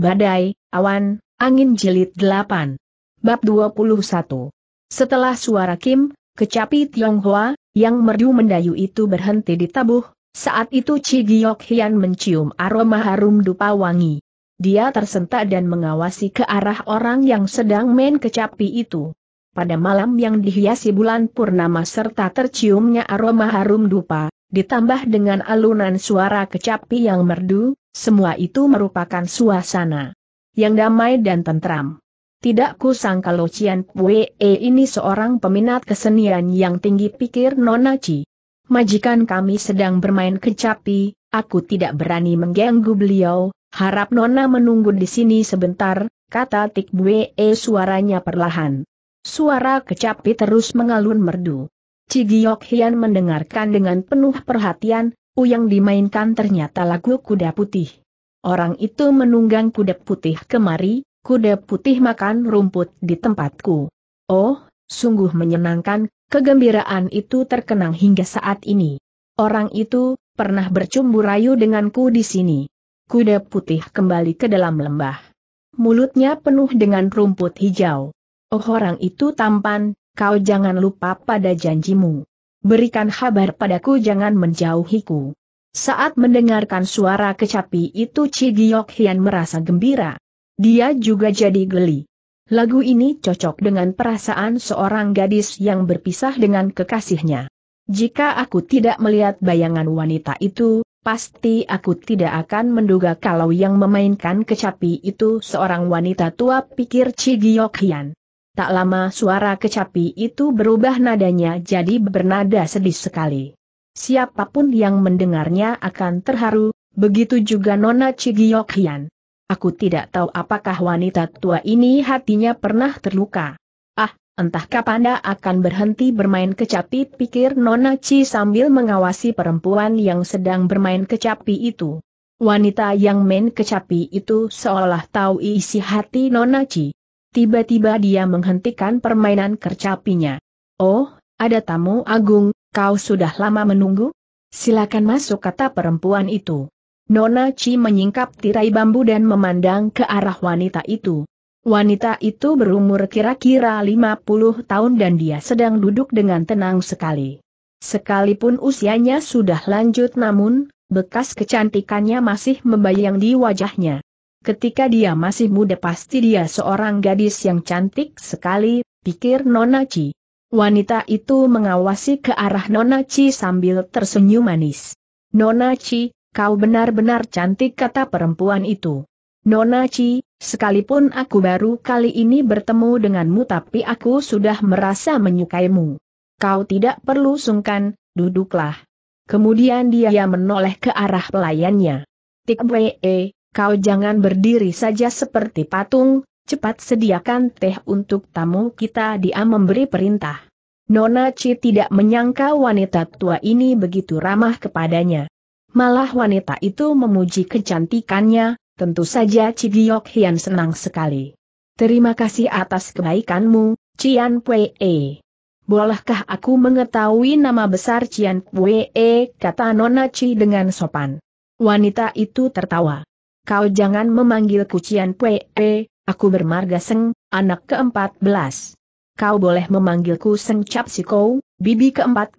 Badai, Awan, Angin Jilid 8. Bab 21. Setelah suara Kim, kecapi Tionghoa, yang merdu mendayu itu berhenti di tabuh, saat itu Chi Giok Hian mencium aroma harum dupa wangi. Dia tersentak dan mengawasi ke arah orang yang sedang main kecapi itu. Pada malam yang dihiasi bulan purnama serta terciumnya aroma harum dupa, ditambah dengan alunan suara kecapi yang merdu, semua itu merupakan suasana yang damai dan tentram. Tidak kusangka Lo Cian Pue eh, ini seorang peminat kesenian yang tinggi pikir Nona Ci. Majikan kami sedang bermain kecapi, aku tidak berani mengganggu beliau, harap Nona menunggu di sini sebentar, kata Tik Bue eh, suaranya perlahan. Suara kecapi terus mengalun merdu. Cigiok Hian mendengarkan dengan penuh perhatian, lagu yang dimainkan ternyata lagu kuda putih. Orang itu menunggang kuda putih kemari, kuda putih makan rumput di tempatku. Oh, sungguh menyenangkan, kegembiraan itu terkenang hingga saat ini. Orang itu, pernah bercumbu rayu denganku di sini. Kuda putih kembali ke dalam lembah. Mulutnya penuh dengan rumput hijau. Oh orang itu tampan, kau jangan lupa pada janjimu. Berikan kabar padaku jangan menjauhiku. Saat mendengarkan suara kecapi itu Chi Hian merasa gembira. Dia juga jadi geli. Lagu ini cocok dengan perasaan seorang gadis yang berpisah dengan kekasihnya. Jika aku tidak melihat bayangan wanita itu, pasti aku tidak akan menduga kalau yang memainkan kecapi itu seorang wanita tua pikir Ci Hian. Tak lama suara kecapi itu berubah nadanya jadi bernada sedih sekali. Siapapun yang mendengarnya akan terharu, begitu juga Nona Cigiok Hian. Aku tidak tahu apakah wanita tua ini hatinya pernah terluka. Ah, entah kapan dia akan berhenti bermain kecapi pikir Nona Ci sambil mengawasi perempuan yang sedang bermain kecapi itu. Wanita yang main kecapi itu seolah tahu isi hati Nona Ci. Tiba-tiba dia menghentikan permainan kercapinya. Oh, ada tamu agung, kau sudah lama menunggu? Silakan masuk kata perempuan itu. Nona Chi menyingkap tirai bambu dan memandang ke arah wanita itu. Wanita itu berumur kira-kira 50 tahun dan dia sedang duduk dengan tenang sekali. Sekalipun usianya sudah lanjut namun, bekas kecantikannya masih membayang di wajahnya. Ketika dia masih muda pasti dia seorang gadis yang cantik sekali, pikir Nonaci. Wanita itu mengawasi ke arah Nonaci sambil tersenyum manis. Nonaci, kau benar-benar cantik kata perempuan itu. Nonaci, sekalipun aku baru kali ini bertemu denganmu tapi aku sudah merasa menyukaimu. Kau tidak perlu sungkan, duduklah. Kemudian dia menoleh ke arah pelayannya. Tik kau jangan berdiri saja seperti patung, cepat sediakan teh untuk tamu kita dia memberi perintah. Nona Chi tidak menyangka wanita tua ini begitu ramah kepadanya. Malah wanita itu memuji kecantikannya, tentu saja Chi Giok Hian senang sekali. Terima kasih atas kebaikanmu, Cian Pue. Bolehkah aku mengetahui nama besar Cian Pue, kata Nona Chi dengan sopan. Wanita itu tertawa kau jangan memanggilku Cian Pe. E, aku bermarga Seng, anak ke-14. Kau boleh memanggilku Seng Cap bibi ke-14,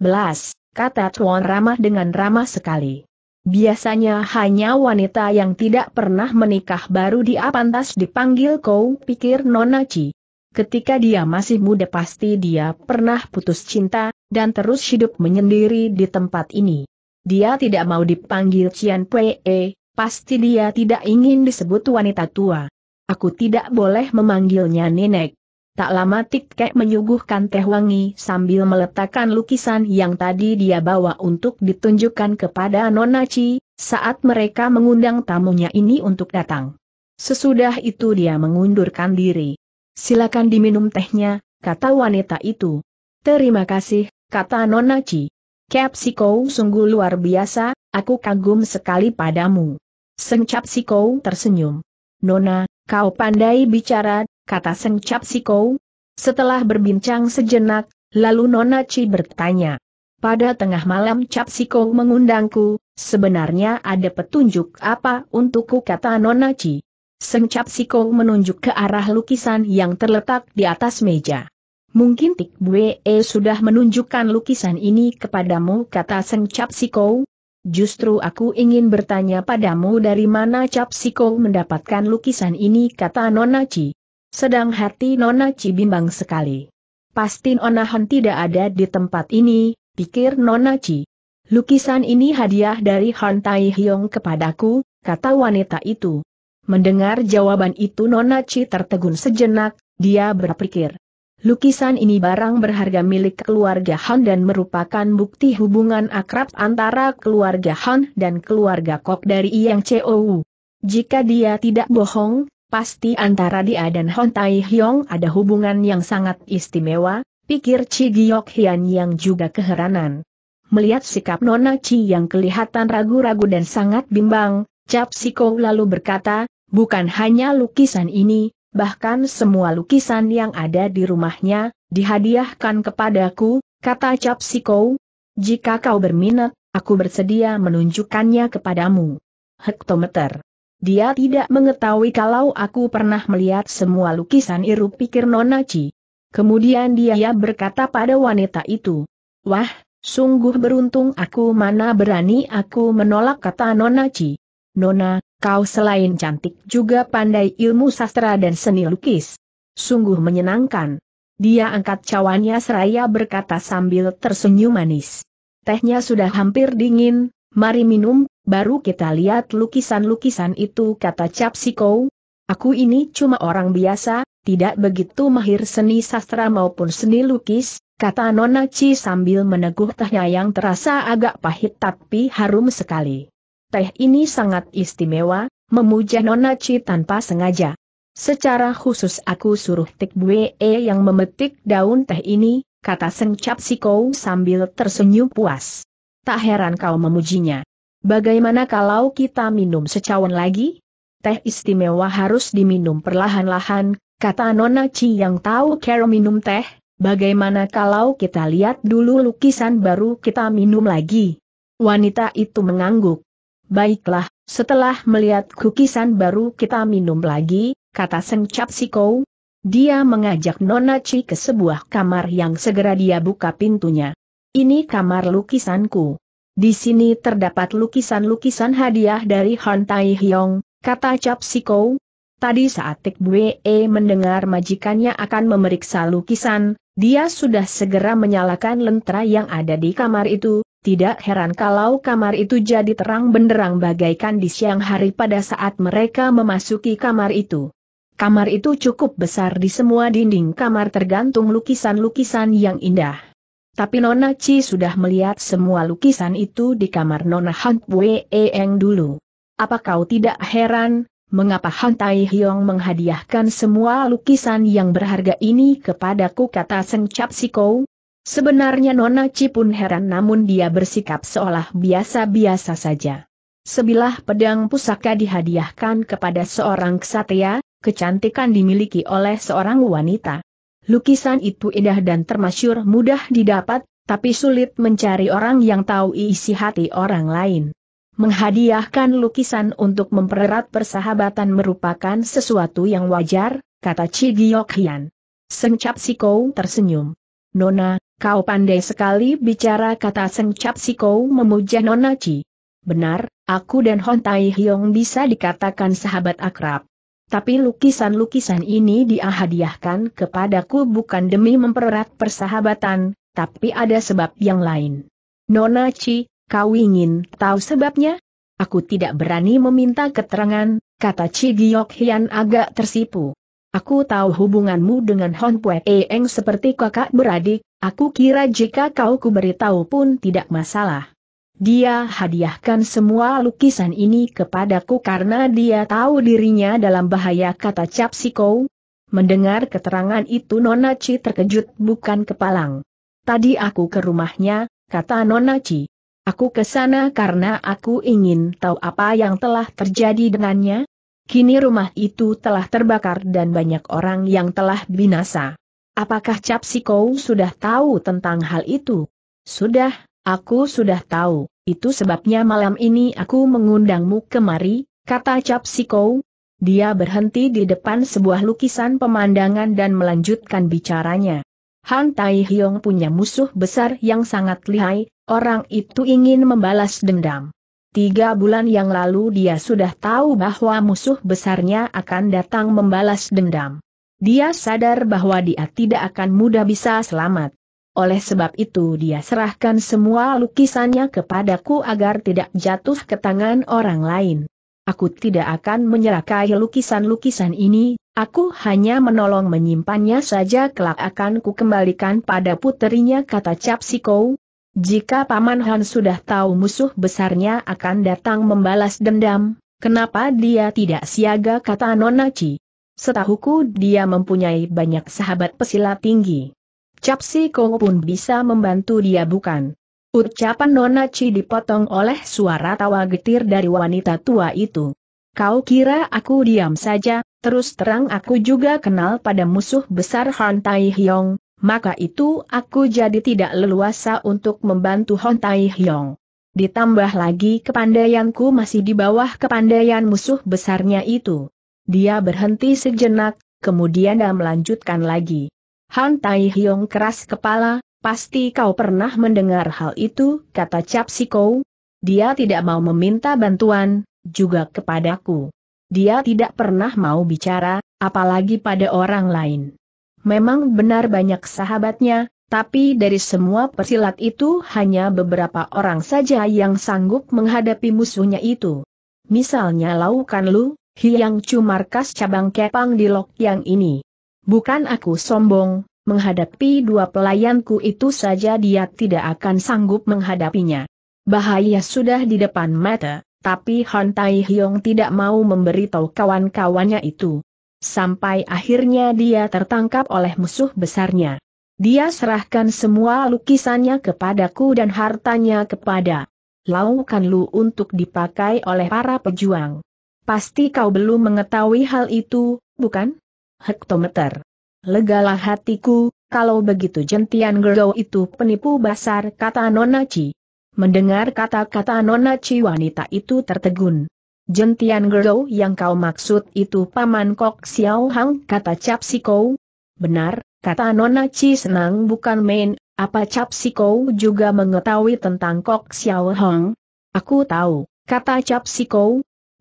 kata Tuan ramah dengan ramah sekali. Biasanya hanya wanita yang tidak pernah menikah baru dia pantas dipanggil kau pikir Nona Ci. Ketika dia masih muda pasti dia pernah putus cinta, dan terus hidup menyendiri di tempat ini. Dia tidak mau dipanggil Cian Pe. E, Pasti dia tidak ingin disebut wanita tua. Aku tidak boleh memanggilnya nenek. Tak lama Kek menyuguhkan teh wangi sambil meletakkan lukisan yang tadi dia bawa untuk ditunjukkan kepada Nonaci, saat mereka mengundang tamunya ini untuk datang. Sesudah itu dia mengundurkan diri. Silakan diminum tehnya, kata wanita itu. Terima kasih, kata Nonaci. Kau sungguh luar biasa, aku kagum sekali padamu. Sengcap Siko tersenyum. Nona, kau pandai bicara, kata Sengcap Siko. Setelah berbincang sejenak, lalu Nona Chi bertanya. Pada tengah malam Cap Siko mengundangku, sebenarnya ada petunjuk apa untukku kata Nona Chi. Sengcap Siko menunjuk ke arah lukisan yang terletak di atas meja. Mungkin Tik Bue sudah menunjukkan lukisan ini kepadamu kata Sengcap Siko, Justru aku ingin bertanya padamu dari mana Cap Siko mendapatkan lukisan ini kata Nonaci. Sedang hati Nonaci bimbang sekali. Pasti Han tidak ada di tempat ini, pikir Nonaci. Lukisan ini hadiah dari Han Tai Hyong kepadaku, kata wanita itu. Mendengar jawaban itu Nonaci tertegun sejenak, dia berpikir. Lukisan ini barang berharga milik keluarga Han dan merupakan bukti hubungan akrab antara keluarga Han dan keluarga Kok dari Yang Chou. Jika dia tidak bohong, pasti antara dia dan Hon Tai Hyong ada hubungan yang sangat istimewa, pikir Chi Giok Hian yang juga keheranan. Melihat sikap Nona Chi yang kelihatan ragu-ragu dan sangat bimbang, Cap Siko lalu berkata, bukan hanya lukisan ini, bahkan semua lukisan yang ada di rumahnya, dihadiahkan kepadaku, kata Cap Jika kau berminat, aku bersedia menunjukkannya kepadamu. Hektometer. Dia tidak mengetahui kalau aku pernah melihat semua lukisan Iru pikir Nonaci. Kemudian dia berkata pada wanita itu, Wah, sungguh beruntung aku mana berani aku menolak kata Nonaci. Nona, Kau selain cantik juga pandai ilmu sastra dan seni lukis. Sungguh menyenangkan. Dia angkat cawannya seraya berkata sambil tersenyum manis. Tehnya sudah hampir dingin, mari minum, baru kita lihat lukisan-lukisan itu kata Capsiko. Aku ini cuma orang biasa, tidak begitu mahir seni sastra maupun seni lukis, kata Nona Chi sambil meneguh tehnya yang terasa agak pahit tapi harum sekali teh ini sangat istimewa, memuja Nona Chi tanpa sengaja. Secara khusus aku suruh Tik Bue e yang memetik daun teh ini, kata Seng Cap Sikou sambil tersenyum puas. Tak heran kau memujinya. Bagaimana kalau kita minum secawan lagi? Teh istimewa harus diminum perlahan-lahan, kata Nona Chi yang tahu cara minum teh. Bagaimana kalau kita lihat dulu lukisan baru kita minum lagi? Wanita itu mengangguk. Baiklah, setelah melihat kukisan baru kita minum lagi, kata Seng Cap Sikou. Dia mengajak Nona Chi ke sebuah kamar yang segera dia buka pintunya. Ini kamar lukisanku. Di sini terdapat lukisan-lukisan hadiah dari Han Tai Hyong, kata Cap Sikou. Tadi saat Tik Bwe e mendengar majikannya akan memeriksa lukisan, dia sudah segera menyalakan lentera yang ada di kamar itu, tidak heran kalau kamar itu jadi terang benderang bagaikan di siang hari pada saat mereka memasuki kamar itu. Kamar itu cukup besar di semua dinding kamar tergantung lukisan-lukisan yang indah. Tapi Nona Chi sudah melihat semua lukisan itu di kamar Nona Han Wei Eng dulu. Apa kau tidak heran, mengapa Han Tai Hyong menghadiahkan semua lukisan yang berharga ini kepadaku kata Seng Chap Sikou? Sebenarnya Nona Cipun heran namun dia bersikap seolah biasa-biasa saja. Sebilah pedang pusaka dihadiahkan kepada seorang ksatria, kecantikan dimiliki oleh seorang wanita. Lukisan itu indah dan termasyur mudah didapat, tapi sulit mencari orang yang tahu isi hati orang lain. Menghadiahkan lukisan untuk mempererat persahabatan merupakan sesuatu yang wajar, kata Chi Giyok Hian. Sengcap Sikou tersenyum. Nona, Kau pandai sekali bicara kata Seng Cap Siko memuja Nona Chi. Benar, aku dan Hon Tai Hyong bisa dikatakan sahabat akrab. Tapi lukisan-lukisan ini diahadiahkan kepadaku bukan demi mempererat persahabatan, tapi ada sebab yang lain. Nona Chi, kau ingin tahu sebabnya? Aku tidak berani meminta keterangan, kata Chi Giok Hian agak tersipu. Aku tahu hubunganmu dengan Hon Pue Eng seperti kakak beradik, Aku kira jika kau kuberitahu pun tidak masalah. Dia hadiahkan semua lukisan ini kepadaku karena dia tahu dirinya dalam bahaya kata Cap Mendengar keterangan itu Nona Ci terkejut bukan kepalang. Tadi aku ke rumahnya, kata Nona Ci. Aku ke sana karena aku ingin tahu apa yang telah terjadi dengannya. Kini rumah itu telah terbakar dan banyak orang yang telah binasa. Apakah Cap Sikou sudah tahu tentang hal itu? Sudah, aku sudah tahu, itu sebabnya malam ini aku mengundangmu kemari, kata Cap Sikou. Dia berhenti di depan sebuah lukisan pemandangan dan melanjutkan bicaranya. Han Tai Hyong punya musuh besar yang sangat lihai, orang itu ingin membalas dendam. Tiga bulan yang lalu dia sudah tahu bahwa musuh besarnya akan datang membalas dendam. Dia sadar bahwa dia tidak akan mudah bisa selamat. Oleh sebab itu dia serahkan semua lukisannya kepadaku agar tidak jatuh ke tangan orang lain. Aku tidak akan menyerakai lukisan-lukisan ini, aku hanya menolong menyimpannya saja kelak akan ku kembalikan pada puterinya kata Cap Jika Paman Han sudah tahu musuh besarnya akan datang membalas dendam, kenapa dia tidak siaga kata Nonaci? Setahuku dia mempunyai banyak sahabat pesilat tinggi. Capsi Kong pun bisa membantu dia bukan? Ucapan Nona Chi dipotong oleh suara tawa getir dari wanita tua itu. Kau kira aku diam saja, terus terang aku juga kenal pada musuh besar Han Tai Hyong, maka itu aku jadi tidak leluasa untuk membantu Hon Tai Hyong. Ditambah lagi kepandaianku masih di bawah kepandaian musuh besarnya itu. Dia berhenti sejenak, kemudian dia melanjutkan lagi. Han Tai Hiong keras kepala, pasti kau pernah mendengar hal itu, kata Cap Sikou. Dia tidak mau meminta bantuan, juga kepadaku. Dia tidak pernah mau bicara, apalagi pada orang lain. Memang benar banyak sahabatnya, tapi dari semua persilat itu hanya beberapa orang saja yang sanggup menghadapi musuhnya itu. Misalnya Lau Kan Lu, Hiang Chu markas cabang Kepang di Lok Yang ini. Bukan aku sombong, menghadapi dua pelayanku itu saja dia tidak akan sanggup menghadapinya. Bahaya sudah di depan mata, tapi Han Tai Hyong tidak mau memberitahu kawan-kawannya itu. Sampai akhirnya dia tertangkap oleh musuh besarnya. Dia serahkan semua lukisannya kepadaku dan hartanya kepada Lau Kan Lu untuk dipakai oleh para pejuang. Pasti kau belum mengetahui hal itu, bukan? Hektometer. Legalah hatiku, kalau begitu jentian gergau itu penipu basar kata Nonaci. Mendengar kata-kata Nonaci wanita itu tertegun. Jentian gergau yang kau maksud itu Paman Kok Xiao Hang kata Cap Benar, kata Nonaci senang bukan main, apa Cap juga mengetahui tentang Kok Xiao Hang? Aku tahu, kata Cap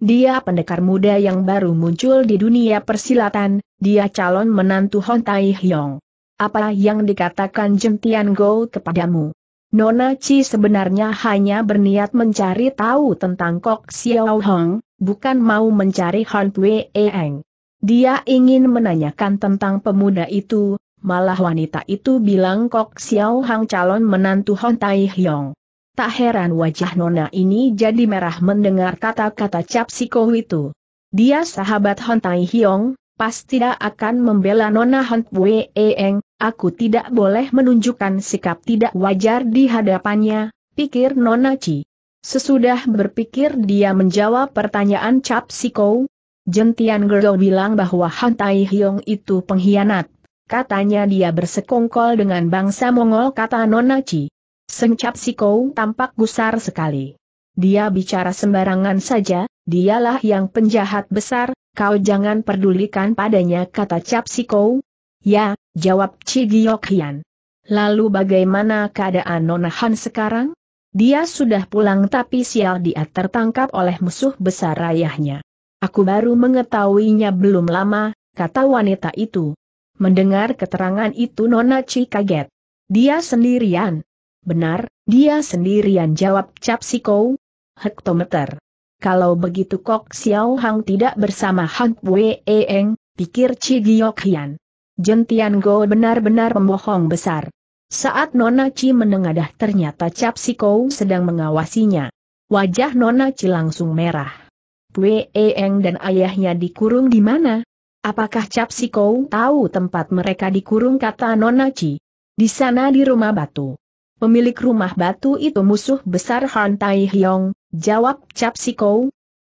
dia pendekar muda yang baru muncul di dunia persilatan, dia calon menantu Hon Tai Hyong. Apa yang dikatakan Jeng Tian Go kepadamu? Nona Chi sebenarnya hanya berniat mencari tahu tentang Kok Xiao Hong, bukan mau mencari Han Pue Eng. Dia ingin menanyakan tentang pemuda itu, malah wanita itu bilang Kok Xiao Hong calon menantu Hon Tai Hyong. Tak heran wajah Nona ini jadi merah mendengar kata-kata Cap Siko itu. Dia sahabat Hon Tai Hiong, pas tidak akan membela Nona Hon Wei Eng, aku tidak boleh menunjukkan sikap tidak wajar di hadapannya, pikir Nona Ci. Sesudah berpikir dia menjawab pertanyaan Cap Siko. Jentian Gerdo bilang bahwa Han Tai Hiong itu pengkhianat. Katanya dia bersekongkol dengan bangsa Mongol kata Nona Ci. Sencap Sikou tampak gusar sekali. Dia bicara sembarangan saja, dialah yang penjahat besar, kau jangan pedulikan padanya kata Cap Sikou. Ya, jawab Cigiok Hian. Lalu bagaimana keadaan Nona Han sekarang? Dia sudah pulang tapi sial dia tertangkap oleh musuh besar Rayahnya. Aku baru mengetahuinya belum lama, kata wanita itu. Mendengar keterangan itu Nona Ci kaget. Dia sendirian, Benar, dia sendirian jawab Cap Siko. Hektometer. Kalau begitu Kok Xiao Hang tidak bersama Hang Wei Eng, pikir Chi Giok Hian. Jentian Go benar-benar pembohong besar. Saat Nona Chi menengadah ternyata Cap Siko sedang mengawasinya. Wajah Nona Chi langsung merah. Wei Eng dan ayahnya dikurung di mana? Apakah Cap Siko tahu tempat mereka dikurung kata Nona Chi? Di sana di rumah batu. Pemilik rumah batu itu musuh besar Han Tai Hyong, jawab Cap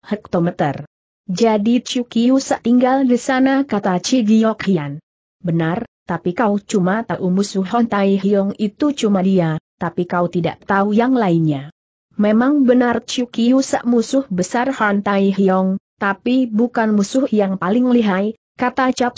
Hektometer. Jadi Chukiu tinggal di sana kata Chi Giok Hian. Benar, tapi kau cuma tahu musuh Han Tai Hyong itu cuma dia, tapi kau tidak tahu yang lainnya. Memang benar Chukiu musuh besar Han Tai Hyong, tapi bukan musuh yang paling lihai, kata Cap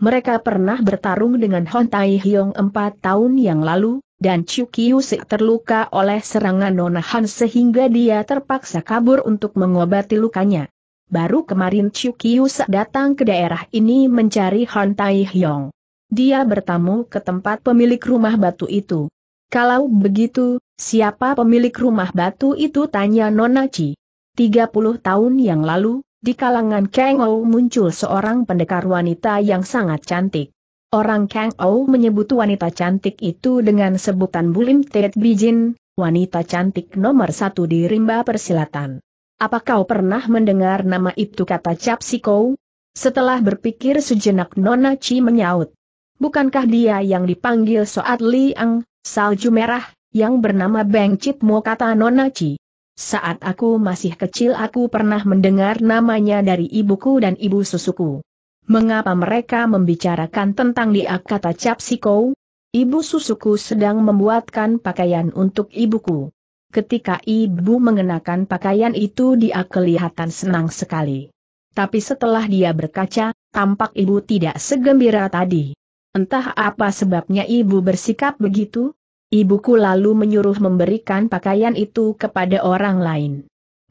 Mereka pernah bertarung dengan Hon Tai Hyong empat tahun yang lalu, dan Chukyusik terluka oleh serangan Nona Han sehingga dia terpaksa kabur untuk mengobati lukanya. Baru kemarin Chukyusik datang ke daerah ini mencari Han Tai Hyong. Dia bertamu ke tempat pemilik rumah batu itu. Kalau begitu, siapa pemilik rumah batu itu tanya Nona Chi. 30 tahun yang lalu, di kalangan Kengou muncul seorang pendekar wanita yang sangat cantik. Orang Kang Ou menyebut wanita cantik itu dengan sebutan Bulim Tet Bijin, wanita cantik nomor satu di rimba persilatan. Apa kau pernah mendengar nama itu kata Cap Sikou? Setelah berpikir sejenak Nona Chi menyaut. Bukankah dia yang dipanggil Soat Liang, salju merah, yang bernama Beng Chit Mo kata Nona Chi? Saat aku masih kecil aku pernah mendengar namanya dari ibuku dan ibu susuku. Mengapa mereka membicarakan tentang dia kata Cap Siko? Ibu susuku sedang membuatkan pakaian untuk ibuku. Ketika ibu mengenakan pakaian itu dia kelihatan senang sekali. Tapi setelah dia berkaca, tampak ibu tidak segembira tadi. Entah apa sebabnya ibu bersikap begitu? Ibuku lalu menyuruh memberikan pakaian itu kepada orang lain.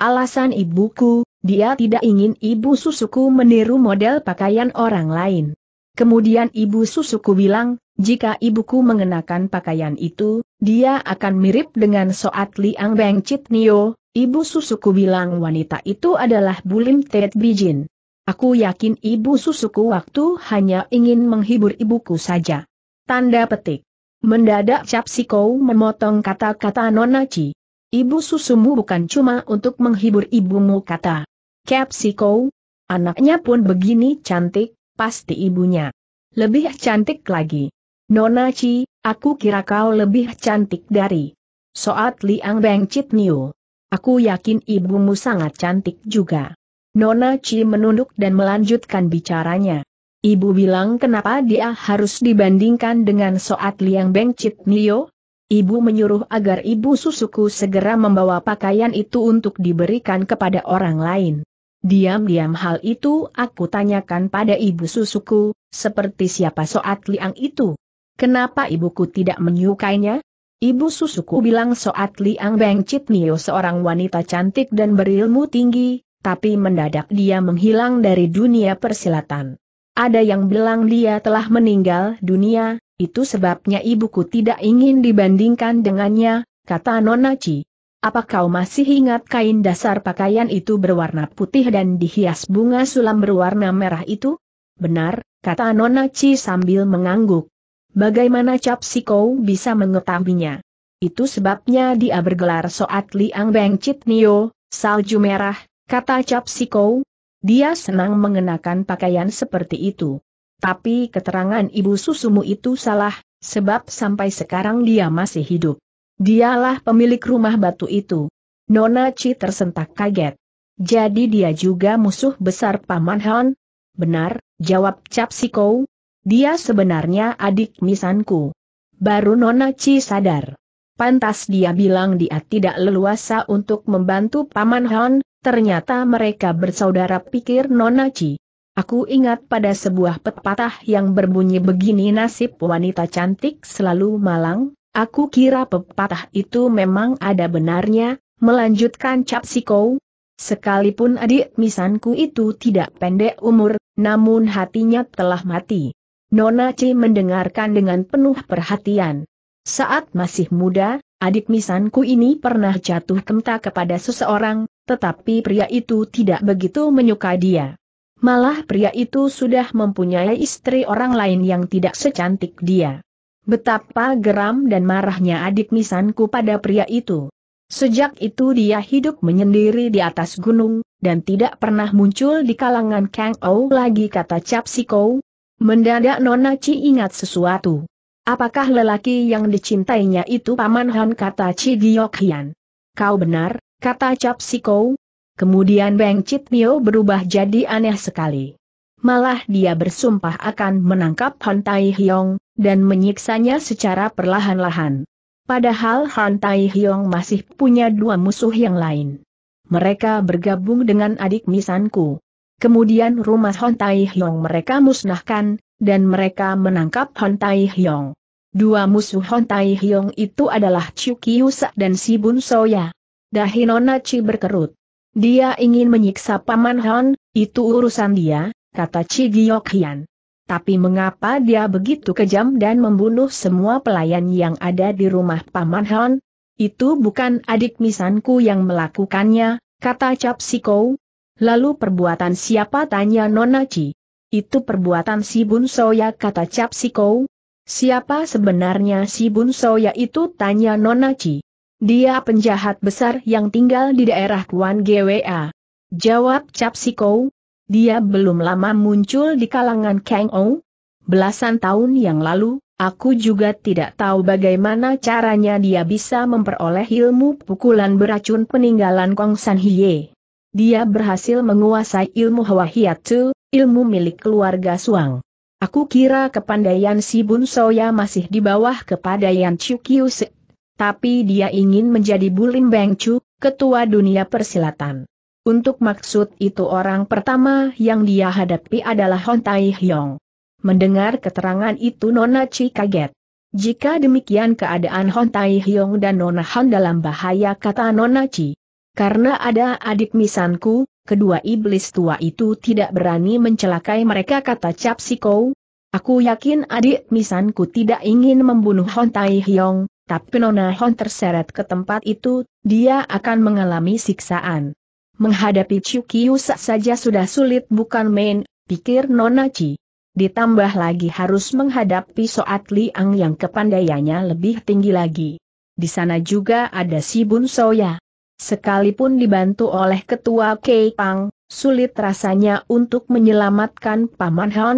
Alasan ibuku, dia tidak ingin ibu susuku meniru model pakaian orang lain. Kemudian ibu susuku bilang, jika ibuku mengenakan pakaian itu, dia akan mirip dengan Soat Liang Beng Chit Nio, ibu susuku bilang wanita itu adalah Bulim Tet Bijin. Aku yakin ibu susuku waktu hanya ingin menghibur ibuku saja. Tanda petik. Mendadak Cap memotong kata-kata Nonaci. Ibu susumu bukan cuma untuk menghibur ibumu kata Capsico, anaknya pun begini cantik, pasti ibunya. Lebih cantik lagi. Nona Chi, aku kira kau lebih cantik dari Soat Liang Beng Chit Niu. Aku yakin ibumu sangat cantik juga. Nona Chi menunduk dan melanjutkan bicaranya. Ibu bilang kenapa dia harus dibandingkan dengan Soat Liang Beng Chit Niu? Ibu menyuruh agar ibu susuku segera membawa pakaian itu untuk diberikan kepada orang lain. Diam-diam hal itu aku tanyakan pada ibu susuku, seperti siapa Soat Liang itu. Kenapa ibuku tidak menyukainya? Ibu susuku bilang Soat Liang Beng Chit Nio seorang wanita cantik dan berilmu tinggi, tapi mendadak dia menghilang dari dunia persilatan. Ada yang bilang dia telah meninggal dunia, itu sebabnya ibuku tidak ingin dibandingkan dengannya, kata Nona Chi. Apa kau masih ingat kain dasar pakaian itu berwarna putih dan dihias bunga sulam berwarna merah itu? Benar, kata Nona Chi sambil mengangguk. Bagaimana Cap Kou bisa mengetahuinya? Itu sebabnya dia bergelar Soat Liang Beng Chit Nio, salju merah, kata Cap Kou. Dia senang mengenakan pakaian seperti itu. Tapi keterangan ibu susumu itu salah, sebab sampai sekarang dia masih hidup. Dialah pemilik rumah batu itu. Nona Chi tersentak kaget. Jadi dia juga musuh besar Paman Han? Benar, jawab Cap Dia sebenarnya adik misanku. Baru Nona Chi sadar. Pantas dia bilang dia tidak leluasa untuk membantu Paman Han, ternyata mereka bersaudara pikir Nona Chi. Aku ingat pada sebuah pepatah yang berbunyi begini nasib wanita cantik selalu malang, Aku kira pepatah itu memang ada benarnya, melanjutkan Cap Siko. Sekalipun adik misanku itu tidak pendek umur, namun hatinya telah mati. Nona C mendengarkan dengan penuh perhatian. Saat masih muda, adik misanku ini pernah jatuh kenta kepada seseorang, tetapi pria itu tidak begitu menyukai dia. Malah pria itu sudah mempunyai istri orang lain yang tidak secantik dia. Betapa geram dan marahnya adik misanku pada pria itu. Sejak itu dia hidup menyendiri di atas gunung, dan tidak pernah muncul di kalangan Kang Ou lagi kata Cap Mendadak Nona Ci ingat sesuatu. Apakah lelaki yang dicintainya itu Paman Han kata Ci Hian? Kau benar, kata Cap Kemudian Beng Chit Mio berubah jadi aneh sekali malah dia bersumpah akan menangkap Han Tai Hyong, dan menyiksanya secara perlahan-lahan. Padahal Han Tai Hyong masih punya dua musuh yang lain. Mereka bergabung dengan adik Misanku. Kemudian rumah Han Tai Hyong mereka musnahkan, dan mereka menangkap Han Tai Hyong. Dua musuh Hon Tai Hyong itu adalah Chiu Sa dan Si Bun Soya. Dahinona Chi berkerut. Dia ingin menyiksa Paman Hon, itu urusan dia, kata Cigiok Hian. Tapi mengapa dia begitu kejam dan membunuh semua pelayan yang ada di rumah Paman Han? Itu bukan adik misanku yang melakukannya, kata Cap Sikou. Lalu perbuatan siapa tanya Nona Chi? Itu perbuatan si Bun Soya kata Cap Sikou. Siapa sebenarnya si Bun Soya itu tanya Nona Chi? Dia penjahat besar yang tinggal di daerah Kuan GWA. Jawab Cap Sikou. Dia belum lama muncul di kalangan Kang Ou. Belasan tahun yang lalu, aku juga tidak tahu bagaimana caranya dia bisa memperoleh ilmu pukulan beracun peninggalan Kong San Hye. Dia berhasil menguasai ilmu Hwa Hiatsu, ilmu milik keluarga Suang. Aku kira kepandaian si Bun Soya masih di bawah kepandaian Chu Kiu tapi dia ingin menjadi Bulim Beng Chu, ketua dunia persilatan. Untuk maksud itu orang pertama yang dia hadapi adalah Hon Tai Hyong. Mendengar keterangan itu Nona Chi kaget. Jika demikian keadaan Hon Tai Hyong dan Nona Han dalam bahaya kata Nona Chi. Karena ada adik misanku, kedua iblis tua itu tidak berani mencelakai mereka kata Cap Sikou. Aku yakin adik misanku tidak ingin membunuh Hon Tai Hyong, tapi Nona Hon terseret ke tempat itu, dia akan mengalami siksaan. Menghadapi Chukiu saja sudah sulit bukan main, pikir Nonachi. Ditambah lagi harus menghadapi Soat Liang yang kepandaiannya lebih tinggi lagi. Di sana juga ada si Bun Soya. Sekalipun dibantu oleh ketua Kei Pang, sulit rasanya untuk menyelamatkan Paman Hon.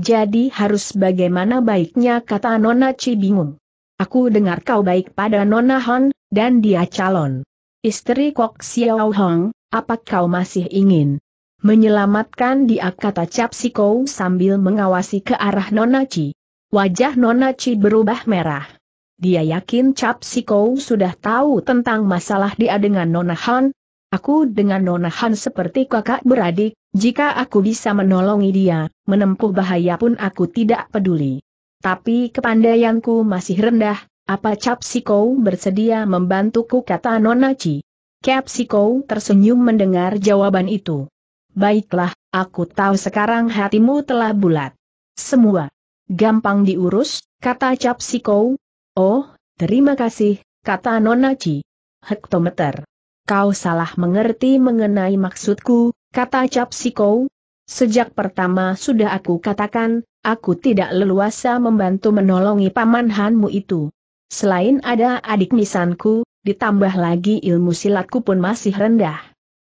Jadi harus bagaimana baiknya kata Nonaci bingung. Aku dengar kau baik pada Nona Han, dan dia calon. Istri Kok Xiao Hong, apa kau masih ingin menyelamatkan dia kata Cap Siko sambil mengawasi ke arah Nonaci. Wajah Nonaci berubah merah. Dia yakin Cap Siko sudah tahu tentang masalah dia dengan Nonahan. Aku dengan Nonahan seperti kakak beradik, jika aku bisa menolongi dia, menempuh bahaya pun aku tidak peduli. Tapi kepandaianku masih rendah, apa Cap Siko bersedia membantuku kata Nonaci. Capsico tersenyum mendengar jawaban itu. Baiklah, aku tahu sekarang hatimu telah bulat. Semua. Gampang diurus, kata Capsico. Oh, terima kasih, kata Nonaci. Hektometer. Kau salah mengerti mengenai maksudku, kata Capsico. Sejak pertama sudah aku katakan, aku tidak leluasa membantu menolongi paman Hanmu itu. Selain ada adik misanku, ditambah lagi ilmu silatku pun masih rendah.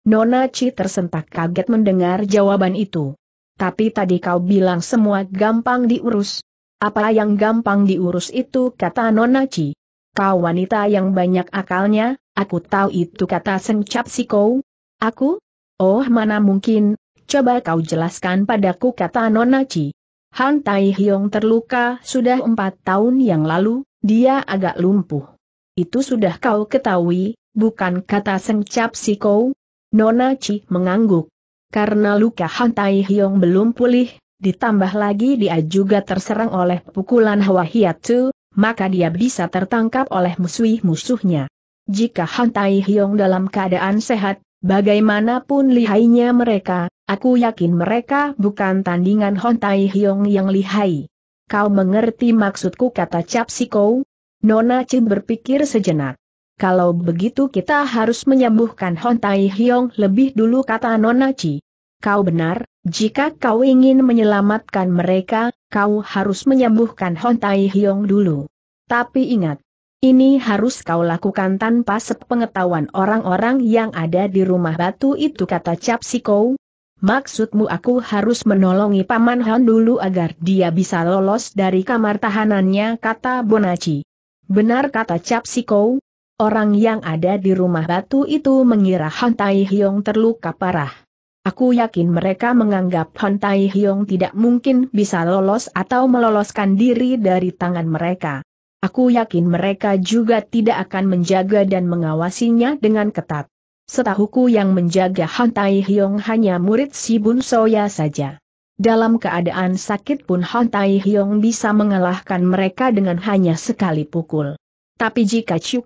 Nona Chi tersentak kaget mendengar jawaban itu. Tapi tadi kau bilang semua gampang diurus. Apa yang gampang diurus itu kata Nona Chi. Kau wanita yang banyak akalnya, aku tahu itu kata si kau. Aku? Oh mana mungkin, coba kau jelaskan padaku kata Nona Chi. Han Tai Hiong terluka sudah empat tahun yang lalu, dia agak lumpuh. Itu sudah kau ketahui, bukan kata sengcap si kau? Nona Chi mengangguk. Karena luka Han Tai Hiong belum pulih, ditambah lagi dia juga terserang oleh pukulan Hwa Hiatu, maka dia bisa tertangkap oleh musuh-musuhnya. Jika Han Tai Hiong dalam keadaan sehat, bagaimanapun lihainya mereka, aku yakin mereka bukan tandingan Han Tai Hiong yang lihai. Kau mengerti maksudku kata Cap Siko? Nona Ci berpikir sejenak. Kalau begitu kita harus menyembuhkan Hon Tai Hiong lebih dulu kata Nona Chi. Kau benar, jika kau ingin menyelamatkan mereka, kau harus menyembuhkan Hon Tai Hiong dulu. Tapi ingat, ini harus kau lakukan tanpa sepengetahuan orang-orang yang ada di rumah batu itu kata Cap Sikou. Maksudmu aku harus menolongi Paman Hon dulu agar dia bisa lolos dari kamar tahanannya kata Bonaci. Benar kata Cap Siko, orang yang ada di rumah batu itu mengira Han Tai Hyong terluka parah. Aku yakin mereka menganggap Han Tai Hyong tidak mungkin bisa lolos atau meloloskan diri dari tangan mereka. Aku yakin mereka juga tidak akan menjaga dan mengawasinya dengan ketat. Setahuku yang menjaga Han Tai Hyong hanya murid si Bun Soya saja. Dalam keadaan sakit pun Han Tai Hyong bisa mengalahkan mereka dengan hanya sekali pukul. Tapi jika Chu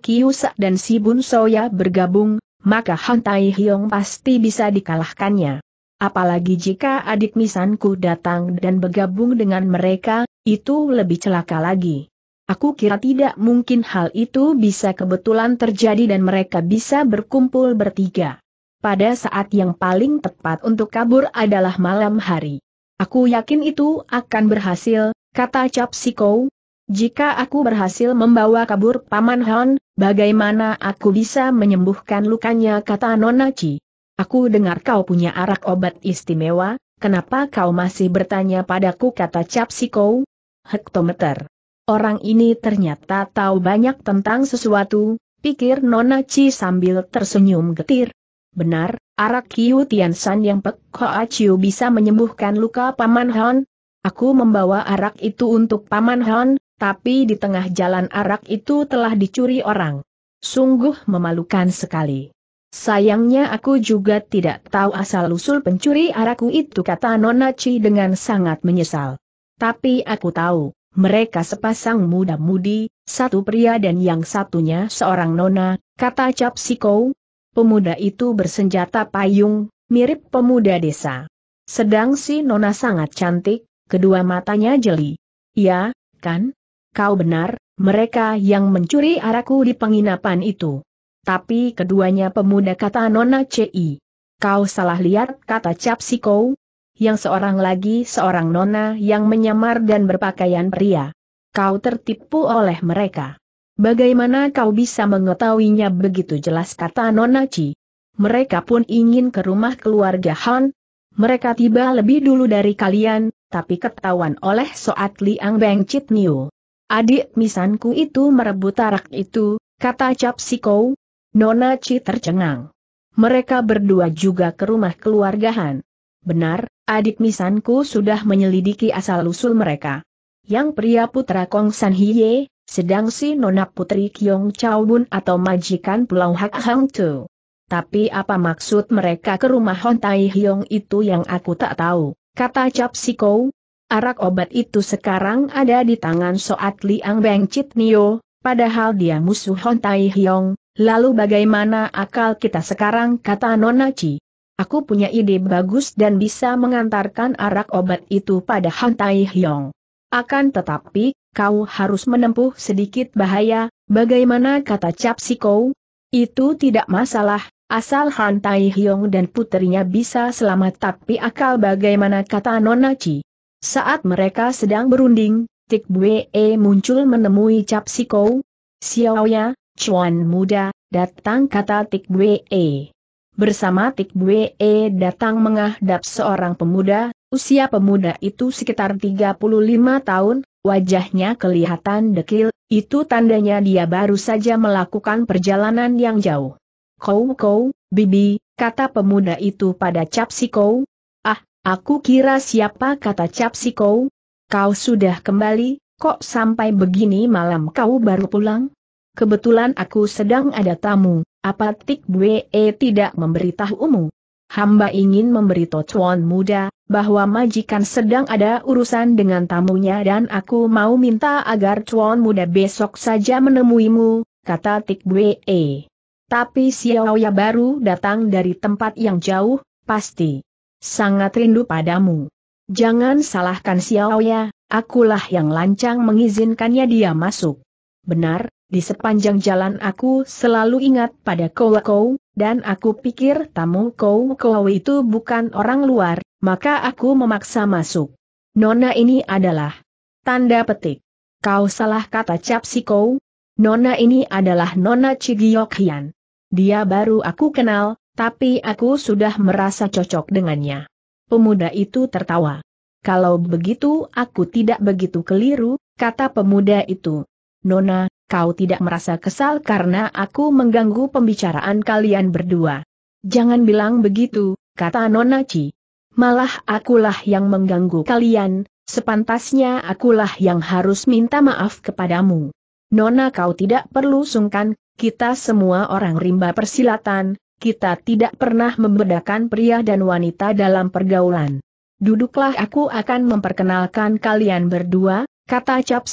dan Si Bun Soya bergabung, maka Han Tai Hyong pasti bisa dikalahkannya. Apalagi jika adik misanku datang dan bergabung dengan mereka, itu lebih celaka lagi. Aku kira tidak mungkin hal itu bisa kebetulan terjadi dan mereka bisa berkumpul bertiga. Pada saat yang paling tepat untuk kabur adalah malam hari. Aku yakin itu akan berhasil, kata Cap Siko. Jika aku berhasil membawa kabur Paman Han, bagaimana aku bisa menyembuhkan lukanya kata Nonaci. Aku dengar kau punya arak obat istimewa, kenapa kau masih bertanya padaku kata Cap Siko? Hektometer. Orang ini ternyata tahu banyak tentang sesuatu, pikir Nona sambil tersenyum getir. Benar, arak Kiu Tian San yang Pek Hoa Chiu bisa menyembuhkan luka Paman Han. Aku membawa arak itu untuk Paman Han, tapi di tengah jalan arak itu telah dicuri orang. Sungguh memalukan sekali. Sayangnya aku juga tidak tahu asal-usul pencuri arakku itu kata Nona Chi dengan sangat menyesal. Tapi aku tahu, mereka sepasang muda-mudi, satu pria dan yang satunya seorang nona, kata Cap Siko, Pemuda itu bersenjata payung, mirip pemuda desa. Sedang si Nona sangat cantik, kedua matanya jeli. Ya, kan? Kau benar, mereka yang mencuri araku di penginapan itu. Tapi keduanya pemuda kata Nona CI. Kau salah lihat kata capsiko, yang seorang lagi seorang nona yang menyamar dan berpakaian pria. Kau tertipu oleh mereka. Bagaimana kau bisa mengetahuinya begitu jelas kata Nonaci? Mereka pun ingin ke rumah keluarga Han. Mereka tiba lebih dulu dari kalian, tapi ketahuan oleh Soat Liang Beng Chit Niu. Adik misanku itu merebut arak itu, kata Cap Siko. Nonaci tercengang. Mereka berdua juga ke rumah keluarga Han. Benar, adik misanku sudah menyelidiki asal-usul mereka. Yang pria putra Kong San Hiye, sedang si Nona Putri Kiong Chao Bun atau majikan Pulau Hak Hang Tu. Tapi apa maksud mereka ke rumah Hon Tai Hiong itu yang aku tak tahu, kata Cap Siko. Arak obat itu sekarang ada di tangan Soat Liang Beng Chit Nio, padahal dia musuh Hon Tai Hiong, lalu bagaimana akal kita sekarang kata Nona Chi. Aku punya ide bagus dan bisa mengantarkan arak obat itu pada hontai Tai Hyong. Akan tetapi, kau harus menempuh sedikit bahaya, bagaimana kata Cap Itu tidak masalah, asal Han Tai Hyong dan putrinya bisa selamat tapi akal bagaimana kata Nona Chi. Saat mereka sedang berunding, Tik Bwe e muncul menemui Cap Xiao Xiaoya, Chuan muda, datang kata Tik Bwe. E. Bersama Tik Bwe e datang menghadap seorang pemuda, usia pemuda itu sekitar 35 tahun, Wajahnya kelihatan dekil, itu tandanya dia baru saja melakukan perjalanan yang jauh. Kau kau, bibi, kata pemuda itu pada Capsi Ah, aku kira siapa kata Capsi Kau sudah kembali, kok sampai begini malam kau baru pulang? Kebetulan aku sedang ada tamu, apa Tik Bue tidak memberitahumu? hamba ingin memberi tocuan muda, bahwa majikan sedang ada urusan dengan tamunya dan aku mau minta agar cuan muda besok saja menemuimu, kata Tik Bwe. Tapi Xiaoya baru datang dari tempat yang jauh, pasti sangat rindu padamu. Jangan salahkan Xiaoya, akulah yang lancang mengizinkannya dia masuk. Benar, di sepanjang jalan aku selalu ingat pada kau kau, dan aku pikir tamu kau kau itu bukan orang luar, maka aku memaksa masuk. Nona ini adalah tanda petik. Kau salah kata cap si kau. Nona ini adalah Nona Hian. Dia baru aku kenal, tapi aku sudah merasa cocok dengannya. Pemuda itu tertawa. Kalau begitu aku tidak begitu keliru, kata pemuda itu. Nona, kau tidak merasa kesal karena aku mengganggu pembicaraan kalian berdua. Jangan bilang begitu, kata Nonaci. Malah akulah yang mengganggu kalian, sepantasnya akulah yang harus minta maaf kepadamu. Nona kau tidak perlu sungkan, kita semua orang rimba persilatan, kita tidak pernah membedakan pria dan wanita dalam pergaulan. Duduklah aku akan memperkenalkan kalian berdua, kata Cap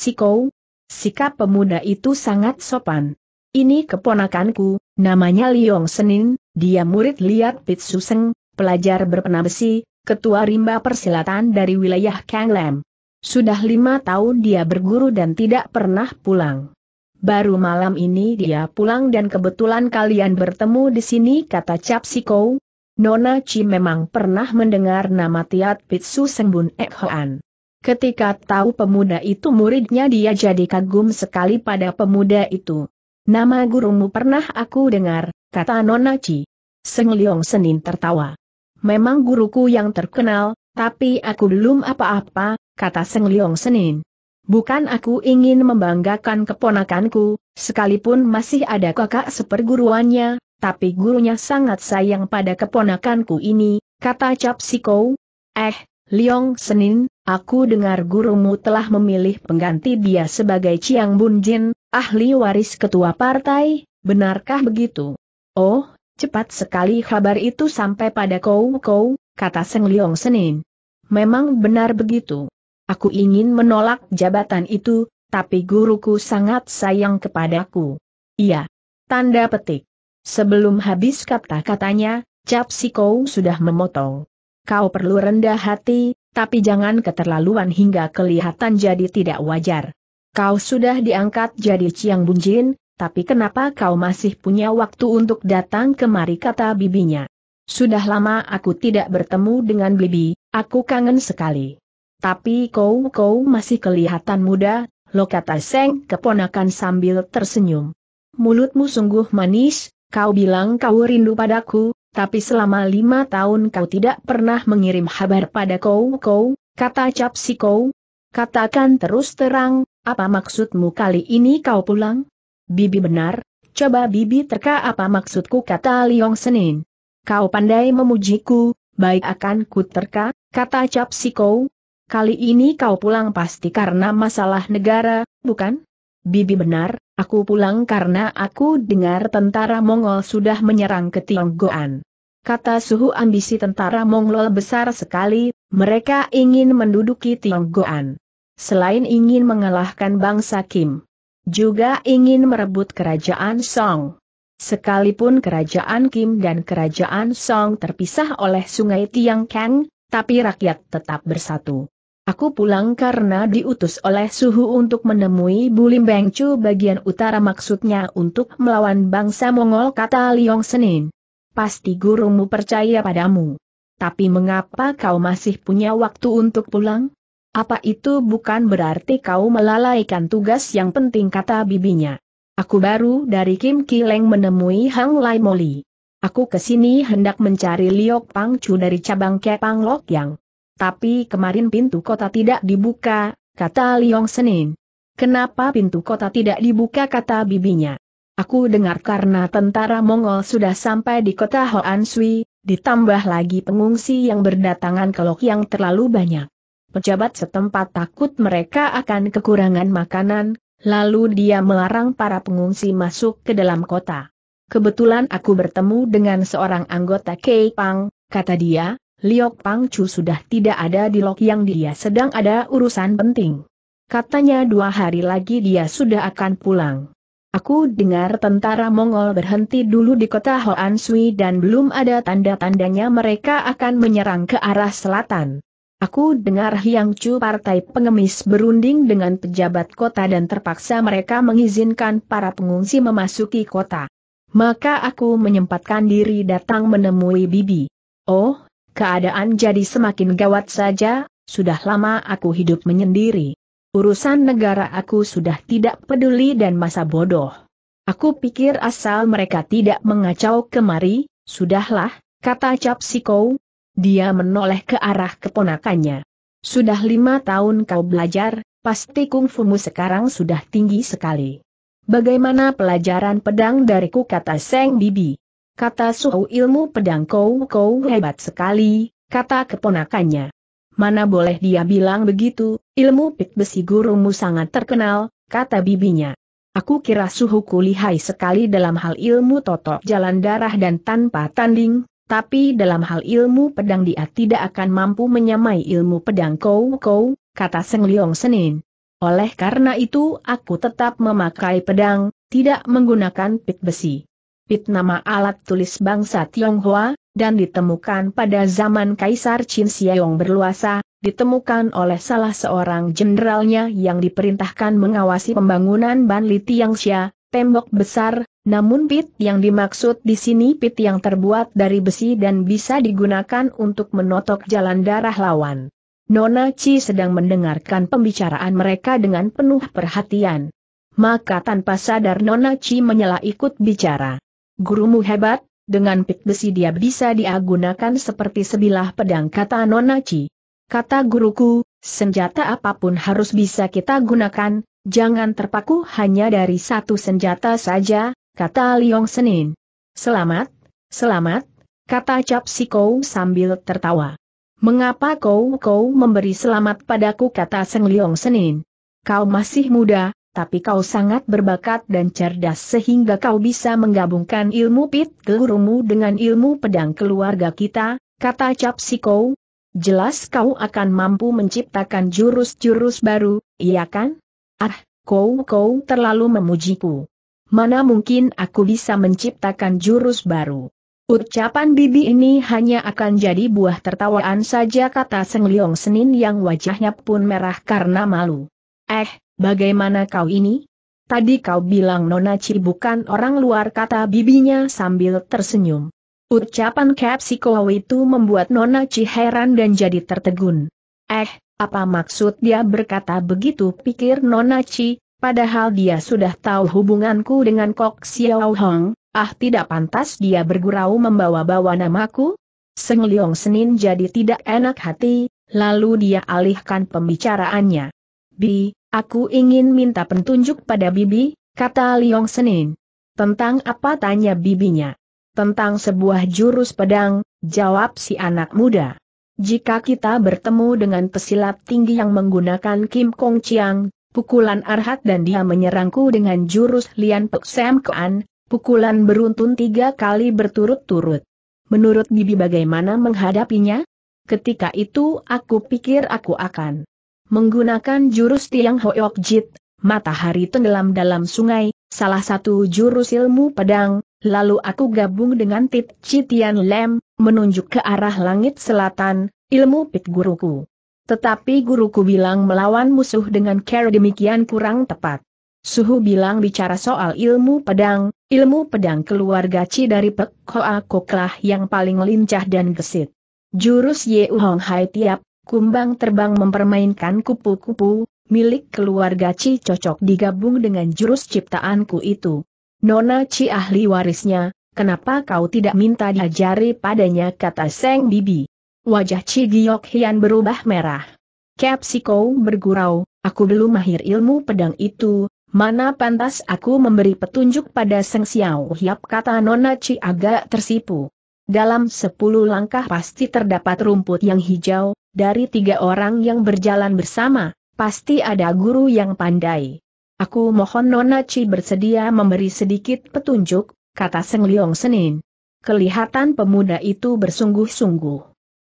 Sikap pemuda itu sangat sopan. Ini keponakanku, namanya Liong Senin, dia murid Liat Pit Suseng, pelajar berpena besi, ketua rimba persilatan dari wilayah Kanglem. Sudah lima tahun dia berguru dan tidak pernah pulang. Baru malam ini dia pulang dan kebetulan kalian bertemu di sini kata Cap Siko. Nona Chi memang pernah mendengar nama Tiat Pitsu Sengbun Bun Ek Hoan. Ketika tahu pemuda itu muridnya dia jadi kagum sekali pada pemuda itu. Nama gurumu pernah aku dengar, kata Nonaci. Seng Leong Senin tertawa. Memang guruku yang terkenal, tapi aku belum apa-apa, kata Seng Leong Senin. Bukan aku ingin membanggakan keponakanku, sekalipun masih ada kakak seperguruannya, tapi gurunya sangat sayang pada keponakanku ini, kata Cap Siko. Eh, Liong Senin, aku dengar gurumu telah memilih pengganti dia sebagai Chiang Bun Jin, ahli waris ketua partai, benarkah begitu? Oh, cepat sekali kabar itu sampai pada kau-kau, kata Seng Liong Senin. Memang benar begitu. Aku ingin menolak jabatan itu, tapi guruku sangat sayang kepadaku. Iya. Tanda petik. Sebelum habis kata-katanya, Cap Sikou sudah memotong kau perlu rendah hati, tapi jangan keterlaluan hingga kelihatan jadi tidak wajar. Kau sudah diangkat jadi Ciang Bunjin, tapi kenapa kau masih punya waktu untuk datang kemari kata bibinya. Sudah lama aku tidak bertemu dengan bibi, aku kangen sekali. Tapi kau-kau masih kelihatan muda, lo kata Seng keponakan sambil tersenyum. Mulutmu sungguh manis, kau bilang kau rindu padaku, tapi selama lima tahun kau tidak pernah mengirim kabar pada kau-kau, kata Cap si kau. Katakan terus terang, apa maksudmu kali ini kau pulang? Bibi benar, coba Bibi terka apa maksudku kata Liong Senin. Kau pandai memujiku, baik akan ku terka, kata Cap si kau. Kali ini kau pulang pasti karena masalah negara, bukan? Bibi benar, aku pulang karena aku dengar tentara Mongol sudah menyerang ke Tionggoan kata suhu ambisi tentara Mongol besar sekali, mereka ingin menduduki Tionggoan. Selain ingin mengalahkan bangsa Kim, juga ingin merebut kerajaan Song. Sekalipun kerajaan Kim dan kerajaan Song terpisah oleh sungai Tiangkang, tapi rakyat tetap bersatu. Aku pulang karena diutus oleh Suhu untuk menemui Bulim Bengcu bagian utara maksudnya untuk melawan bangsa Mongol kata Liong Senin pasti gurumu percaya padamu. Tapi mengapa kau masih punya waktu untuk pulang? Apa itu bukan berarti kau melalaikan tugas yang penting kata bibinya. Aku baru dari Kim Kileng menemui Hang Lai Moli. Aku kesini hendak mencari Liok Pang Chu dari cabang Kepang Lok Yang. Tapi kemarin pintu kota tidak dibuka, kata Liong Senin. Kenapa pintu kota tidak dibuka kata bibinya? Aku dengar karena tentara Mongol sudah sampai di kota Hoan Sui, ditambah lagi pengungsi yang berdatangan ke Lok yang terlalu banyak. Pejabat setempat takut mereka akan kekurangan makanan, lalu dia melarang para pengungsi masuk ke dalam kota. Kebetulan aku bertemu dengan seorang anggota Kei Pang, kata dia, Liok Pang Chu sudah tidak ada di Lok yang dia sedang ada urusan penting. Katanya dua hari lagi dia sudah akan pulang. Aku dengar tentara Mongol berhenti dulu di kota Hoan Sui dan belum ada tanda-tandanya mereka akan menyerang ke arah selatan. Aku dengar Hyang Chu partai pengemis berunding dengan pejabat kota dan terpaksa mereka mengizinkan para pengungsi memasuki kota. Maka aku menyempatkan diri datang menemui Bibi. Oh, keadaan jadi semakin gawat saja, sudah lama aku hidup menyendiri. Urusan negara aku sudah tidak peduli dan masa bodoh. Aku pikir asal mereka tidak mengacau kemari, sudahlah, kata Cap Siko. Dia menoleh ke arah keponakannya. Sudah lima tahun kau belajar, pasti kungfumu sekarang sudah tinggi sekali. Bagaimana pelajaran pedang dariku kata Seng Bibi? Kata suhu ilmu pedang kau kau hebat sekali, kata keponakannya. Mana boleh dia bilang begitu, ilmu pit besi gurumu sangat terkenal, kata bibinya. Aku kira suhuku lihai sekali dalam hal ilmu totok jalan darah dan tanpa tanding, tapi dalam hal ilmu pedang dia tidak akan mampu menyamai ilmu pedang kau-kau, kata Seng Leong Senin. Oleh karena itu aku tetap memakai pedang, tidak menggunakan pit besi. Pit nama alat tulis bangsa Tionghoa, dan ditemukan pada zaman Kaisar Qin Xiaoyong berluasa, ditemukan oleh salah seorang jenderalnya yang diperintahkan mengawasi pembangunan Banli Tiangxia, tembok besar, namun pit yang dimaksud di sini pit yang terbuat dari besi dan bisa digunakan untuk menotok jalan darah lawan. Nona Chi sedang mendengarkan pembicaraan mereka dengan penuh perhatian. Maka tanpa sadar Nona Chi menyela ikut bicara. Gurumu hebat, dengan pik besi dia bisa diagunakan seperti sebilah pedang kata Nonaci. Kata guruku, senjata apapun harus bisa kita gunakan, jangan terpaku hanya dari satu senjata saja, kata Liong Senin. Selamat, selamat, kata Cap Siko sambil tertawa. Mengapa kau kau memberi selamat padaku kata Seng Liong Senin? Kau masih muda, tapi kau sangat berbakat dan cerdas sehingga kau bisa menggabungkan ilmu pit gelurumu dengan ilmu pedang keluarga kita, kata Cap Siko. Jelas kau akan mampu menciptakan jurus-jurus baru, iya kan? Ah, kau kau terlalu memujiku. Mana mungkin aku bisa menciptakan jurus baru? Ucapan bibi ini hanya akan jadi buah tertawaan saja kata Seng Leong Senin yang wajahnya pun merah karena malu. Eh, Bagaimana kau ini? Tadi kau bilang Nona Ci bukan orang luar kata bibinya sambil tersenyum. Ucapan Kapsikow itu membuat Nona Ci heran dan jadi tertegun. Eh, apa maksud dia berkata begitu pikir Nona Ci, padahal dia sudah tahu hubunganku dengan Kok Xiao Hong, ah tidak pantas dia bergurau membawa-bawa namaku? Seng Leong Senin jadi tidak enak hati, lalu dia alihkan pembicaraannya. Bi, Aku ingin minta petunjuk pada Bibi, kata Liong Senin. Tentang apa tanya bibinya? Tentang sebuah jurus pedang, jawab si anak muda. Jika kita bertemu dengan pesilat tinggi yang menggunakan Kim Kong Chiang, pukulan arhat dan dia menyerangku dengan jurus Lian Pek Sam Kuan, pukulan beruntun tiga kali berturut-turut. Menurut Bibi bagaimana menghadapinya? Ketika itu aku pikir aku akan Menggunakan jurus Tiang Hoyok Jit, matahari tenggelam dalam sungai, salah satu jurus ilmu pedang, lalu aku gabung dengan Tit Citian Lem, menunjuk ke arah langit selatan, ilmu pit guruku. Tetapi guruku bilang melawan musuh dengan cara demikian kurang tepat. Suhu bilang bicara soal ilmu pedang, ilmu pedang keluarga Ci dari Pek Hoa Koklah yang paling lincah dan gesit. Jurus Ye Hong Hai Tiap, Kumbang terbang mempermainkan kupu-kupu, milik keluarga Ci cocok digabung dengan jurus ciptaanku itu. Nona Ci ahli warisnya, kenapa kau tidak minta diajari padanya kata Seng Bibi. Wajah Ci Giok Hian berubah merah. Kepsiko bergurau, aku belum mahir ilmu pedang itu, mana pantas aku memberi petunjuk pada Seng Xiao Hiap kata Nona Ci agak tersipu. Dalam sepuluh langkah pasti terdapat rumput yang hijau, dari tiga orang yang berjalan bersama, pasti ada guru yang pandai. Aku mohon Nona Chi bersedia memberi sedikit petunjuk, kata Seng liong Senin. Kelihatan pemuda itu bersungguh-sungguh.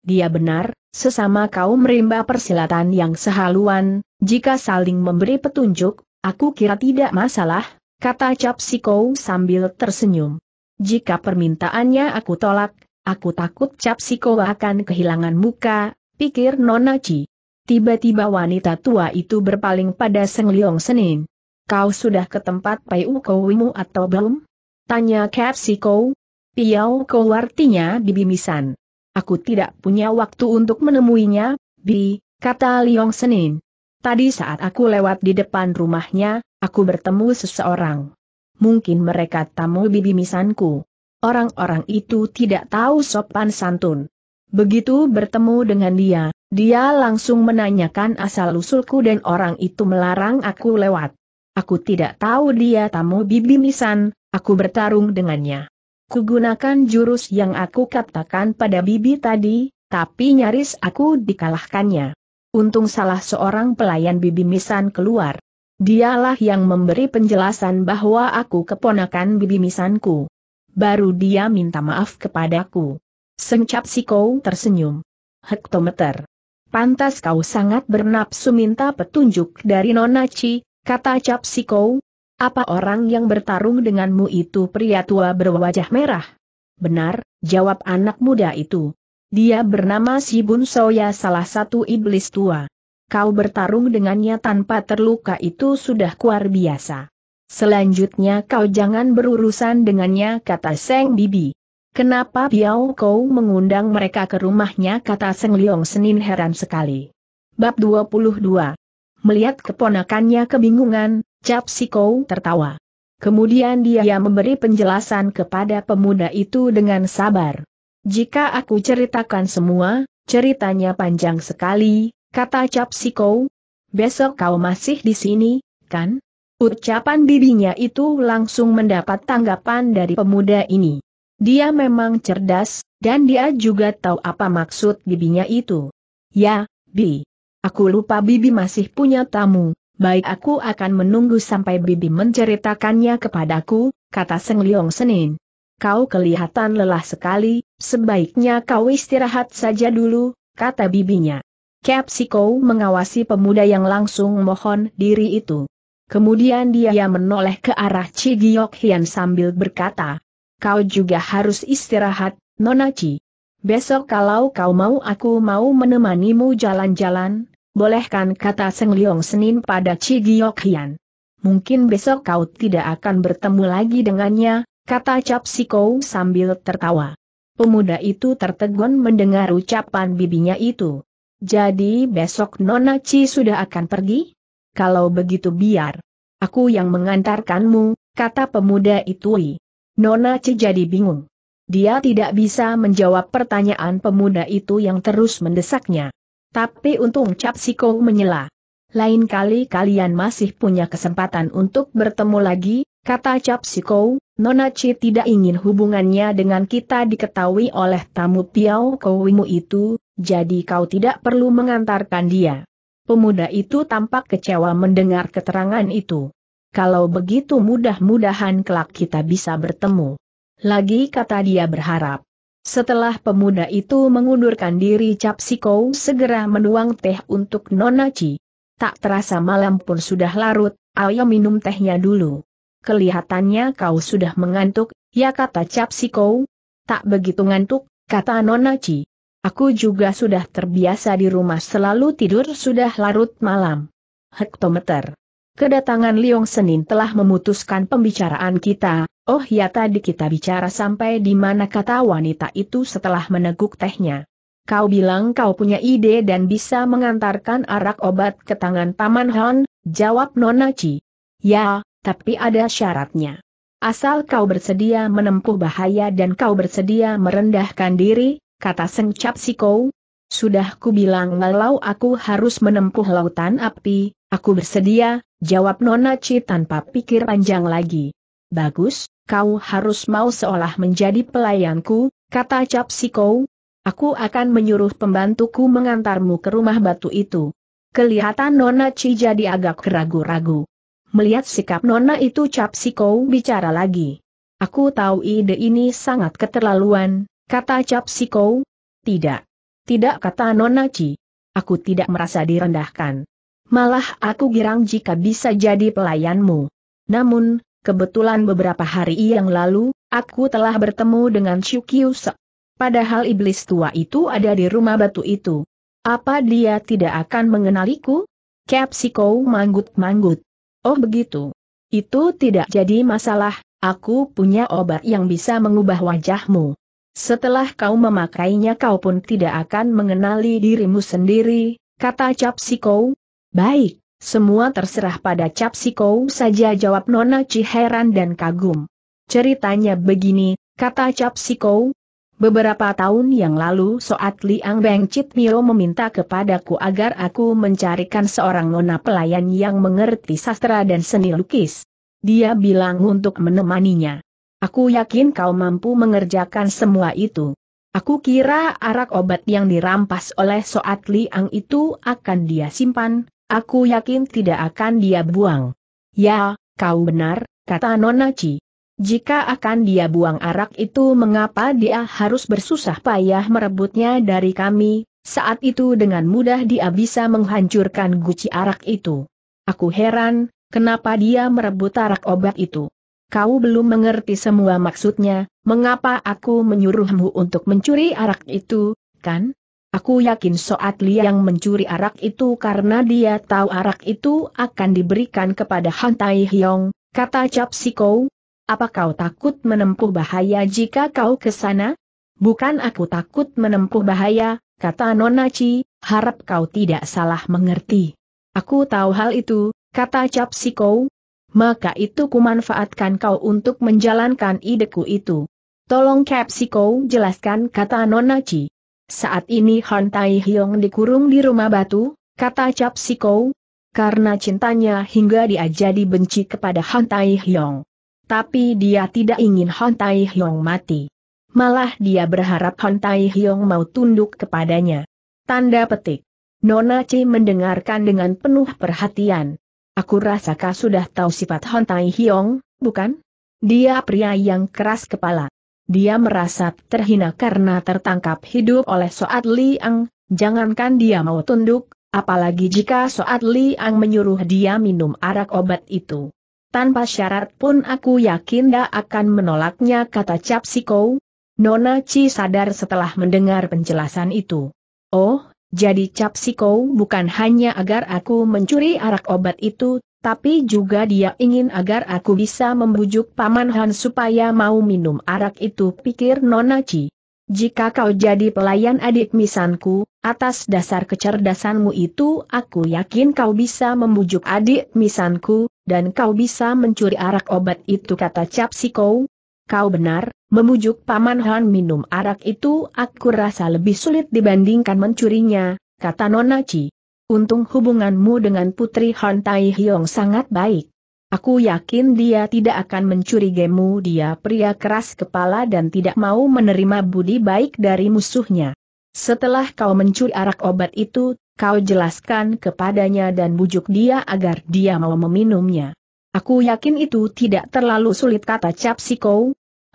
Dia benar, sesama kaum rimba persilatan yang sehaluan, jika saling memberi petunjuk, aku kira tidak masalah, kata Cap Siko sambil tersenyum. Jika permintaannya aku tolak, aku takut Cap Siko akan kehilangan muka, pikir Nona Chi. Tiba-tiba wanita tua itu berpaling pada Seng Leong Senin. Kau sudah ke tempat Pai Ukowimu atau belum? Tanya Cap Siko. Piau kau artinya bibi misan. Aku tidak punya waktu untuk menemuinya, Bi, kata Leong Senin. Tadi saat aku lewat di depan rumahnya, aku bertemu seseorang mungkin mereka tamu bibi misanku. Orang-orang itu tidak tahu sopan santun. Begitu bertemu dengan dia, dia langsung menanyakan asal-usulku dan orang itu melarang aku lewat. Aku tidak tahu dia tamu bibi misan, aku bertarung dengannya. Kugunakan jurus yang aku katakan pada bibi tadi, tapi nyaris aku dikalahkannya. Untung salah seorang pelayan bibi misan keluar. Dialah yang memberi penjelasan bahwa aku keponakan bibi misanku. Baru dia minta maaf kepadaku. si Kou tersenyum. Hektometer. Pantas kau sangat bernapsu minta petunjuk dari Nonaci, kata Cap Kou. Apa orang yang bertarung denganmu itu pria tua berwajah merah? Benar, jawab anak muda itu. Dia bernama Sibun Soya salah satu iblis tua kau bertarung dengannya tanpa terluka itu sudah luar biasa. Selanjutnya kau jangan berurusan dengannya kata Seng Bibi. Kenapa Biao Kau mengundang mereka ke rumahnya kata Seng Leong Senin heran sekali. Bab 22 Melihat keponakannya kebingungan, Cap Si Kau tertawa. Kemudian dia memberi penjelasan kepada pemuda itu dengan sabar. Jika aku ceritakan semua, ceritanya panjang sekali, kata Cap Siko. Besok kau masih di sini, kan? Ucapan bibinya itu langsung mendapat tanggapan dari pemuda ini. Dia memang cerdas, dan dia juga tahu apa maksud bibinya itu. Ya, Bi. Aku lupa bibi masih punya tamu, baik aku akan menunggu sampai bibi menceritakannya kepadaku, kata Seng Liong Senin. Kau kelihatan lelah sekali, sebaiknya kau istirahat saja dulu, kata bibinya. Capsico mengawasi pemuda yang langsung mohon diri itu. Kemudian dia menoleh ke arah Cigiok Hian sambil berkata, Kau juga harus istirahat, Nonaci. Besok kalau kau mau aku mau menemanimu jalan-jalan, bolehkan kata Seng Leong Senin pada Cigiok Hian. Mungkin besok kau tidak akan bertemu lagi dengannya, kata Capsico sambil tertawa. Pemuda itu tertegun mendengar ucapan bibinya itu. Jadi besok Nona Ci sudah akan pergi? Kalau begitu biar. Aku yang mengantarkanmu, kata pemuda itu. Nona Ci jadi bingung. Dia tidak bisa menjawab pertanyaan pemuda itu yang terus mendesaknya. Tapi untung Cap Siko menyela. Lain kali kalian masih punya kesempatan untuk bertemu lagi, kata Cap Siko, Nona Ci tidak ingin hubungannya dengan kita diketahui oleh tamu Piao Kowimu itu, jadi kau tidak perlu mengantarkan dia. Pemuda itu tampak kecewa mendengar keterangan itu. Kalau begitu mudah-mudahan kelak kita bisa bertemu. Lagi kata dia berharap. Setelah pemuda itu mengundurkan diri Cap segera menuang teh untuk Nonaci. Tak terasa malam pun sudah larut, ayo minum tehnya dulu. Kelihatannya kau sudah mengantuk, ya kata Cap Tak begitu ngantuk, kata Nonaci. Aku juga sudah terbiasa di rumah selalu tidur sudah larut malam. Hektometer. Kedatangan Liong Senin telah memutuskan pembicaraan kita, oh ya tadi kita bicara sampai di mana kata wanita itu setelah meneguk tehnya. Kau bilang kau punya ide dan bisa mengantarkan arak obat ke tangan Taman Han, jawab Nona Chi. Ya, tapi ada syaratnya. Asal kau bersedia menempuh bahaya dan kau bersedia merendahkan diri, kata Seng Cap Siko. Sudah ku bilang aku harus menempuh lautan api, aku bersedia, jawab Nona Ci tanpa pikir panjang lagi. Bagus, kau harus mau seolah menjadi pelayanku, kata Cap Siko. Aku akan menyuruh pembantuku mengantarmu ke rumah batu itu. Kelihatan Nona Ci jadi agak ragu-ragu. Melihat sikap Nona itu Cap Siko bicara lagi. Aku tahu ide ini sangat keterlaluan, Kata Cap Siko, tidak. Tidak kata Nona Ci. Aku tidak merasa direndahkan. Malah aku girang jika bisa jadi pelayanmu. Namun, kebetulan beberapa hari yang lalu, aku telah bertemu dengan Shukyuse. Padahal iblis tua itu ada di rumah batu itu. Apa dia tidak akan mengenaliku? Capsico manggut-manggut. Oh begitu. Itu tidak jadi masalah, aku punya obat yang bisa mengubah wajahmu. Setelah kau memakainya kau pun tidak akan mengenali dirimu sendiri, kata Cap Baik, semua terserah pada Cap saja jawab Nona Ciheran dan kagum. Ceritanya begini, kata Cap Beberapa tahun yang lalu Soat Liang Beng Chit Mio meminta kepadaku agar aku mencarikan seorang nona pelayan yang mengerti sastra dan seni lukis. Dia bilang untuk menemaninya. Aku yakin kau mampu mengerjakan semua itu. Aku kira arak obat yang dirampas oleh Soat Liang itu akan dia simpan, aku yakin tidak akan dia buang. Ya, kau benar, kata Nonaci. Jika akan dia buang arak itu mengapa dia harus bersusah payah merebutnya dari kami, saat itu dengan mudah dia bisa menghancurkan guci arak itu. Aku heran, kenapa dia merebut arak obat itu kau belum mengerti semua maksudnya, mengapa aku menyuruhmu untuk mencuri arak itu, kan? Aku yakin Soat Liang mencuri arak itu karena dia tahu arak itu akan diberikan kepada Han Tai Hyong, kata Cap Apa kau takut menempuh bahaya jika kau ke sana? Bukan aku takut menempuh bahaya, kata Nonaci, harap kau tidak salah mengerti. Aku tahu hal itu, kata Cap maka itu kumanfaatkan kau untuk menjalankan ideku itu. Tolong Capsico jelaskan kata Nonaci. Saat ini Han Tai Hyong dikurung di rumah batu, kata Capsico, karena cintanya hingga dia jadi benci kepada Han Tai Hyong. Tapi dia tidak ingin Han Tai Hyong mati. Malah dia berharap Han Tai Hyong mau tunduk kepadanya. Tanda petik. Nona Chi mendengarkan dengan penuh perhatian. Aku rasa kau sudah tahu sifat Hon Tai Hiong, bukan? Dia pria yang keras kepala. Dia merasa terhina karena tertangkap hidup oleh Soat Liang, jangankan dia mau tunduk, apalagi jika Soat Liang menyuruh dia minum arak obat itu. Tanpa syarat pun aku yakin dia akan menolaknya kata Cap Nona Chi sadar setelah mendengar penjelasan itu. Oh, jadi Cap Siko bukan hanya agar aku mencuri arak obat itu, tapi juga dia ingin agar aku bisa membujuk Paman Han supaya mau minum arak itu pikir Nona Jika kau jadi pelayan adik misanku, atas dasar kecerdasanmu itu aku yakin kau bisa membujuk adik misanku, dan kau bisa mencuri arak obat itu kata Cap Siko. Kau benar, Memujuk Paman Han minum arak itu aku rasa lebih sulit dibandingkan mencurinya, kata Nona Chi. Untung hubunganmu dengan Putri Han Tai Hyong sangat baik. Aku yakin dia tidak akan gemu dia pria keras kepala dan tidak mau menerima budi baik dari musuhnya. Setelah kau mencuri arak obat itu, kau jelaskan kepadanya dan bujuk dia agar dia mau meminumnya. Aku yakin itu tidak terlalu sulit kata Cap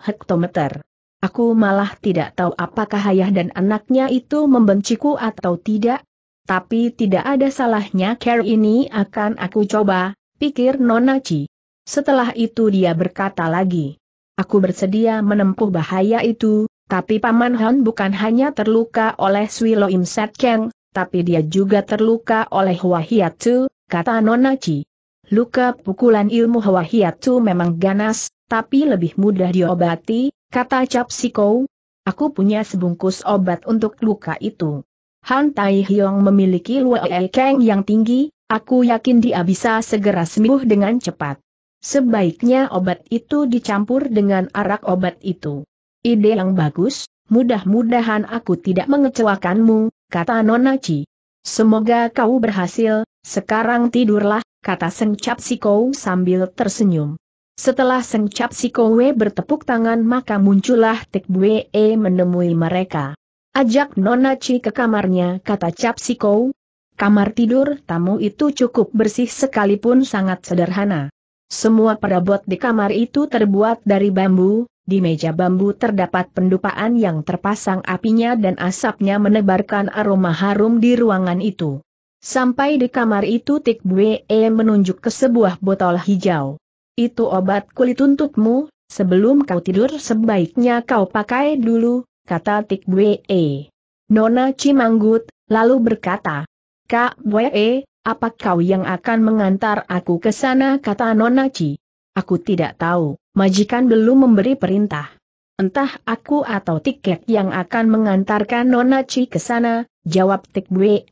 hektometer. Aku malah tidak tahu apakah ayah dan anaknya itu membenciku atau tidak. Tapi tidak ada salahnya care ini akan aku coba, pikir Nona Ci. Setelah itu dia berkata lagi. Aku bersedia menempuh bahaya itu, tapi Paman Han bukan hanya terluka oleh Swilo Im Set Keng, tapi dia juga terluka oleh Wahiatu, kata Nona Ci. Luka pukulan ilmu Wahiatu memang ganas, tapi lebih mudah diobati, kata Cap Aku punya sebungkus obat untuk luka itu. Han Tai Hyong memiliki luai e keng yang tinggi, aku yakin dia bisa segera sembuh dengan cepat. Sebaiknya obat itu dicampur dengan arak obat itu. Ide yang bagus, mudah-mudahan aku tidak mengecewakanmu, kata Nonaci. Semoga kau berhasil, sekarang tidurlah, kata Sen Sikou sambil tersenyum. Setelah Seng Cap Sikowe bertepuk tangan maka muncullah Tek Bue e menemui mereka. Ajak Nona Ci ke kamarnya kata Cap Sikow. Kamar tidur tamu itu cukup bersih sekalipun sangat sederhana. Semua perabot di kamar itu terbuat dari bambu, di meja bambu terdapat pendupaan yang terpasang apinya dan asapnya menebarkan aroma harum di ruangan itu. Sampai di kamar itu Tik Bue e menunjuk ke sebuah botol hijau. Itu obat kulit untukmu, sebelum kau tidur sebaiknya kau pakai dulu, kata Tik Bwe. Nona Cimanggut, lalu berkata, Kak Bwe, apa kau yang akan mengantar aku ke sana kata Nona Ci. Aku tidak tahu, majikan belum memberi perintah. Entah aku atau tiket yang akan mengantarkan Nona Ci ke sana, jawab Tik Bwe.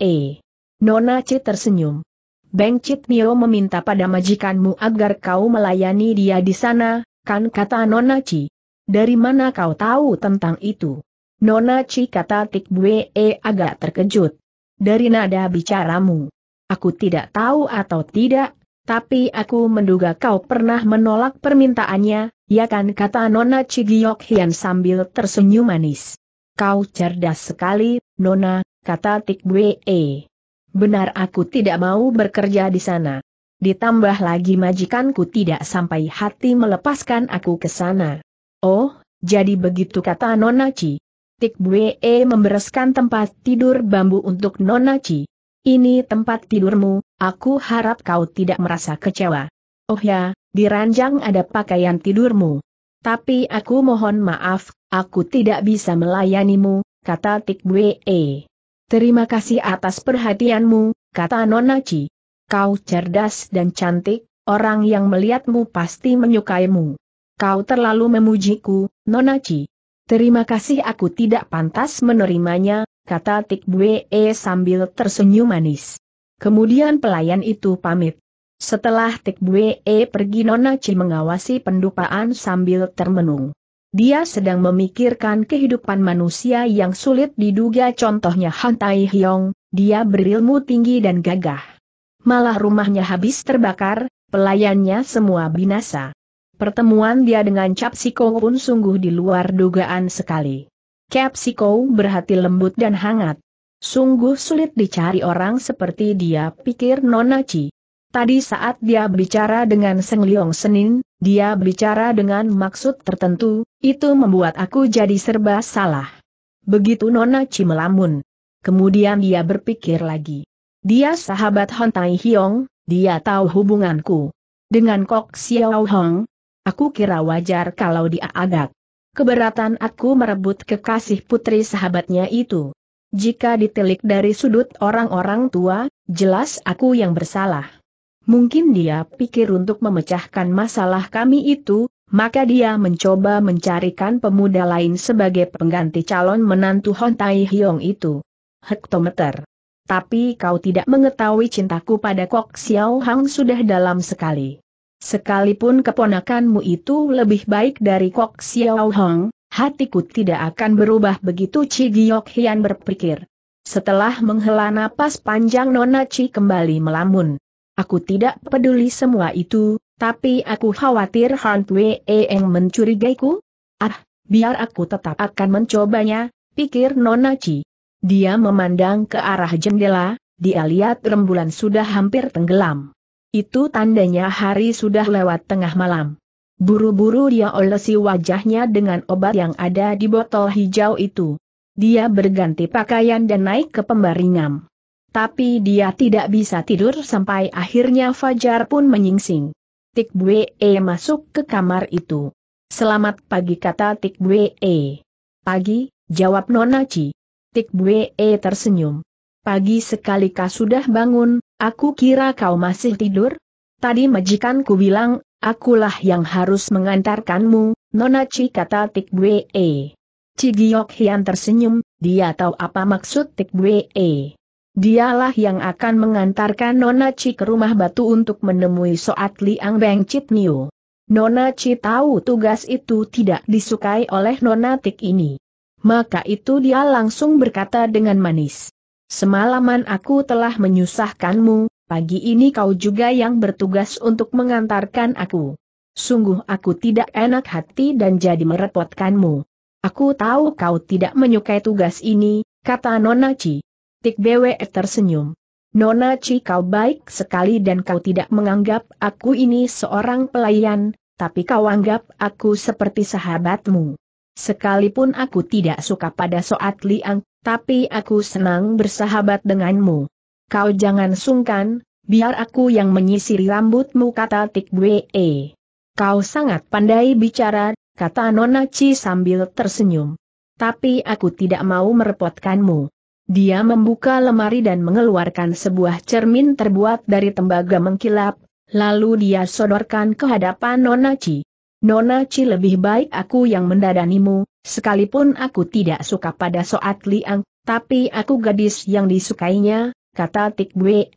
Nona Ci tersenyum. Beng Chit Mio meminta pada majikanmu agar kau melayani dia di sana, kan kata Nona Chi. Dari mana kau tahu tentang itu? Nona Chi kata Tik Bue e agak terkejut. Dari nada bicaramu. Aku tidak tahu atau tidak, tapi aku menduga kau pernah menolak permintaannya, ya kan kata Nona Chi Giok Hian sambil tersenyum manis. Kau cerdas sekali, Nona, kata Tik Bue. E. Benar aku tidak mau bekerja di sana. Ditambah lagi majikanku tidak sampai hati melepaskan aku ke sana. Oh, jadi begitu kata Nonaci. Tik Bwe membereskan tempat tidur bambu untuk Nonaci. Ini tempat tidurmu, aku harap kau tidak merasa kecewa. Oh ya, di ranjang ada pakaian tidurmu. Tapi aku mohon maaf, aku tidak bisa melayanimu, kata Tik Bwe. Terima kasih atas perhatianmu, kata Nonaci. Kau cerdas dan cantik, orang yang melihatmu pasti menyukaimu. Kau terlalu memujiku, Nonaci. Terima kasih aku tidak pantas menerimanya, kata Tikbue sambil tersenyum manis. Kemudian pelayan itu pamit. Setelah Tikbue pergi Nonaci mengawasi pendupaan sambil termenung. Dia sedang memikirkan kehidupan manusia yang sulit diduga contohnya Han Tai Hyong, dia berilmu tinggi dan gagah. Malah rumahnya habis terbakar, pelayannya semua binasa. Pertemuan dia dengan Cap Siko pun sungguh di luar dugaan sekali. Cap Siko berhati lembut dan hangat. Sungguh sulit dicari orang seperti dia pikir Nonaci. Tadi saat dia berbicara dengan Seng Liong Senin, dia berbicara dengan maksud tertentu, itu membuat aku jadi serba salah. Begitu Nona Chi melamun. Kemudian dia berpikir lagi. Dia sahabat Hon Tai Hiong, dia tahu hubunganku. Dengan Kok Xiao Hong, aku kira wajar kalau dia agak. Keberatan aku merebut kekasih putri sahabatnya itu. Jika ditelik dari sudut orang-orang tua, jelas aku yang bersalah. Mungkin dia pikir untuk memecahkan masalah kami itu, maka dia mencoba mencarikan pemuda lain sebagai pengganti calon menantu Hon Tai Hiong itu. Hektometer. Tapi kau tidak mengetahui cintaku pada Kok Xiao Hang sudah dalam sekali. Sekalipun keponakanmu itu lebih baik dari Kok Xiao Hang, hatiku tidak akan berubah begitu Chi Giok Hian berpikir. Setelah menghela napas panjang Nona Chi kembali melamun. Aku tidak peduli semua itu, tapi aku khawatir Han Wei yang mencurigaiku. Ah, biar aku tetap akan mencobanya, pikir Nona Chi. Dia memandang ke arah jendela, dia lihat rembulan sudah hampir tenggelam. Itu tandanya hari sudah lewat tengah malam. Buru-buru dia olesi wajahnya dengan obat yang ada di botol hijau itu. Dia berganti pakaian dan naik ke pembaringan. Tapi dia tidak bisa tidur sampai akhirnya Fajar pun menyingsing. Tik Bwe e masuk ke kamar itu. Selamat pagi kata Tik Bwe. E. Pagi, jawab Nona Nonaci. Tik Bwe e tersenyum. Pagi sekali kau sudah bangun, aku kira kau masih tidur. Tadi majikanku bilang, akulah yang harus mengantarkanmu, Nona Nonaci kata Tik Bwe. Cigiok Hian tersenyum, dia tahu apa maksud Tik Bwe. Dialah yang akan mengantarkan Nona Chi ke rumah batu untuk menemui Soat Liang Beng Chit Niu. Nona Chi tahu tugas itu tidak disukai oleh Nona Tik ini. Maka itu dia langsung berkata dengan manis. Semalaman aku telah menyusahkanmu, pagi ini kau juga yang bertugas untuk mengantarkan aku. Sungguh aku tidak enak hati dan jadi merepotkanmu. Aku tahu kau tidak menyukai tugas ini, kata Nona Chi. Tik Bwe tersenyum. Nona Ci kau baik sekali dan kau tidak menganggap aku ini seorang pelayan, tapi kau anggap aku seperti sahabatmu. Sekalipun aku tidak suka pada Soat Liang, tapi aku senang bersahabat denganmu. Kau jangan sungkan, biar aku yang menyisiri rambutmu kata Tik Bwe. Kau sangat pandai bicara, kata Nona Ci sambil tersenyum. Tapi aku tidak mau merepotkanmu. Dia membuka lemari dan mengeluarkan sebuah cermin terbuat dari tembaga mengkilap, lalu dia sodorkan ke hadapan Nona Chi. Nona Chi lebih baik aku yang mendadanimu, sekalipun aku tidak suka pada Soat Liang, tapi aku gadis yang disukainya, kata Tik Bwe.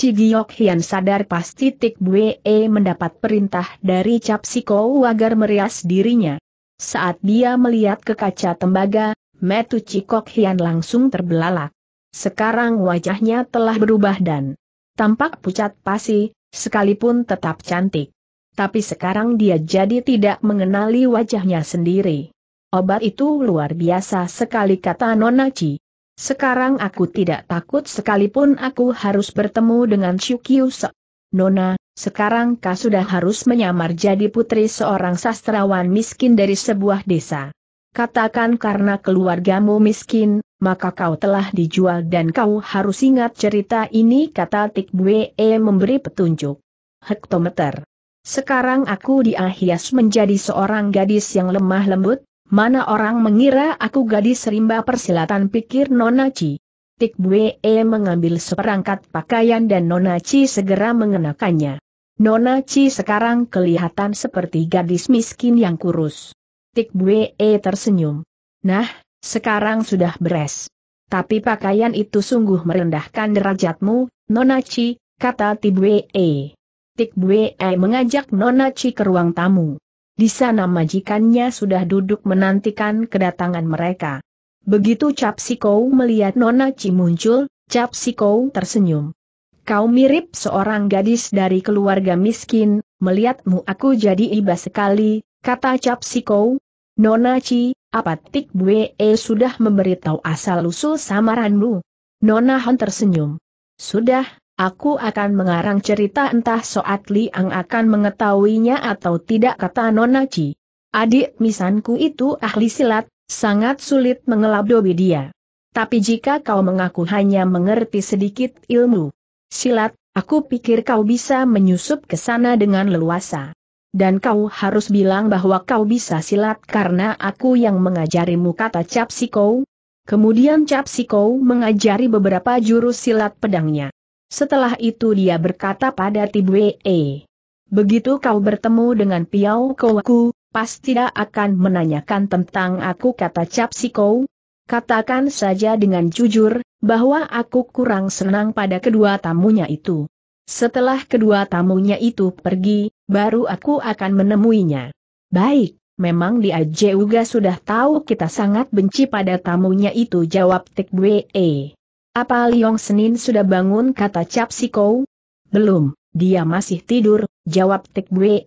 Ci Giok Hian sadar pasti Tik Bwe mendapat perintah dari Cap Sikou agar merias dirinya. Saat dia melihat ke kaca tembaga, Metu Cikok Hian langsung terbelalak. Sekarang wajahnya telah berubah dan tampak pucat pasi, sekalipun tetap cantik. Tapi sekarang dia jadi tidak mengenali wajahnya sendiri. Obat itu luar biasa sekali kata Nonaci. Sekarang aku tidak takut sekalipun aku harus bertemu dengan Se. Nona, sekarang kau sudah harus menyamar jadi putri seorang sastrawan miskin dari sebuah desa katakan karena keluargamu miskin, maka kau telah dijual dan kau harus ingat cerita ini kata Tik Bue eh, memberi petunjuk. Hektometer. Sekarang aku diahias menjadi seorang gadis yang lemah lembut, mana orang mengira aku gadis rimba persilatan pikir Nonaci. Tik Bue eh, mengambil seperangkat pakaian dan Nonaci segera mengenakannya. Nonaci sekarang kelihatan seperti gadis miskin yang kurus. Tik Bue tersenyum. Nah, sekarang sudah beres. Tapi pakaian itu sungguh merendahkan derajatmu, Nonachi, kata Tik Tik Tikbue mengajak Nonachi ke ruang tamu. Di sana majikannya sudah duduk menantikan kedatangan mereka. Begitu Cap Sikou melihat Nonachi muncul, Cap tersenyum. Kau mirip seorang gadis dari keluarga miskin, melihatmu aku jadi iba sekali, kata Cap Siko. Nona Ci, apa Tik Bue e sudah memberitahu asal-usul samaranmu? Nona Han tersenyum. Sudah, aku akan mengarang cerita entah Soat Liang akan mengetahuinya atau tidak kata Nona Ci. Adik misanku itu ahli silat, sangat sulit mengelabdobi dia. Tapi jika kau mengaku hanya mengerti sedikit ilmu silat, aku pikir kau bisa menyusup ke sana dengan leluasa. Dan kau harus bilang bahwa kau bisa silat karena aku yang mengajarimu kata Cap Kemudian Cap mengajari beberapa jurus silat pedangnya. Setelah itu dia berkata pada Tibwe, e, Begitu kau bertemu dengan Piao Kowaku, pasti tidak akan menanyakan tentang aku kata Cap Katakan saja dengan jujur, bahwa aku kurang senang pada kedua tamunya itu. Setelah kedua tamunya itu pergi, baru aku akan menemuinya. Baik, memang dia juga sudah tahu kita sangat benci pada tamunya itu jawab Tek Bwe. Apa Liong Senin sudah bangun kata Cap Belum, dia masih tidur, jawab Tek Bwe.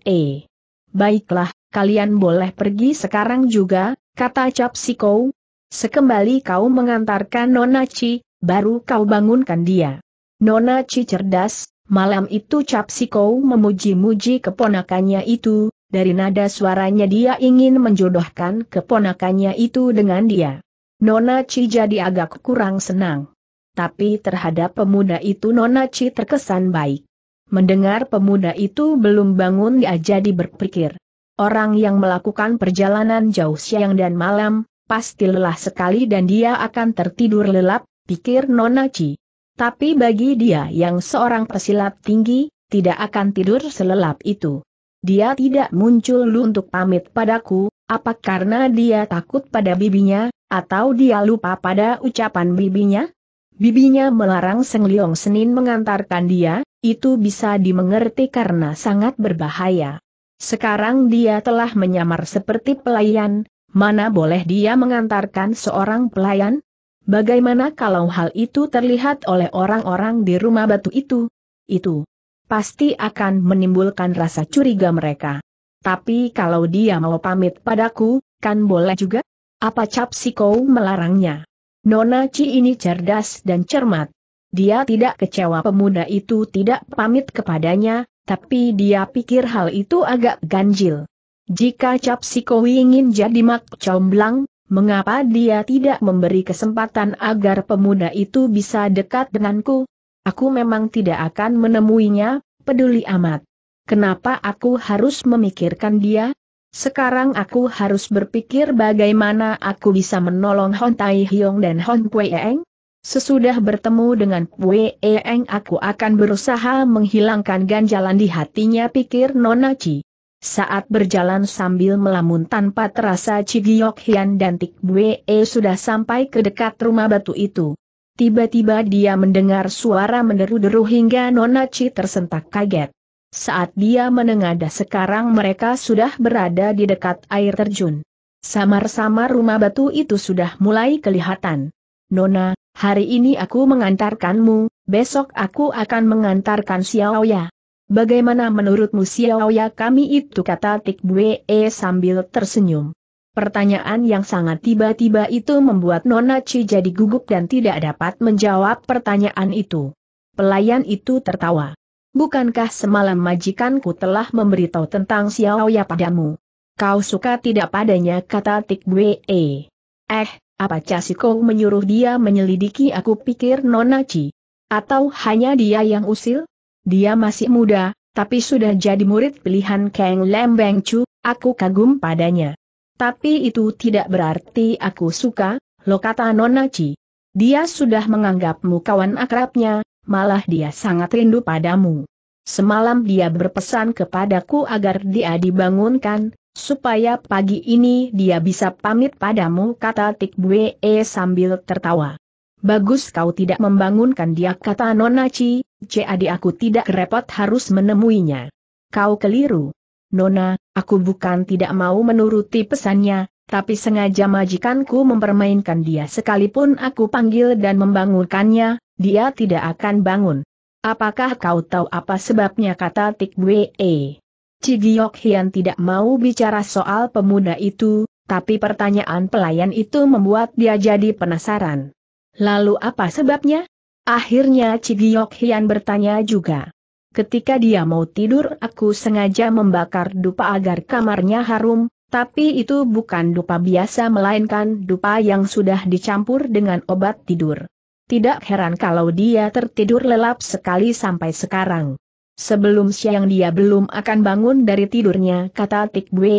Baiklah, kalian boleh pergi sekarang juga, kata Cap Sekembali kau mengantarkan Nona Chi, baru kau bangunkan dia. Nona Chi cerdas, Malam itu Cap Siko memuji-muji keponakannya itu, dari nada suaranya dia ingin menjodohkan keponakannya itu dengan dia. Nona Cijadi jadi agak kurang senang. Tapi terhadap pemuda itu Nona Chi terkesan baik. Mendengar pemuda itu belum bangun dia jadi berpikir. Orang yang melakukan perjalanan jauh siang dan malam, pasti lelah sekali dan dia akan tertidur lelap, pikir Nona Chi. Tapi bagi dia yang seorang pesilat tinggi, tidak akan tidur selelap itu. Dia tidak muncul lu untuk pamit padaku, apa karena dia takut pada bibinya, atau dia lupa pada ucapan bibinya? Bibinya melarang Seng Leong Senin mengantarkan dia, itu bisa dimengerti karena sangat berbahaya. Sekarang dia telah menyamar seperti pelayan, mana boleh dia mengantarkan seorang pelayan? Bagaimana kalau hal itu terlihat oleh orang-orang di rumah batu itu? Itu pasti akan menimbulkan rasa curiga mereka. Tapi kalau dia mau pamit padaku, kan boleh juga? Apa cap si kau melarangnya? Nona Ci ini cerdas dan cermat. Dia tidak kecewa pemuda itu tidak pamit kepadanya, tapi dia pikir hal itu agak ganjil. Jika Cap Sikowi ingin jadi mak comblang, mengapa dia tidak memberi kesempatan agar pemuda itu bisa dekat denganku? Aku memang tidak akan menemuinya, peduli amat. Kenapa aku harus memikirkan dia? Sekarang aku harus berpikir bagaimana aku bisa menolong Hon Tai Hyong dan Hon Pue Eng? Sesudah bertemu dengan Pue Eng aku akan berusaha menghilangkan ganjalan di hatinya pikir Nona Chi. Saat berjalan sambil melamun tanpa terasa Cigiok Hian dan Tik Bue sudah sampai ke dekat rumah batu itu. Tiba-tiba dia mendengar suara menderu-deru hingga Nona Ci tersentak kaget. Saat dia menengadah sekarang mereka sudah berada di dekat air terjun. Samar-samar rumah batu itu sudah mulai kelihatan. Nona, hari ini aku mengantarkanmu, besok aku akan mengantarkan Xiaoya. Bagaimana menurutmu siawaya kami itu kata Tik Bue sambil tersenyum. Pertanyaan yang sangat tiba-tiba itu membuat Nona Chi jadi gugup dan tidak dapat menjawab pertanyaan itu. Pelayan itu tertawa. Bukankah semalam majikanku telah memberitahu tentang siawaya padamu? Kau suka tidak padanya kata Tik Bue. Eh, apa Casiko menyuruh dia menyelidiki aku pikir Nona Chi? Atau hanya dia yang usil? Dia masih muda, tapi sudah jadi murid pilihan Kang lembeng Chu, aku kagum padanya. Tapi itu tidak berarti aku suka, lo kata Nona Ci. Dia sudah menganggapmu kawan akrabnya, malah dia sangat rindu padamu. Semalam dia berpesan kepadaku agar dia dibangunkan, supaya pagi ini dia bisa pamit padamu kata Tik Bue sambil tertawa. Bagus kau tidak membangunkan dia kata Nona Ci, jadi aku tidak repot harus menemuinya. Kau keliru. Nona, aku bukan tidak mau menuruti pesannya, tapi sengaja majikanku mempermainkan dia sekalipun aku panggil dan membangunkannya, dia tidak akan bangun. Apakah kau tahu apa sebabnya kata Tik Wee? Cigiok Hian tidak mau bicara soal pemuda itu, tapi pertanyaan pelayan itu membuat dia jadi penasaran. Lalu apa sebabnya? Akhirnya Cigiok Hian bertanya juga. Ketika dia mau tidur aku sengaja membakar dupa agar kamarnya harum, tapi itu bukan dupa biasa melainkan dupa yang sudah dicampur dengan obat tidur. Tidak heran kalau dia tertidur lelap sekali sampai sekarang. Sebelum siang dia belum akan bangun dari tidurnya kata Tik Bwe.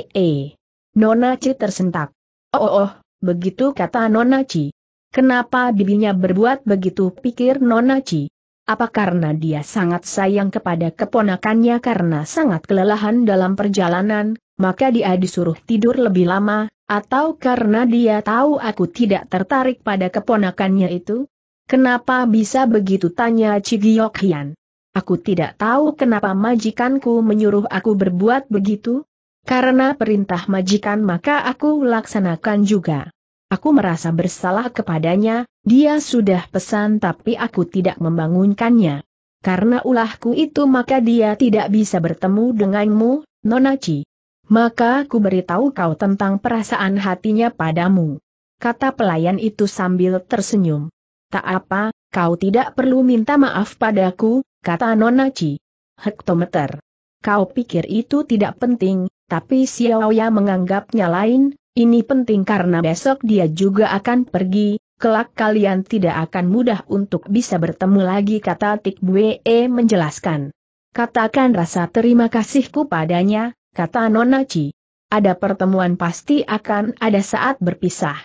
Nona Ci tersentak. Oh, oh oh begitu kata Nona Ci. Kenapa bibinya berbuat begitu pikir Nona Ci? Apa karena dia sangat sayang kepada keponakannya karena sangat kelelahan dalam perjalanan, maka dia disuruh tidur lebih lama, atau karena dia tahu aku tidak tertarik pada keponakannya itu? Kenapa bisa begitu tanya Cigiyok Hian? Aku tidak tahu kenapa majikanku menyuruh aku berbuat begitu. Karena perintah majikan maka aku laksanakan juga. Aku merasa bersalah kepadanya, dia sudah pesan tapi aku tidak membangunkannya. Karena ulahku itu maka dia tidak bisa bertemu denganmu, Nonaci. Maka aku beritahu kau tentang perasaan hatinya padamu. Kata pelayan itu sambil tersenyum. Tak apa, kau tidak perlu minta maaf padaku, kata Nonaci. Hektometer. Kau pikir itu tidak penting, tapi Xiaoya menganggapnya lain, ini penting karena besok dia juga akan pergi, kelak kalian tidak akan mudah untuk bisa bertemu lagi kata Tik Bue menjelaskan. Katakan rasa terima kasihku padanya, kata Nonaci. Ada pertemuan pasti akan ada saat berpisah.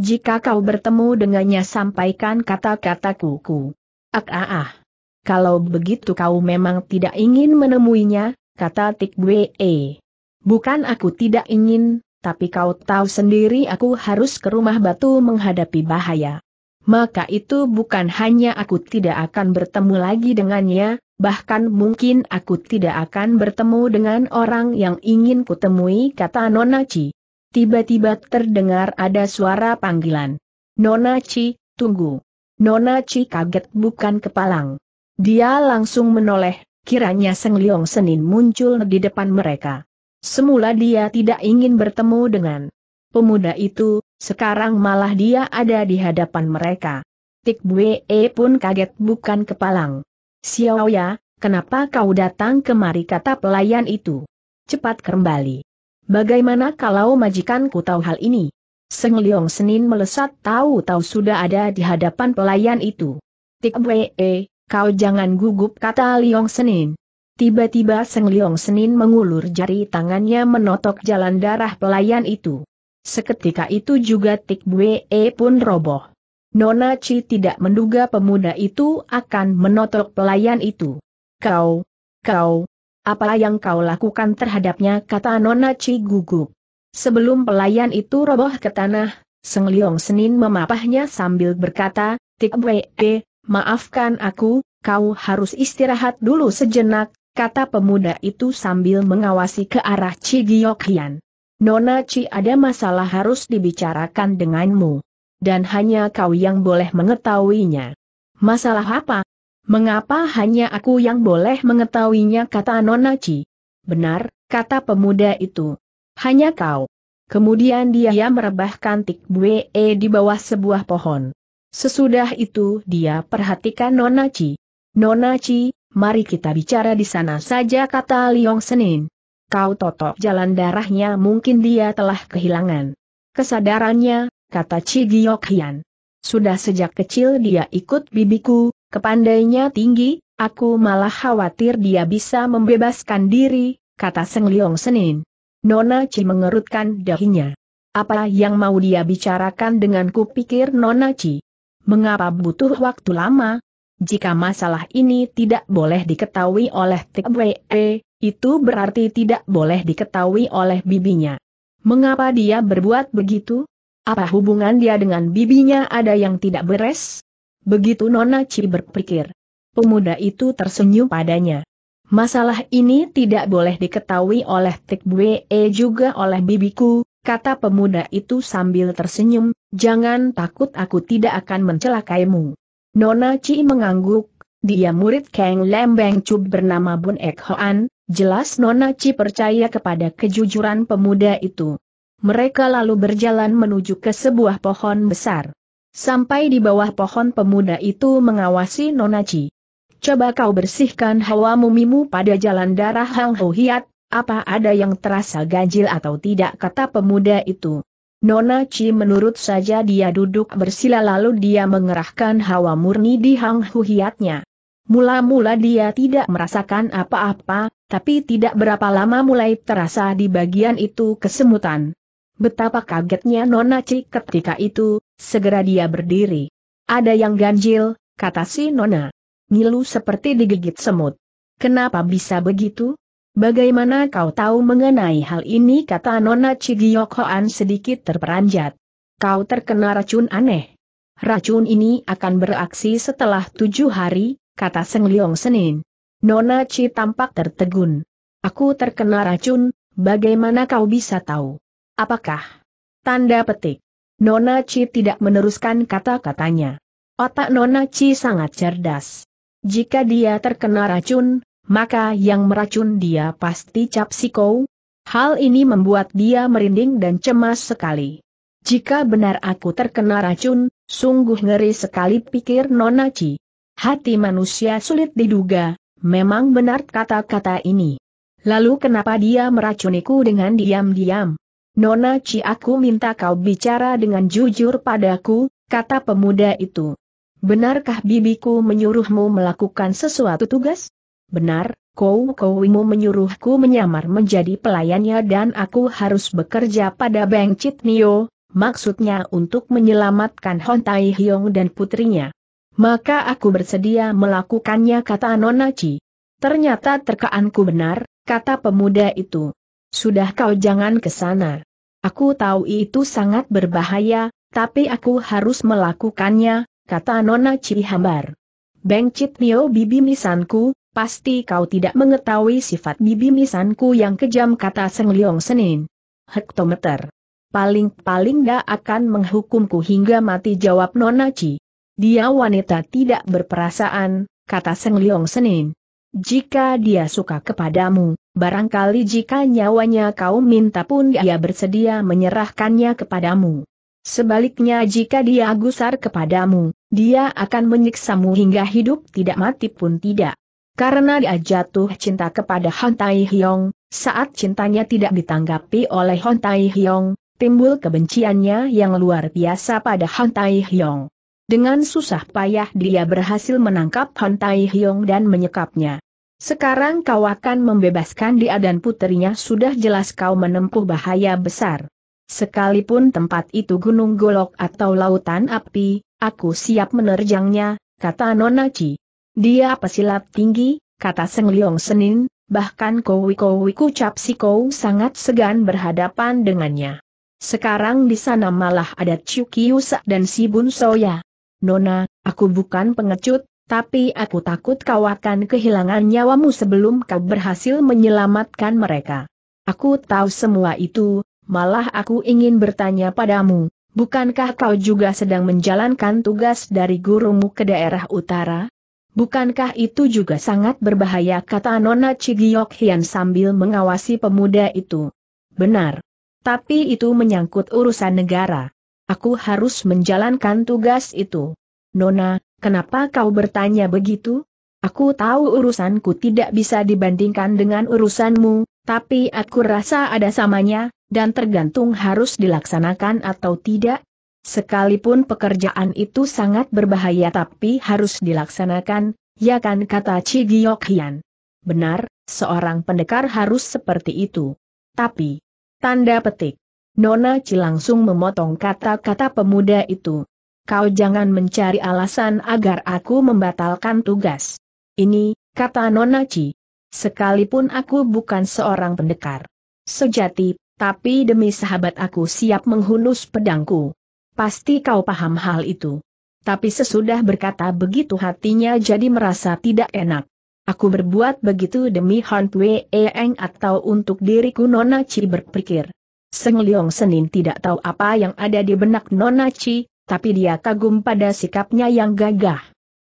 Jika kau bertemu dengannya sampaikan kata-kata kuku. Ak ah ah. Kalau begitu kau memang tidak ingin menemuinya, kata Tik Bue. Bukan aku tidak ingin, tapi kau tahu sendiri aku harus ke rumah batu menghadapi bahaya. Maka itu bukan hanya aku tidak akan bertemu lagi dengannya, bahkan mungkin aku tidak akan bertemu dengan orang yang ingin kutemui kata Nona Ci. Tiba-tiba terdengar ada suara panggilan. Nona Ci, tunggu. Nona Ci kaget bukan kepalang. Dia langsung menoleh, kiranya Seng Liong Senin muncul di depan mereka. Semula dia tidak ingin bertemu dengan pemuda itu, sekarang malah dia ada di hadapan mereka. Tik Bue e pun kaget bukan kepalang. Xiao ya, kenapa kau datang kemari kata pelayan itu? Cepat kembali. Bagaimana kalau majikanku tahu hal ini? Seng Leong Senin melesat tahu-tahu sudah ada di hadapan pelayan itu. Tik Bue, e, kau jangan gugup kata Leong Senin. Tiba-tiba Seng Liong Senin mengulur jari tangannya menotok jalan darah pelayan itu. Seketika itu juga Tik Bue e pun roboh. Nona Chi tidak menduga pemuda itu akan menotok pelayan itu. Kau, kau, apa yang kau lakukan terhadapnya kata Nona Chi gugup. Sebelum pelayan itu roboh ke tanah, Seng Liong Senin memapahnya sambil berkata, Tik Bue, e, maafkan aku, kau harus istirahat dulu sejenak, kata pemuda itu sambil mengawasi ke arah Chi Giok Nona Chi ada masalah harus dibicarakan denganmu. Dan hanya kau yang boleh mengetahuinya. Masalah apa? Mengapa hanya aku yang boleh mengetahuinya kata Nona Chi? Benar, kata pemuda itu. Hanya kau. Kemudian dia merebahkan -e di bawah sebuah pohon. Sesudah itu dia perhatikan Nona Chi. Nona Chi, mari kita bicara di sana saja kata Liong Senin. Kau totok jalan darahnya mungkin dia telah kehilangan. Kesadarannya, kata Cigiok Hian. Sudah sejak kecil dia ikut bibiku, kepandainya tinggi, aku malah khawatir dia bisa membebaskan diri, kata Seng Liong Senin. Nona Chi mengerutkan dahinya. Apa yang mau dia bicarakan denganku pikir Nona Chi? Mengapa butuh waktu lama? Jika masalah ini tidak boleh diketahui oleh TWE, e, itu berarti tidak boleh diketahui oleh bibinya. Mengapa dia berbuat begitu? Apa hubungan dia dengan bibinya ada yang tidak beres? Begitu Nona Ci berpikir. Pemuda itu tersenyum padanya. Masalah ini tidak boleh diketahui oleh Tikbwe e juga oleh bibiku, kata pemuda itu sambil tersenyum, jangan takut aku tidak akan mencelakaimu. Nona Chi mengangguk, dia murid Kang Lembeng Cub bernama Bun Ek Hoan, jelas Nona Chi percaya kepada kejujuran pemuda itu. Mereka lalu berjalan menuju ke sebuah pohon besar. Sampai di bawah pohon pemuda itu mengawasi Nona Chi. Coba kau bersihkan hawa mumimu pada jalan darah Hang Ho Hiat, apa ada yang terasa ganjil atau tidak kata pemuda itu. Nona Chi menurut saja dia duduk bersila lalu dia mengerahkan hawa murni di Hang huhiatnya. Mula-mula dia tidak merasakan apa-apa, tapi tidak berapa lama mulai terasa di bagian itu kesemutan. Betapa kagetnya Nona Chi ketika itu, segera dia berdiri. Ada yang ganjil, kata si Nona. Ngilu seperti digigit semut. Kenapa bisa begitu? Bagaimana kau tahu mengenai hal ini kata Nona Chigiyok sedikit terperanjat. Kau terkena racun aneh. Racun ini akan beraksi setelah tujuh hari, kata Seng Leong Senin. Nona Chi tampak tertegun. Aku terkena racun, bagaimana kau bisa tahu? Apakah? Tanda petik. Nona Chi tidak meneruskan kata-katanya. Otak Nona Chi sangat cerdas. Jika dia terkena racun, maka yang meracun dia pasti Cap Siko. Hal ini membuat dia merinding dan cemas sekali. Jika benar aku terkena racun, sungguh ngeri sekali pikir Nonaci. Hati manusia sulit diduga, memang benar kata-kata ini. Lalu kenapa dia meracuniku dengan diam-diam? Nona Ci aku minta kau bicara dengan jujur padaku, kata pemuda itu. Benarkah bibiku menyuruhmu melakukan sesuatu tugas? Benar, kau kauimu menyuruhku menyamar menjadi pelayannya dan aku harus bekerja pada Beng Chit Nio, maksudnya untuk menyelamatkan Hon Tai Hyong dan putrinya. Maka aku bersedia melakukannya kata Nonaci. Ternyata terkaanku benar, kata pemuda itu. Sudah kau jangan ke sana. Aku tahu itu sangat berbahaya, tapi aku harus melakukannya, kata Nona hambar. Beng Citnio bibi misanku, Pasti kau tidak mengetahui sifat bibi misanku yang kejam kata Seng Leong Senin. Hektometer. Paling-paling dah akan menghukumku hingga mati jawab Nonaci. Dia wanita tidak berperasaan, kata Seng Leong Senin. Jika dia suka kepadamu, barangkali jika nyawanya kau minta pun dia bersedia menyerahkannya kepadamu. Sebaliknya jika dia gusar kepadamu, dia akan menyiksamu hingga hidup tidak mati pun tidak. Karena dia jatuh cinta kepada Han Tai Hyong, saat cintanya tidak ditanggapi oleh Han Tai Hyong, timbul kebenciannya yang luar biasa pada Han Tai Hyong. Dengan susah payah dia berhasil menangkap Han Tai Hyong dan menyekapnya. Sekarang kau akan membebaskan dia dan putrinya sudah jelas kau menempuh bahaya besar. Sekalipun tempat itu gunung golok atau lautan api, aku siap menerjangnya, kata Nona Chi. Dia pesilat tinggi, kata Seng Leong Senin, bahkan Kowi Kowi Kucap si Kou sangat segan berhadapan dengannya. Sekarang di sana malah ada Chiu Kiusa dan si Bun Soya. Nona, aku bukan pengecut, tapi aku takut kau akan kehilangan nyawamu sebelum kau berhasil menyelamatkan mereka. Aku tahu semua itu, malah aku ingin bertanya padamu, bukankah kau juga sedang menjalankan tugas dari gurumu ke daerah utara? Bukankah itu juga sangat berbahaya kata Nona Cigiok Hian sambil mengawasi pemuda itu. Benar. Tapi itu menyangkut urusan negara. Aku harus menjalankan tugas itu. Nona, kenapa kau bertanya begitu? Aku tahu urusanku tidak bisa dibandingkan dengan urusanmu, tapi aku rasa ada samanya, dan tergantung harus dilaksanakan atau tidak, Sekalipun pekerjaan itu sangat berbahaya tapi harus dilaksanakan, ya kan kata Cigiok Hian. Benar, seorang pendekar harus seperti itu. Tapi, tanda petik. Nona Ci langsung memotong kata-kata pemuda itu. Kau jangan mencari alasan agar aku membatalkan tugas. Ini, kata Nona Ci. Sekalipun aku bukan seorang pendekar. Sejati, tapi demi sahabat aku siap menghunus pedangku. Pasti kau paham hal itu. Tapi sesudah berkata begitu hatinya jadi merasa tidak enak. Aku berbuat begitu demi Han Pue Eng atau untuk diriku Nona Chi berpikir. Seng Leong Senin tidak tahu apa yang ada di benak Nona Chi, tapi dia kagum pada sikapnya yang gagah.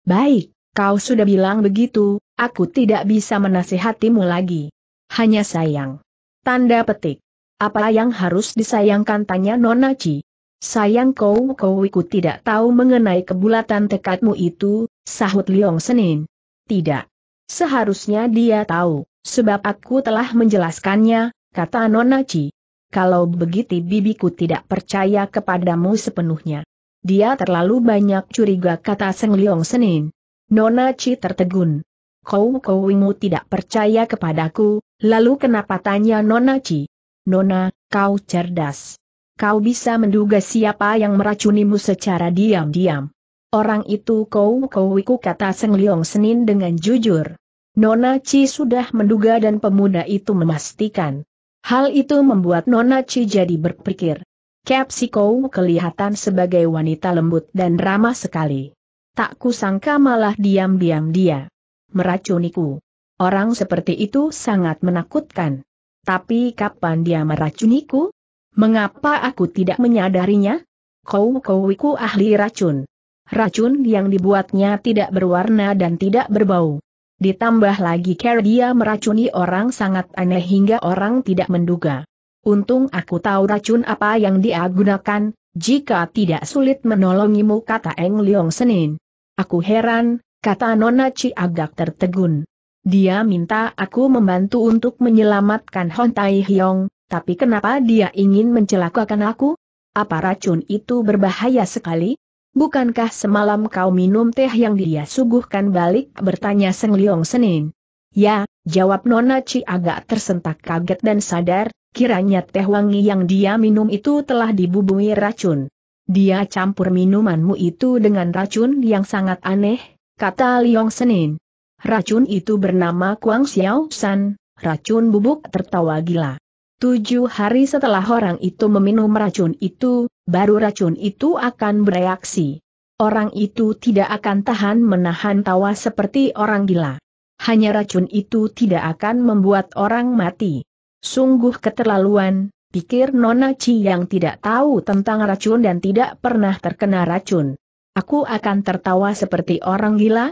Baik, kau sudah bilang begitu, aku tidak bisa menasihatimu lagi. Hanya sayang. Tanda petik. Apa yang harus disayangkan tanya Nona Chi? Sayang kau ikut tidak tahu mengenai kebulatan tekadmu itu, sahut Liong Senin. Tidak. Seharusnya dia tahu, sebab aku telah menjelaskannya, kata Nonaci. Kalau begitu bibiku tidak percaya kepadamu sepenuhnya. Dia terlalu banyak curiga kata Seng Liong Senin. Nonaci tertegun. Kau kauimu tidak percaya kepadaku, lalu kenapa tanya Nonaci? Nona, kau cerdas kau bisa menduga siapa yang meracunimu secara diam-diam. Orang itu kau kauiku kata Seng Liong Senin dengan jujur. Nona Chi sudah menduga dan pemuda itu memastikan. Hal itu membuat Nona Chi jadi berpikir. kau kelihatan sebagai wanita lembut dan ramah sekali. Tak kusangka malah diam-diam dia. Meracuniku. Orang seperti itu sangat menakutkan. Tapi kapan dia meracuniku? Mengapa aku tidak menyadarinya? Kau kauiku ahli racun. Racun yang dibuatnya tidak berwarna dan tidak berbau. Ditambah lagi cara dia meracuni orang sangat aneh hingga orang tidak menduga. Untung aku tahu racun apa yang dia gunakan, jika tidak sulit menolongimu kata Eng Leong Senin. Aku heran, kata Nona Ci agak tertegun. Dia minta aku membantu untuk menyelamatkan Hon Tai Hyong, tapi kenapa dia ingin mencelakakan aku? Apa racun itu berbahaya sekali? Bukankah semalam kau minum teh yang dia suguhkan balik? Bertanya Seng Leong Senin. Ya, jawab Nona Ci agak tersentak kaget dan sadar, kiranya teh wangi yang dia minum itu telah dibubungi racun. Dia campur minumanmu itu dengan racun yang sangat aneh, kata Leong Senin. Racun itu bernama Kuang Xiao San, racun bubuk tertawa gila. Tujuh hari setelah orang itu meminum racun itu, baru racun itu akan bereaksi. Orang itu tidak akan tahan menahan tawa seperti orang gila. Hanya racun itu tidak akan membuat orang mati. Sungguh keterlaluan, pikir Nona Ci yang tidak tahu tentang racun dan tidak pernah terkena racun. Aku akan tertawa seperti orang gila?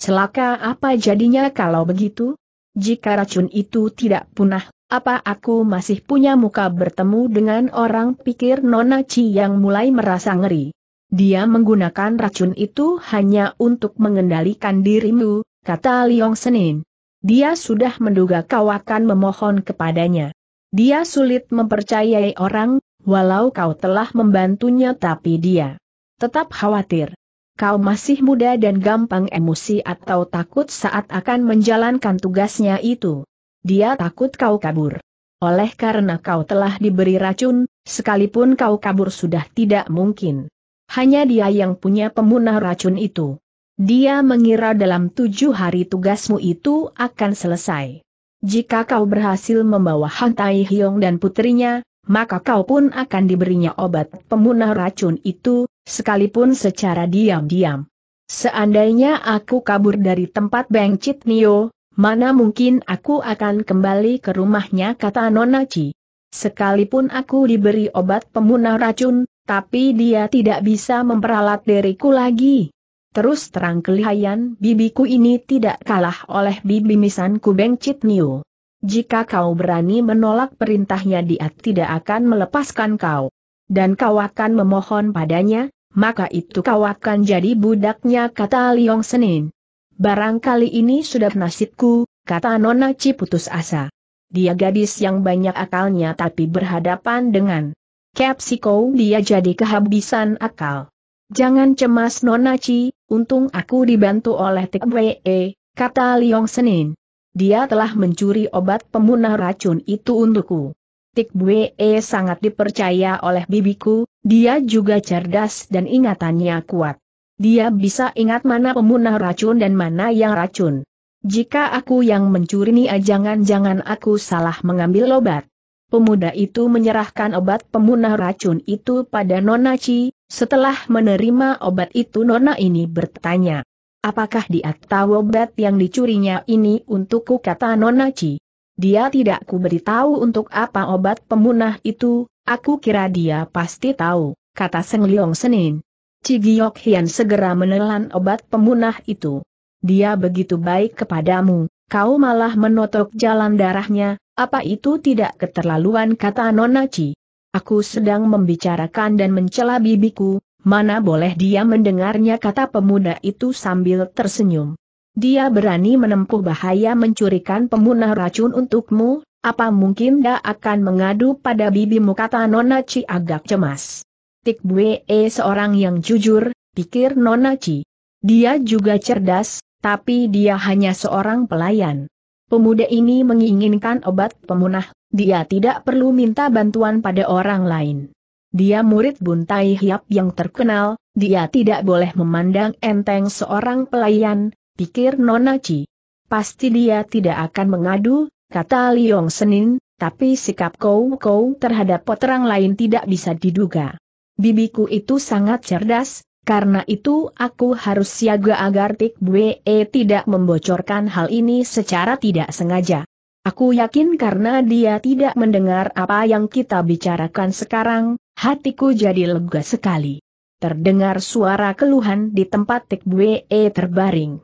Celaka apa jadinya kalau begitu? Jika racun itu tidak punah, apa aku masih punya muka bertemu dengan orang pikir Nona Chi yang mulai merasa ngeri? Dia menggunakan racun itu hanya untuk mengendalikan dirimu, kata Liong Senin. Dia sudah menduga kau akan memohon kepadanya. Dia sulit mempercayai orang, walau kau telah membantunya tapi dia tetap khawatir kau masih muda dan gampang emosi atau takut saat akan menjalankan tugasnya itu dia takut kau kabur. Oleh karena kau telah diberi racun, sekalipun kau kabur sudah tidak mungkin. Hanya dia yang punya pemunah racun itu. Dia mengira dalam tujuh hari tugasmu itu akan selesai. Jika kau berhasil membawa Han Tai Hyong dan putrinya, maka kau pun akan diberinya obat pemunah racun itu, sekalipun secara diam-diam. Seandainya aku kabur dari tempat Beng Cit Nio, mana mungkin aku akan kembali ke rumahnya kata Nona Ci. Sekalipun aku diberi obat pemunah racun, tapi dia tidak bisa memperalat diriku lagi. Terus terang kelihayan bibiku ini tidak kalah oleh bibi misanku Beng Chit Niu. Jika kau berani menolak perintahnya dia tidak akan melepaskan kau. Dan kau akan memohon padanya, maka itu kau akan jadi budaknya kata Liong Senin. Barangkali ini sudah nasibku, kata Nona Ci putus asa. Dia gadis yang banyak akalnya tapi berhadapan dengan Capsico dia jadi kehabisan akal. Jangan cemas Nona Ci, untung aku dibantu oleh TWE, kata Liong Senin. Dia telah mencuri obat pemunah racun itu untukku. Tik sangat dipercaya oleh bibiku, dia juga cerdas dan ingatannya kuat. Dia bisa ingat mana pemunah racun dan mana yang racun. Jika aku yang mencuri Nia eh, jangan-jangan aku salah mengambil obat. Pemuda itu menyerahkan obat pemunah racun itu pada Nona Ci, setelah menerima obat itu Nona ini bertanya. Apakah dia tahu obat yang dicurinya ini untukku kata Nona Ci? Dia tidak ku beritahu untuk apa obat pemunah itu, aku kira dia pasti tahu, kata Seng Leong Senin. Cigiok Hian segera menelan obat pemunah itu. Dia begitu baik kepadamu, kau malah menotok jalan darahnya, apa itu tidak keterlaluan kata Nonaci. Aku sedang membicarakan dan mencela bibiku, mana boleh dia mendengarnya kata pemuda itu sambil tersenyum. Dia berani menempuh bahaya mencurikan pemunah racun untukmu, apa mungkin dia akan mengadu pada bibimu kata Nona agak cemas. Tik Bue eh, seorang yang jujur, pikir Nona Chi. Dia juga cerdas, tapi dia hanya seorang pelayan. Pemuda ini menginginkan obat pemunah, dia tidak perlu minta bantuan pada orang lain. Dia murid Bun Tai Hiap yang terkenal, dia tidak boleh memandang enteng seorang pelayan, pikir Nona Chi. Pasti dia tidak akan mengadu, kata Liong Senin, tapi sikap kau-kau terhadap potrang lain tidak bisa diduga bibiku itu sangat cerdas, karena itu aku harus siaga agar Tik Bwe tidak membocorkan hal ini secara tidak sengaja. Aku yakin karena dia tidak mendengar apa yang kita bicarakan sekarang, hatiku jadi lega sekali. Terdengar suara keluhan di tempat Tik Bwe terbaring.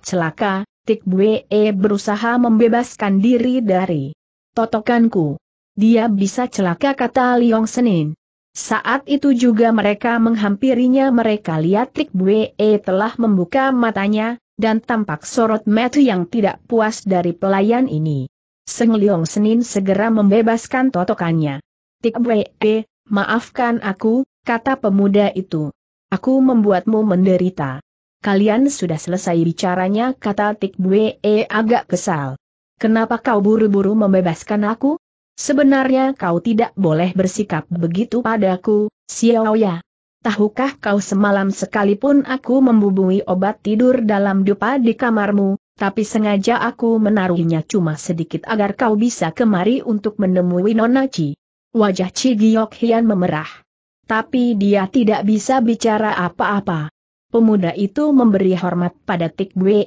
Celaka, Tik Bwe berusaha membebaskan diri dari totokanku. Dia bisa celaka kata Liong Senin. Saat itu juga mereka menghampirinya mereka lihat Trik Bue telah membuka matanya, dan tampak sorot mata yang tidak puas dari pelayan ini. Seng Liong Senin segera membebaskan totokannya. Trik Bue, maafkan aku, kata pemuda itu. Aku membuatmu menderita. Kalian sudah selesai bicaranya kata Trik Bue agak kesal. Kenapa kau buru-buru membebaskan aku? Sebenarnya kau tidak boleh bersikap begitu padaku, Xiao Xiaoya. Tahukah kau semalam sekalipun aku membubui obat tidur dalam dupa di kamarmu, tapi sengaja aku menaruhnya cuma sedikit agar kau bisa kemari untuk menemui Nonachi. Wajah Chi Giok Hian memerah. Tapi dia tidak bisa bicara apa-apa. Pemuda itu memberi hormat pada Tik Bwe.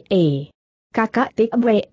Kakak Tik Bwe,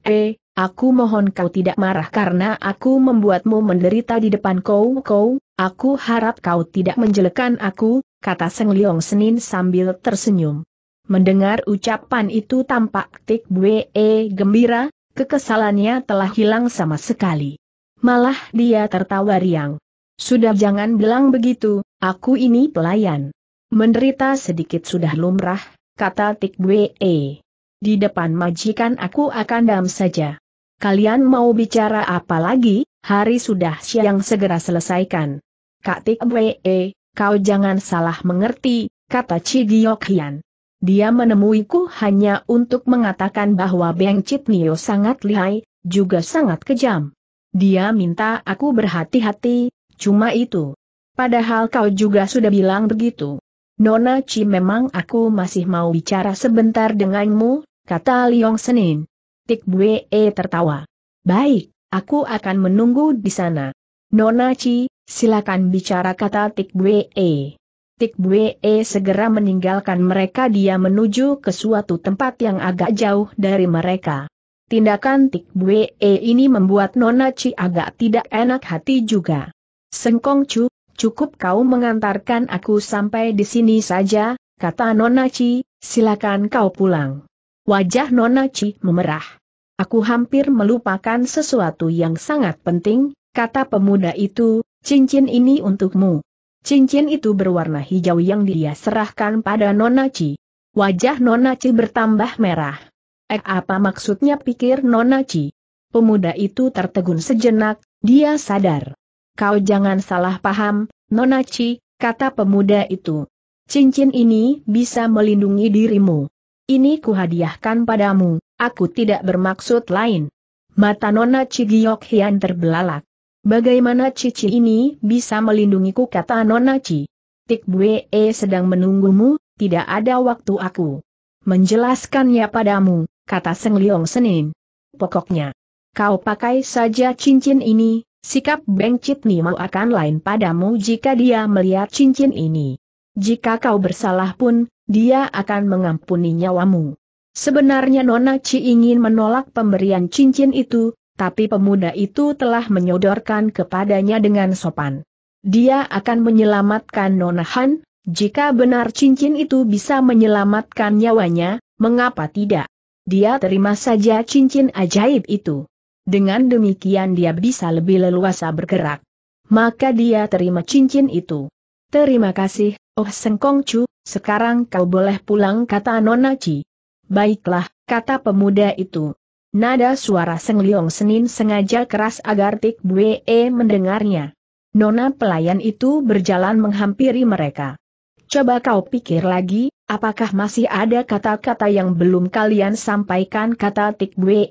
Aku mohon kau tidak marah karena aku membuatmu menderita di depan kau kau, aku harap kau tidak menjelekan aku, kata Seng Leong Senin sambil tersenyum. Mendengar ucapan itu tampak Tik Bwe e gembira, kekesalannya telah hilang sama sekali. Malah dia tertawa riang. Sudah jangan bilang begitu, aku ini pelayan. Menderita sedikit sudah lumrah, kata Tik Bwe. E. Di depan majikan aku akan dam saja kalian mau bicara apa lagi, hari sudah siang segera selesaikan. Kak Tik Wee, kau jangan salah mengerti, kata Cigiok Hian. Dia menemuiku hanya untuk mengatakan bahwa Beng Chit Nio sangat lihai, juga sangat kejam. Dia minta aku berhati-hati, cuma itu. Padahal kau juga sudah bilang begitu. Nona Chi memang aku masih mau bicara sebentar denganmu, kata Liong Senin. Tik Bue eh, tertawa. Baik, aku akan menunggu di sana. Nona Chi, silakan bicara kata Tik Bue. Eh. Tik Bue eh, segera meninggalkan mereka dia menuju ke suatu tempat yang agak jauh dari mereka. Tindakan Tik Bue ini membuat Nona Chi agak tidak enak hati juga. Sengkong Chu, cukup kau mengantarkan aku sampai di sini saja, kata Nona Chi, silakan kau pulang. Wajah Nona Chi memerah. Aku hampir melupakan sesuatu yang sangat penting, kata pemuda itu, cincin ini untukmu. Cincin itu berwarna hijau yang dia serahkan pada Nona Chi. Wajah Nona Chi bertambah merah. Eh apa maksudnya pikir Nona Chi? Pemuda itu tertegun sejenak, dia sadar. Kau jangan salah paham, Nona Chi, kata pemuda itu. Cincin ini bisa melindungi dirimu. Ini kuhadiahkan padamu, aku tidak bermaksud lain. Mata Nona Cigiok Hian terbelalak. Bagaimana cici ini bisa melindungiku kata Nona Ci? Tik Bue e sedang menunggumu, tidak ada waktu aku. Menjelaskannya padamu, kata Seng Liong Senin. Pokoknya, kau pakai saja cincin ini, sikap Beng Citni mau akan lain padamu jika dia melihat cincin ini. Jika kau bersalah pun, dia akan mengampuni nyawamu. Sebenarnya Nona Ci ingin menolak pemberian cincin itu, tapi pemuda itu telah menyodorkan kepadanya dengan sopan. Dia akan menyelamatkan Nona Han, jika benar cincin itu bisa menyelamatkan nyawanya, mengapa tidak? Dia terima saja cincin ajaib itu. Dengan demikian dia bisa lebih leluasa bergerak. Maka dia terima cincin itu. Terima kasih, Oh Sengkongcu, sekarang kau boleh pulang kata Nona Nonaci. Baiklah, kata pemuda itu. Nada suara Seng Liong Senin sengaja keras agar Tik Bue mendengarnya. Nona pelayan itu berjalan menghampiri mereka. Coba kau pikir lagi, apakah masih ada kata-kata yang belum kalian sampaikan kata Tik Bue?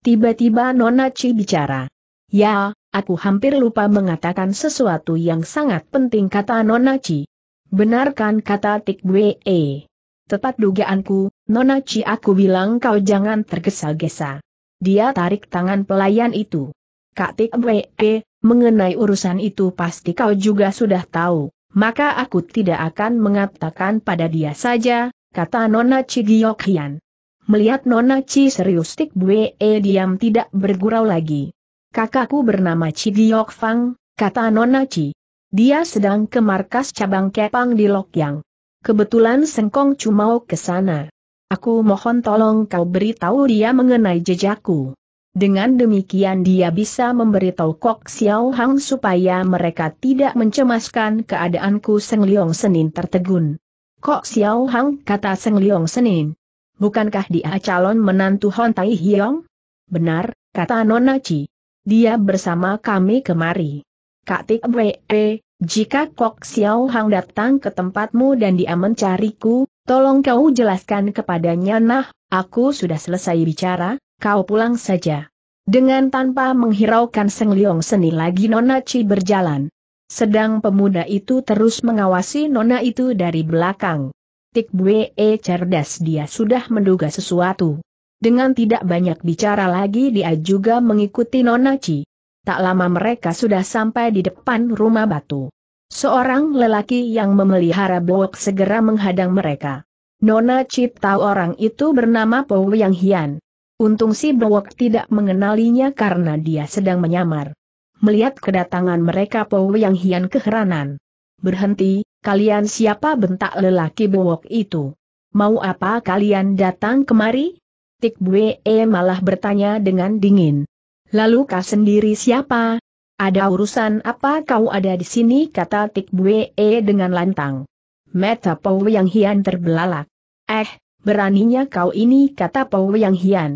Tiba-tiba Nona Ci bicara. Ya, aku hampir lupa mengatakan sesuatu yang sangat penting kata Nona Ci. Benarkan kata Tik Wee. Tepat dugaanku, Nona Ci aku bilang kau jangan tergesa-gesa. Dia tarik tangan pelayan itu. Kak Tik Wee, mengenai urusan itu pasti kau juga sudah tahu, maka aku tidak akan mengatakan pada dia saja, kata Nona Ci Hian. Melihat Nona Ci serius Tik Wee diam tidak bergurau lagi. Kakakku bernama Ci Giok Fang, kata Nona Ci. Dia sedang ke markas cabang Kepang di Lokyang. Kebetulan Sengkong cuma ke sana. Aku mohon tolong kau beritahu dia mengenai jejakku. Dengan demikian dia bisa memberitahu Kok Xiao Hang supaya mereka tidak mencemaskan keadaanku Seng Leong Senin tertegun. Kok Xiao Hang kata Seng Leong Senin. Bukankah dia calon menantu Hon Tai Hiong? Benar, kata Nona Chi. Dia bersama kami kemari. Kak Tik Bre, eh, jika Kok Xiao Hang datang ke tempatmu dan dia mencariku, tolong kau jelaskan kepadanya nah, aku sudah selesai bicara, kau pulang saja. Dengan tanpa menghiraukan Seng Liong Seni lagi Nona Chi berjalan. Sedang pemuda itu terus mengawasi Nona itu dari belakang. Tik Bwe eh, cerdas dia sudah menduga sesuatu. Dengan tidak banyak bicara lagi dia juga mengikuti Nona Chi tak lama mereka sudah sampai di depan rumah batu. Seorang lelaki yang memelihara bewok segera menghadang mereka. Nona Chip tahu orang itu bernama Po Yang Hian. Untung si bowok tidak mengenalinya karena dia sedang menyamar. Melihat kedatangan mereka Po Yang Hian keheranan. Berhenti, kalian siapa bentak lelaki bowok itu? Mau apa kalian datang kemari? Tik Bue malah bertanya dengan dingin. Lalu kau sendiri siapa? Ada urusan apa kau ada di sini kata Tik Bue e dengan lantang. Meta Po Yang Hian terbelalak. Eh, beraninya kau ini kata Po Yang Hian.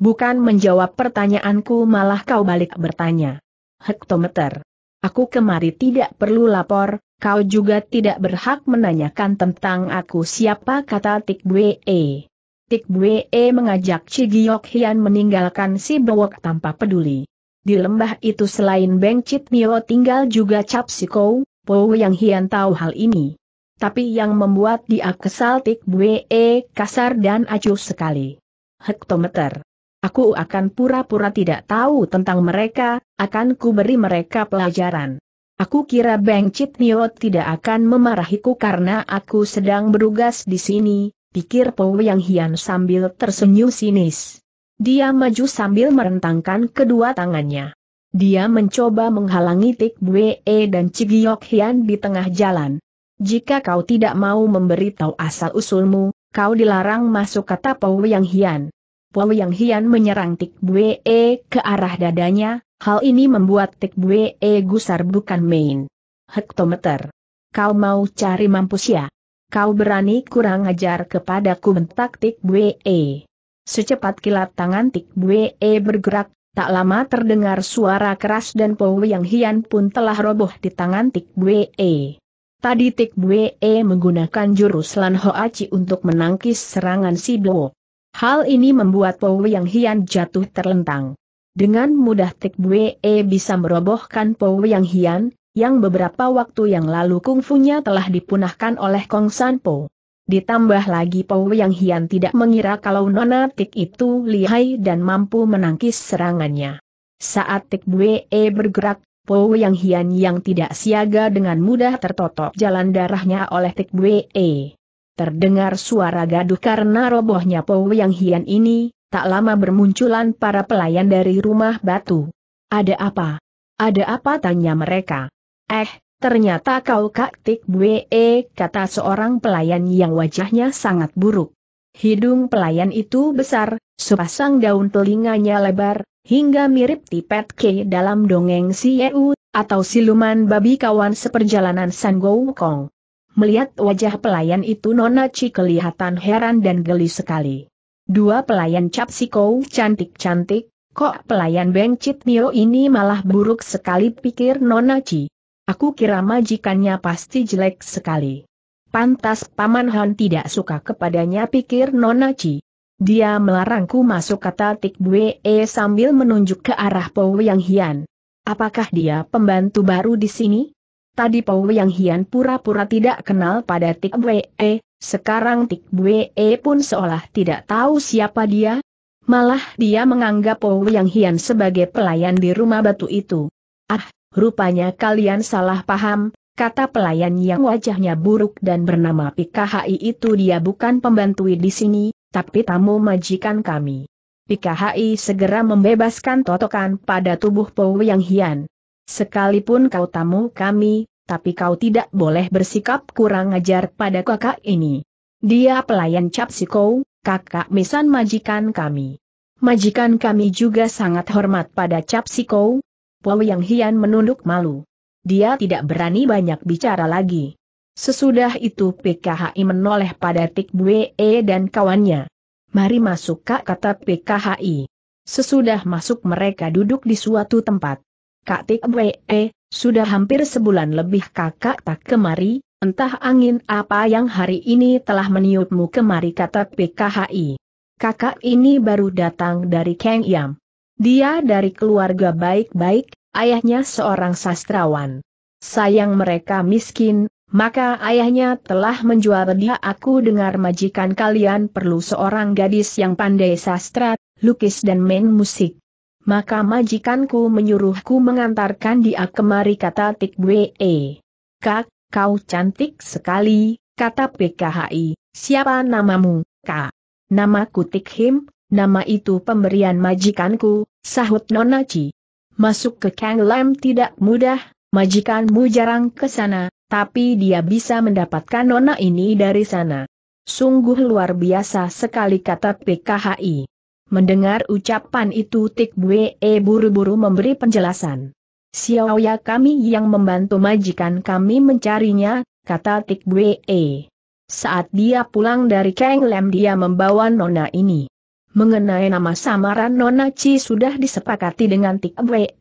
Bukan menjawab pertanyaanku malah kau balik bertanya. Hektometer. Aku kemari tidak perlu lapor, kau juga tidak berhak menanyakan tentang aku siapa kata Tik Bue. E. Tik Bue mengajak Chi Giok Hian meninggalkan si Bowok tanpa peduli. Di lembah itu selain Beng Chit Mio tinggal juga Cap Siko, Po Yang Hian tahu hal ini. Tapi yang membuat dia kesal Tik Bue kasar dan acuh sekali. Hektometer. Aku akan pura-pura tidak tahu tentang mereka, akan ku beri mereka pelajaran. Aku kira Beng Chit Mio tidak akan memarahiku karena aku sedang berugas di sini, pikir Po Yang Hian sambil tersenyum sinis. Dia maju sambil merentangkan kedua tangannya. Dia mencoba menghalangi Tik Bue e dan Cigiok Hian di tengah jalan. Jika kau tidak mau memberitahu asal-usulmu, kau dilarang masuk kata Po Yang Hian. Po Yang Hian menyerang Tik Bue e ke arah dadanya, hal ini membuat Tik Bue e gusar bukan main. Hektometer. Kau mau cari mampus ya? Kau berani kurang ajar kepadaku bentak Tik Bue. Secepat kilat tangan Tik Bue bergerak, tak lama terdengar suara keras dan Pou Yang Hian pun telah roboh di tangan Tik Bue. Tadi Tik Bue menggunakan jurus Lan Ho untuk menangkis serangan si Bo. Hal ini membuat Pou Yang Hian jatuh terlentang. Dengan mudah Tik Bue bisa merobohkan Pou Yang Hian, yang beberapa waktu yang lalu kungfunya telah dipunahkan oleh Kong San Po. Ditambah lagi Po Yang Hian tidak mengira kalau Nona Tik itu lihai dan mampu menangkis serangannya. Saat Tik Bue e bergerak, Po Yang Hian yang tidak siaga dengan mudah tertotok jalan darahnya oleh Tik Bue. E. Terdengar suara gaduh karena robohnya Po Yang Hian ini, tak lama bermunculan para pelayan dari rumah batu. Ada apa? Ada apa tanya mereka? Eh, ternyata kau kaktik bue, eh, kata seorang pelayan yang wajahnya sangat buruk. Hidung pelayan itu besar, sepasang daun telinganya lebar, hingga mirip tipet ke dalam dongeng si Yeu, atau siluman babi kawan seperjalanan San Kong. Melihat wajah pelayan itu Nona Chi kelihatan heran dan geli sekali. Dua pelayan Cap kau cantik-cantik, kok pelayan Beng Chit ini malah buruk sekali pikir Nona Chi. Aku kira majikannya pasti jelek sekali. Pantas Paman Han tidak suka kepadanya pikir Nonaci. Dia melarangku masuk kata Tik Bue e sambil menunjuk ke arah Po Yang Hian. Apakah dia pembantu baru di sini? Tadi Po Yang Hian pura-pura tidak kenal pada Tik Bue, e. sekarang Tik Bue e pun seolah tidak tahu siapa dia. Malah dia menganggap Po Yang Hian sebagai pelayan di rumah batu itu. Ah, Rupanya kalian salah paham, kata pelayan yang wajahnya buruk dan bernama PKHI itu dia bukan pembantu di sini, tapi tamu majikan kami. PKHI segera membebaskan totokan pada tubuh Po Yang Hian. Sekalipun kau tamu kami, tapi kau tidak boleh bersikap kurang ajar pada kakak ini. Dia pelayan Cap Siko, kakak misan majikan kami. Majikan kami juga sangat hormat pada Cap Siko, yang Hian menunduk malu. Dia tidak berani banyak bicara lagi. Sesudah itu PKHI menoleh pada Tik Bue e dan kawannya. Mari masuk kak kata PKHI. Sesudah masuk mereka duduk di suatu tempat. Kak Tik Bue, e, sudah hampir sebulan lebih kakak tak kemari, entah angin apa yang hari ini telah meniupmu kemari kata PKHI. Kakak ini baru datang dari Kang Yam. Dia dari keluarga baik-baik, ayahnya seorang sastrawan. Sayang mereka miskin, maka ayahnya telah menjual dia aku dengar majikan kalian perlu seorang gadis yang pandai sastra, lukis dan main musik. Maka majikanku menyuruhku mengantarkan dia kemari kata Tik Tikwe. Kak, kau cantik sekali, kata PKHI, siapa namamu, kak? Namaku Tik him. Nama itu pemberian majikanku, sahut Nonaci. Masuk ke Kang Lam tidak mudah, majikanmu jarang ke sana, tapi dia bisa mendapatkan nona ini dari sana. Sungguh luar biasa sekali kata PKHI. Mendengar ucapan itu Tik Bue e buru-buru memberi penjelasan. Ya kami yang membantu majikan kami mencarinya, kata Tik Bue. E. Saat dia pulang dari Kang Lam dia membawa nona ini. Mengenai nama samaran Nona Chi sudah disepakati dengan Tik Wee,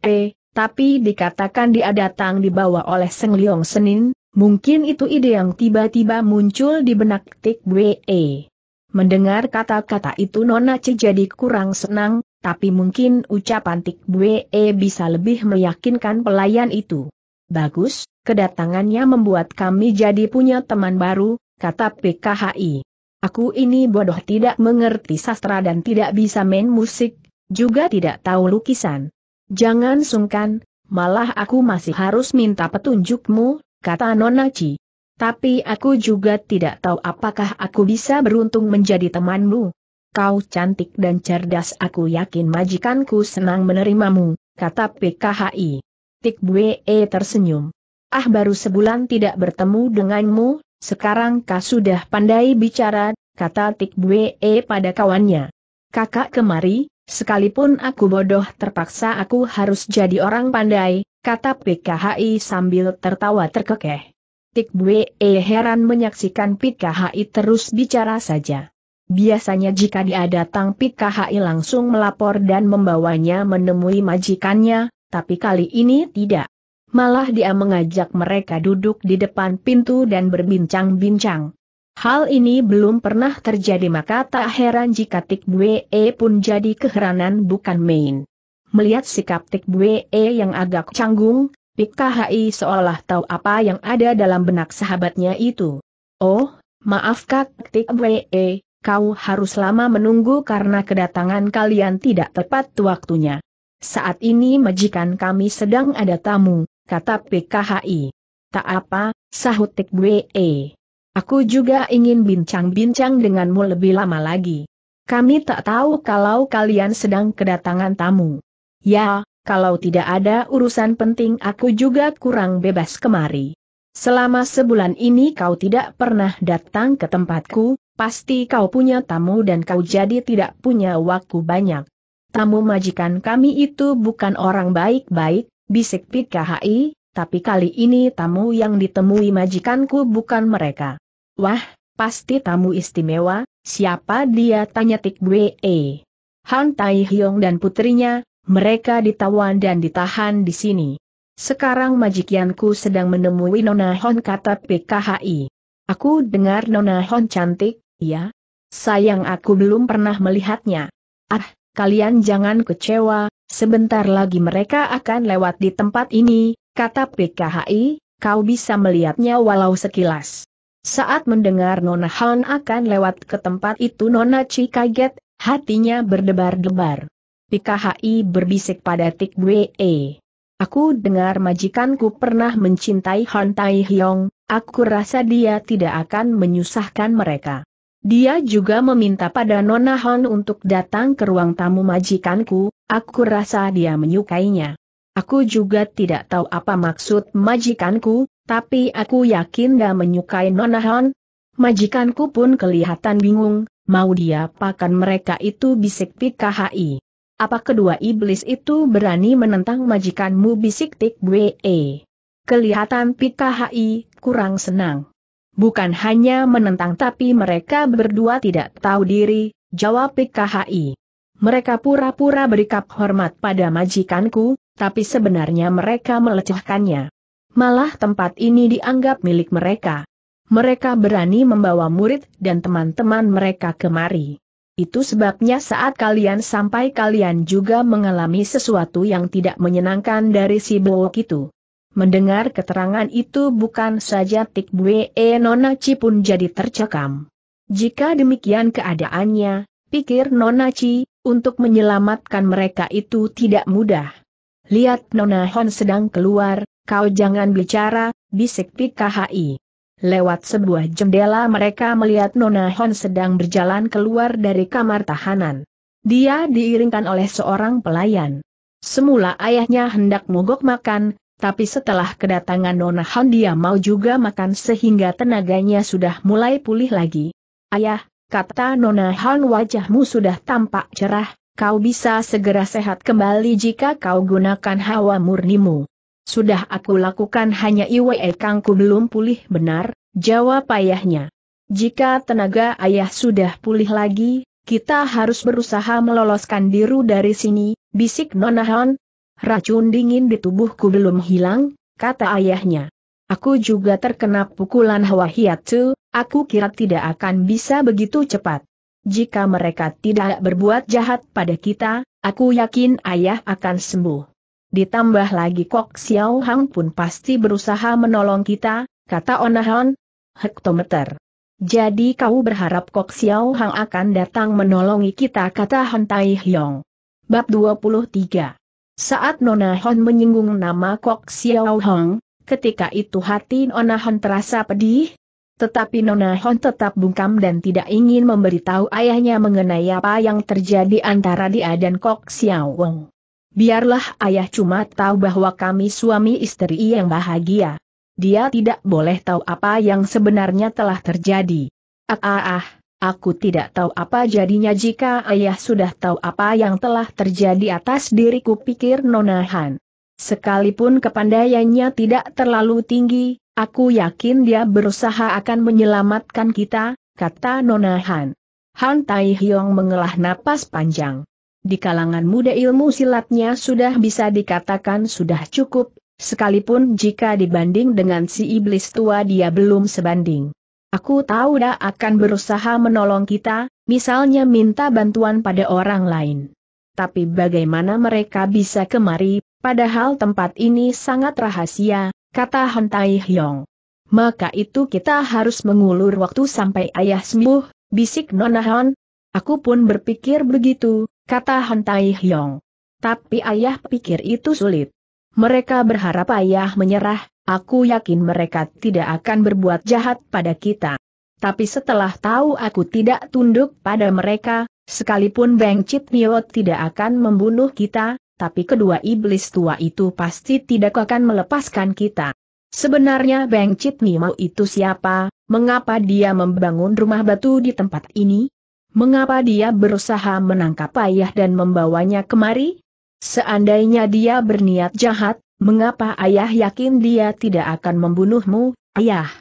tapi dikatakan dia datang dibawa oleh Seng Leong Senin, mungkin itu ide yang tiba-tiba muncul di benak Tik Wee. Mendengar kata-kata itu Nona Chi jadi kurang senang, tapi mungkin ucapan Tik Wee bisa lebih meyakinkan pelayan itu. Bagus, kedatangannya membuat kami jadi punya teman baru, kata PKHI. Aku ini bodoh tidak mengerti sastra dan tidak bisa main musik, juga tidak tahu lukisan. Jangan sungkan, malah aku masih harus minta petunjukmu, kata Nonaci. Tapi aku juga tidak tahu apakah aku bisa beruntung menjadi temanmu. Kau cantik dan cerdas aku yakin majikanku senang menerimamu, kata PKHI. Tik Bwe tersenyum. Ah baru sebulan tidak bertemu denganmu, sekarang kau sudah pandai bicara, kata Tik Bue pada kawannya. Kakak kemari, sekalipun aku bodoh terpaksa aku harus jadi orang pandai, kata PKHI sambil tertawa terkekeh. Tik E heran menyaksikan PKHI terus bicara saja. Biasanya jika dia datang PKHI langsung melapor dan membawanya menemui majikannya, tapi kali ini tidak malah dia mengajak mereka duduk di depan pintu dan berbincang-bincang. Hal ini belum pernah terjadi maka tak heran jika Tik Bwe e pun jadi keheranan bukan main. Melihat sikap Tik Bwe e yang agak canggung, Pik KHI seolah tahu apa yang ada dalam benak sahabatnya itu. Oh, maaf Kak Tik Bwe, e, kau harus lama menunggu karena kedatangan kalian tidak tepat waktunya. Saat ini majikan kami sedang ada tamu, kata PKHI. Tak apa, sahut Tikbwe. Aku juga ingin bincang-bincang denganmu lebih lama lagi. Kami tak tahu kalau kalian sedang kedatangan tamu. Ya, kalau tidak ada urusan penting aku juga kurang bebas kemari. Selama sebulan ini kau tidak pernah datang ke tempatku, pasti kau punya tamu dan kau jadi tidak punya waktu banyak. Tamu majikan kami itu bukan orang baik-baik, bisik PKHI, tapi kali ini tamu yang ditemui majikanku bukan mereka. Wah, pasti tamu istimewa, siapa dia tanya Tik gue. Han Tai Hyong dan putrinya, mereka ditawan dan ditahan di sini. Sekarang majikianku sedang menemui Nona Hon kata PKHI. Aku dengar Nona Hon cantik, ya? Sayang aku belum pernah melihatnya. Ah, kalian jangan kecewa, sebentar lagi mereka akan lewat di tempat ini, kata PKHI, kau bisa melihatnya walau sekilas. Saat mendengar Nona Han akan lewat ke tempat itu Nona Chi kaget, hatinya berdebar-debar. PKHI berbisik pada Tik Wee. Aku dengar majikanku pernah mencintai Han Tai Hyong, aku rasa dia tidak akan menyusahkan mereka. Dia juga meminta pada Nona Hon untuk datang ke ruang tamu majikanku, aku rasa dia menyukainya. Aku juga tidak tahu apa maksud majikanku, tapi aku yakin dia menyukai Nona Hon. Majikanku pun kelihatan bingung, mau dia pakan mereka itu bisik PKHI. Apa kedua iblis itu berani menentang majikanmu bisik Tik Kelihatan PKHI kurang senang. Bukan hanya menentang tapi mereka berdua tidak tahu diri, jawab PKHI. Mereka pura-pura berikap hormat pada majikanku, tapi sebenarnya mereka melecehkannya. Malah tempat ini dianggap milik mereka. Mereka berani membawa murid dan teman-teman mereka kemari. Itu sebabnya saat kalian sampai kalian juga mengalami sesuatu yang tidak menyenangkan dari si Bowo itu. Mendengar keterangan itu bukan saja Tik Bue e Nona Chi pun jadi tercekam. Jika demikian keadaannya, pikir Nona Chi, untuk menyelamatkan mereka itu tidak mudah. Lihat Nona Hon sedang keluar, kau jangan bicara, bisik PKHI. Lewat sebuah jendela mereka melihat Nona Hon sedang berjalan keluar dari kamar tahanan. Dia diiringkan oleh seorang pelayan. Semula ayahnya hendak mogok makan, tapi setelah kedatangan Nona Han dia mau juga makan sehingga tenaganya sudah mulai pulih lagi. Ayah, kata Nona Han wajahmu sudah tampak cerah, kau bisa segera sehat kembali jika kau gunakan hawa murnimu. Sudah aku lakukan hanya iwe kangku belum pulih benar, jawab ayahnya. Jika tenaga ayah sudah pulih lagi, kita harus berusaha meloloskan diru dari sini, bisik Nona Han, Racun dingin di tubuhku belum hilang, kata ayahnya. Aku juga terkena pukulan hawa Hiatsu, aku kira tidak akan bisa begitu cepat. Jika mereka tidak berbuat jahat pada kita, aku yakin ayah akan sembuh. Ditambah lagi Kok Xiao Hang pun pasti berusaha menolong kita, kata Onahon. Hektometer. Jadi kau berharap Kok Xiao Hang akan datang menolongi kita kata Hentai Hyong. Bab 23 saat Nona Hon menyinggung nama Kok Xiao Hong, ketika itu hati Nona Hon terasa pedih, tetapi Nona Hon tetap bungkam dan tidak ingin memberitahu ayahnya mengenai apa yang terjadi antara dia dan Kok Xiao Hong. Biarlah ayah cuma tahu bahwa kami suami istri yang bahagia. Dia tidak boleh tahu apa yang sebenarnya telah terjadi. Ah ah ah, Aku tidak tahu apa jadinya jika ayah sudah tahu apa yang telah terjadi atas diriku pikir Nonahan. Sekalipun kepandaiannya tidak terlalu tinggi, aku yakin dia berusaha akan menyelamatkan kita, kata Nona Han. Han Tai Hyong mengelah napas panjang. Di kalangan muda ilmu silatnya sudah bisa dikatakan sudah cukup, sekalipun jika dibanding dengan si iblis tua dia belum sebanding. Aku tahu dia akan berusaha menolong kita, misalnya minta bantuan pada orang lain. Tapi bagaimana mereka bisa kemari, padahal tempat ini sangat rahasia, kata Han Tai Hyong. Maka itu kita harus mengulur waktu sampai ayah sembuh, bisik Nona Han. Aku pun berpikir begitu, kata Han Tai Hyong. Tapi ayah pikir itu sulit. Mereka berharap ayah menyerah, Aku yakin mereka tidak akan berbuat jahat pada kita. Tapi setelah tahu aku tidak tunduk pada mereka, sekalipun Beng Chit Nio tidak akan membunuh kita, tapi kedua iblis tua itu pasti tidak akan melepaskan kita. Sebenarnya Beng Chit Nio itu siapa, mengapa dia membangun rumah batu di tempat ini? Mengapa dia berusaha menangkap ayah dan membawanya kemari? Seandainya dia berniat jahat, Mengapa ayah yakin dia tidak akan membunuhmu, ayah?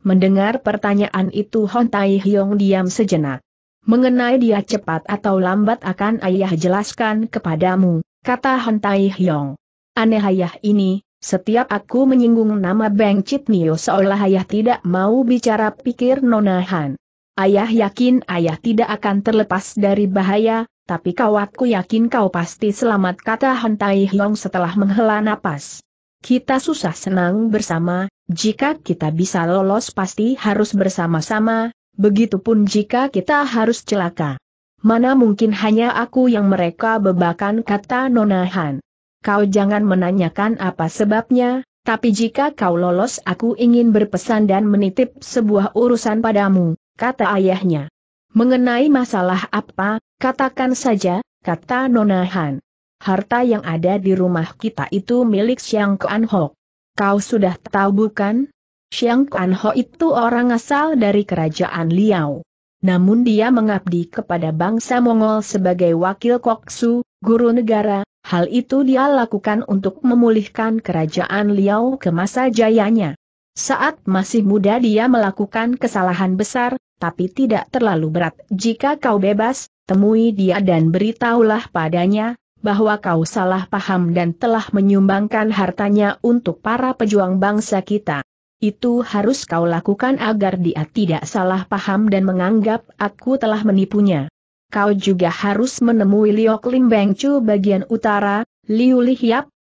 Mendengar pertanyaan itu Hon Tai Hyong diam sejenak. Mengenai dia cepat atau lambat akan ayah jelaskan kepadamu, kata Hon Tai Hyong. Aneh ayah ini, setiap aku menyinggung nama Beng Chit Nio seolah ayah tidak mau bicara pikir nonahan. Ayah yakin ayah tidak akan terlepas dari bahaya, tapi kawatku yakin kau pasti selamat kata Tai Hiong setelah menghela napas. Kita susah senang bersama, jika kita bisa lolos pasti harus bersama-sama, begitupun jika kita harus celaka. Mana mungkin hanya aku yang mereka bebakan kata Nona Han. Kau jangan menanyakan apa sebabnya, tapi jika kau lolos aku ingin berpesan dan menitip sebuah urusan padamu, kata ayahnya. Mengenai masalah apa, katakan saja, kata Nona Han. Harta yang ada di rumah kita itu milik Xiang Kuan Ho. Kau sudah tahu bukan? Xiang Kuan Ho itu orang asal dari kerajaan Liao. Namun dia mengabdi kepada bangsa Mongol sebagai wakil koksu, guru negara, hal itu dia lakukan untuk memulihkan kerajaan Liao ke masa jayanya. Saat masih muda dia melakukan kesalahan besar, tapi tidak terlalu berat. Jika kau bebas, temui dia dan beritahulah padanya, bahwa kau salah paham dan telah menyumbangkan hartanya untuk para pejuang bangsa kita. Itu harus kau lakukan agar dia tidak salah paham dan menganggap aku telah menipunya. Kau juga harus menemui Liok Lim Beng Chu bagian utara, Liu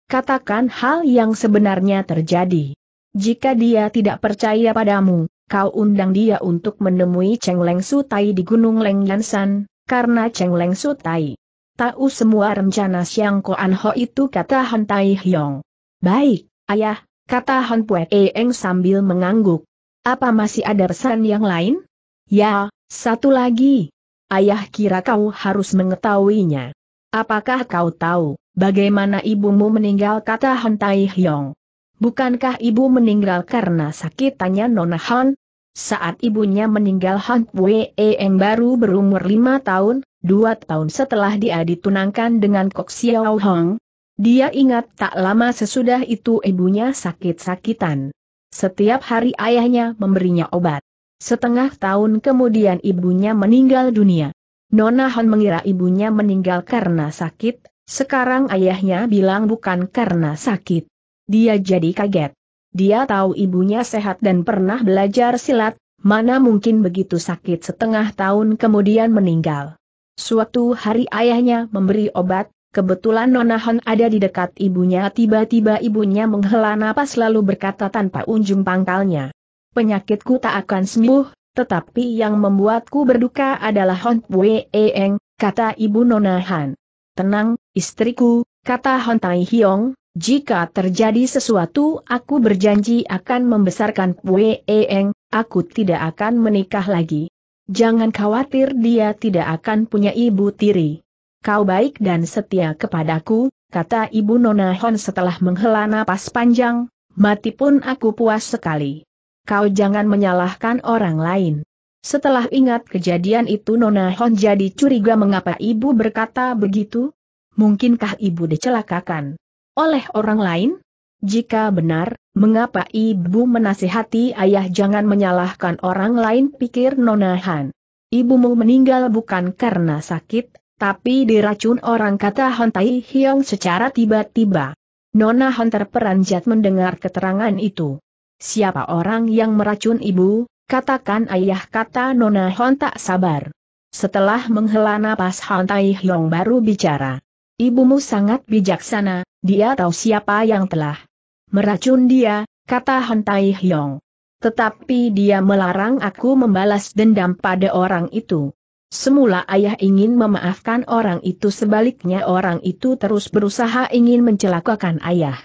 katakan hal yang sebenarnya terjadi. Jika dia tidak percaya padamu, kau undang dia untuk menemui Cheng Leng Sutai di Gunung Leng Yansan, karena Cheng Leng Sutai. Tahu semua rencana Siang Koan Ho itu kata Han Tai Hyong. Baik, ayah, kata Han Pue Eng sambil mengangguk. Apa masih ada pesan yang lain? Ya, satu lagi. Ayah kira kau harus mengetahuinya. Apakah kau tahu, bagaimana ibumu meninggal kata Han Tai Hyong? Bukankah ibu meninggal karena sakit? Tanya Nona Han. Saat ibunya meninggal Han Wei baru berumur lima tahun, dua tahun setelah dia ditunangkan dengan Kok Xiao Hong. Dia ingat tak lama sesudah itu ibunya sakit-sakitan. Setiap hari ayahnya memberinya obat. Setengah tahun kemudian ibunya meninggal dunia. Nona Han mengira ibunya meninggal karena sakit, sekarang ayahnya bilang bukan karena sakit. Dia jadi kaget. Dia tahu ibunya sehat dan pernah belajar silat, mana mungkin begitu sakit setengah tahun kemudian meninggal. Suatu hari ayahnya memberi obat, Kebetulan Nonahan ada di dekat ibunya tiba-tiba ibunya menghela napas lalu berkata tanpa unjung pangkalnya. Penyakitku tak akan sembuh, tetapi yang membuatku berduka adalah Hon Pue Eng, kata ibu Nonahan. Tenang, istriku, kata Hon Tai Hiong, jika terjadi sesuatu aku berjanji akan membesarkan Pue Eng, aku tidak akan menikah lagi. Jangan khawatir dia tidak akan punya ibu tiri. Kau baik dan setia kepadaku, kata ibu Nona Hon setelah menghela napas panjang, mati pun aku puas sekali. Kau jangan menyalahkan orang lain. Setelah ingat kejadian itu Nona Hon jadi curiga mengapa ibu berkata begitu? Mungkinkah ibu dicelakakan? oleh orang lain? Jika benar, mengapa ibu menasihati ayah jangan menyalahkan orang lain pikir nonahan. Ibumu meninggal bukan karena sakit, tapi diracun orang kata Hontai Hiong secara tiba-tiba. Nona Hon terperanjat mendengar keterangan itu. Siapa orang yang meracun ibu? Katakan ayah kata Nona Hon tak sabar. Setelah menghela napas Hontai Hiong baru bicara. Ibumu sangat bijaksana, dia tahu siapa yang telah meracun dia, kata Tai Hyong. Tetapi dia melarang aku membalas dendam pada orang itu. Semula ayah ingin memaafkan orang itu sebaliknya orang itu terus berusaha ingin mencelakakan ayah.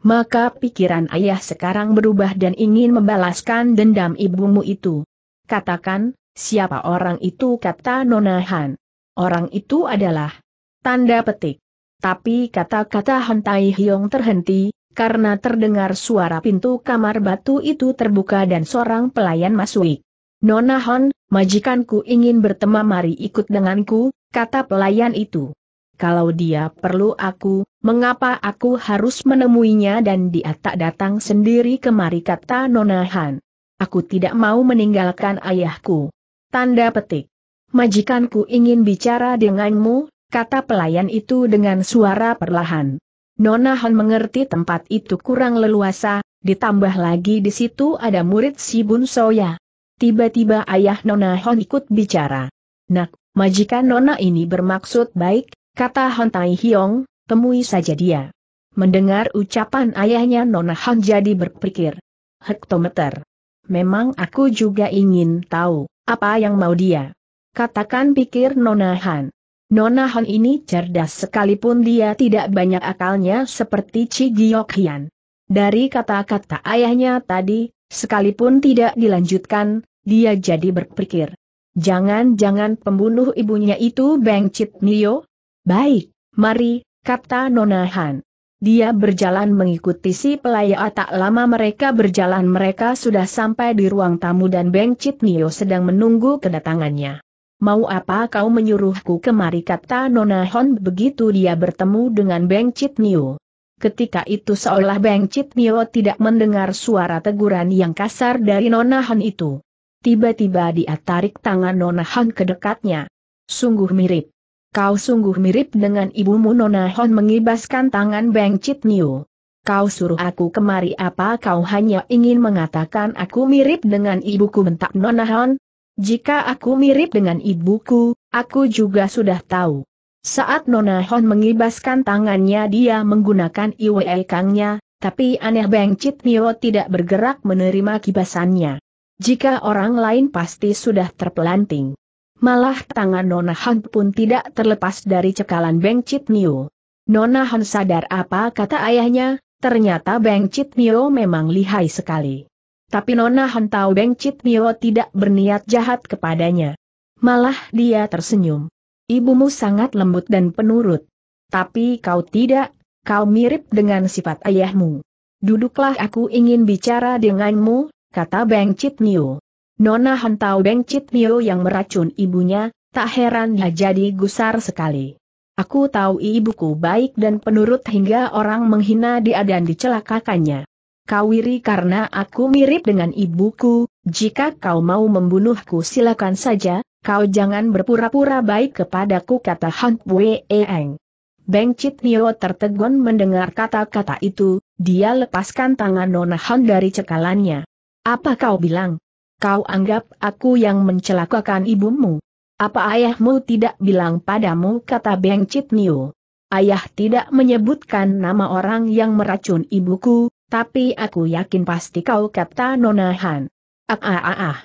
Maka pikiran ayah sekarang berubah dan ingin membalaskan dendam ibumu itu. Katakan, siapa orang itu kata Nona Han. Orang itu adalah Tanda petik. Tapi kata-kata Hentai Hyong terhenti, karena terdengar suara pintu kamar batu itu terbuka dan seorang pelayan masuk. Nona Hon, majikanku ingin bertemu, mari ikut denganku, kata pelayan itu. Kalau dia perlu aku, mengapa aku harus menemuinya dan dia tak datang sendiri kemari kata Nona Han. Aku tidak mau meninggalkan ayahku. Tanda petik. Majikanku ingin bicara denganmu, kata pelayan itu dengan suara perlahan. Nona Han mengerti tempat itu kurang leluasa, ditambah lagi di situ ada murid si Bun Soya. Tiba-tiba ayah Nona Hon ikut bicara. Nak, majikan Nona ini bermaksud baik, kata Hon Tai Hiong, temui saja dia. Mendengar ucapan ayahnya Nona Hon jadi berpikir. Hektometer. Memang aku juga ingin tahu, apa yang mau dia. Katakan pikir Nona Han. Nona Hon ini cerdas sekalipun dia tidak banyak akalnya seperti Chi Giok Hian. Dari kata-kata ayahnya tadi, sekalipun tidak dilanjutkan, dia jadi berpikir. Jangan-jangan pembunuh ibunya itu Beng Chit Nio? Baik, mari, kata Nona Han. Dia berjalan mengikuti si pelaya tak lama mereka berjalan mereka sudah sampai di ruang tamu dan Beng Chit Nio sedang menunggu kedatangannya. Mau apa kau menyuruhku kemari kata Nona Hon begitu dia bertemu dengan Beng Chit Nio. Ketika itu seolah Beng Chit Nio tidak mendengar suara teguran yang kasar dari Nona Hon itu. Tiba-tiba dia tarik tangan Nona Hon ke dekatnya. Sungguh mirip. Kau sungguh mirip dengan ibumu Nona Hon mengibaskan tangan Beng Chit Nio. Kau suruh aku kemari apa kau hanya ingin mengatakan aku mirip dengan ibuku bentak Nona Hon? Jika aku mirip dengan ibuku, aku juga sudah tahu. Saat Nona Hon mengibaskan tangannya dia menggunakan iwe kangnya, tapi aneh Beng Chit Mio tidak bergerak menerima kibasannya. Jika orang lain pasti sudah terpelanting. Malah tangan Nona Hon pun tidak terlepas dari cekalan Beng Chit Mio. Nona Hon sadar apa kata ayahnya, ternyata Beng Chit Mio memang lihai sekali. Tapi Nona Han Beng Chit Mio tidak berniat jahat kepadanya. Malah dia tersenyum. Ibumu sangat lembut dan penurut. Tapi kau tidak, kau mirip dengan sifat ayahmu. Duduklah aku ingin bicara denganmu, kata Chit Mio. Nona Han Beng Chit Mio yang meracun ibunya, tak heran dia jadi gusar sekali. Aku tahu ibuku baik dan penurut hingga orang menghina dia dan dicelakakannya. Kawiri karena aku mirip dengan ibuku, jika kau mau membunuhku silakan saja, kau jangan berpura-pura baik kepadaku kata Han Wei Eng. Beng Chit Nio tertegun mendengar kata-kata itu, dia lepaskan tangan Nona Han dari cekalannya. Apa kau bilang? Kau anggap aku yang mencelakakan ibumu? Apa ayahmu tidak bilang padamu kata Beng Chit Nio? Ayah tidak menyebutkan nama orang yang meracun ibuku, tapi aku yakin pasti kau kata Nona Han. Ah ah ah ah.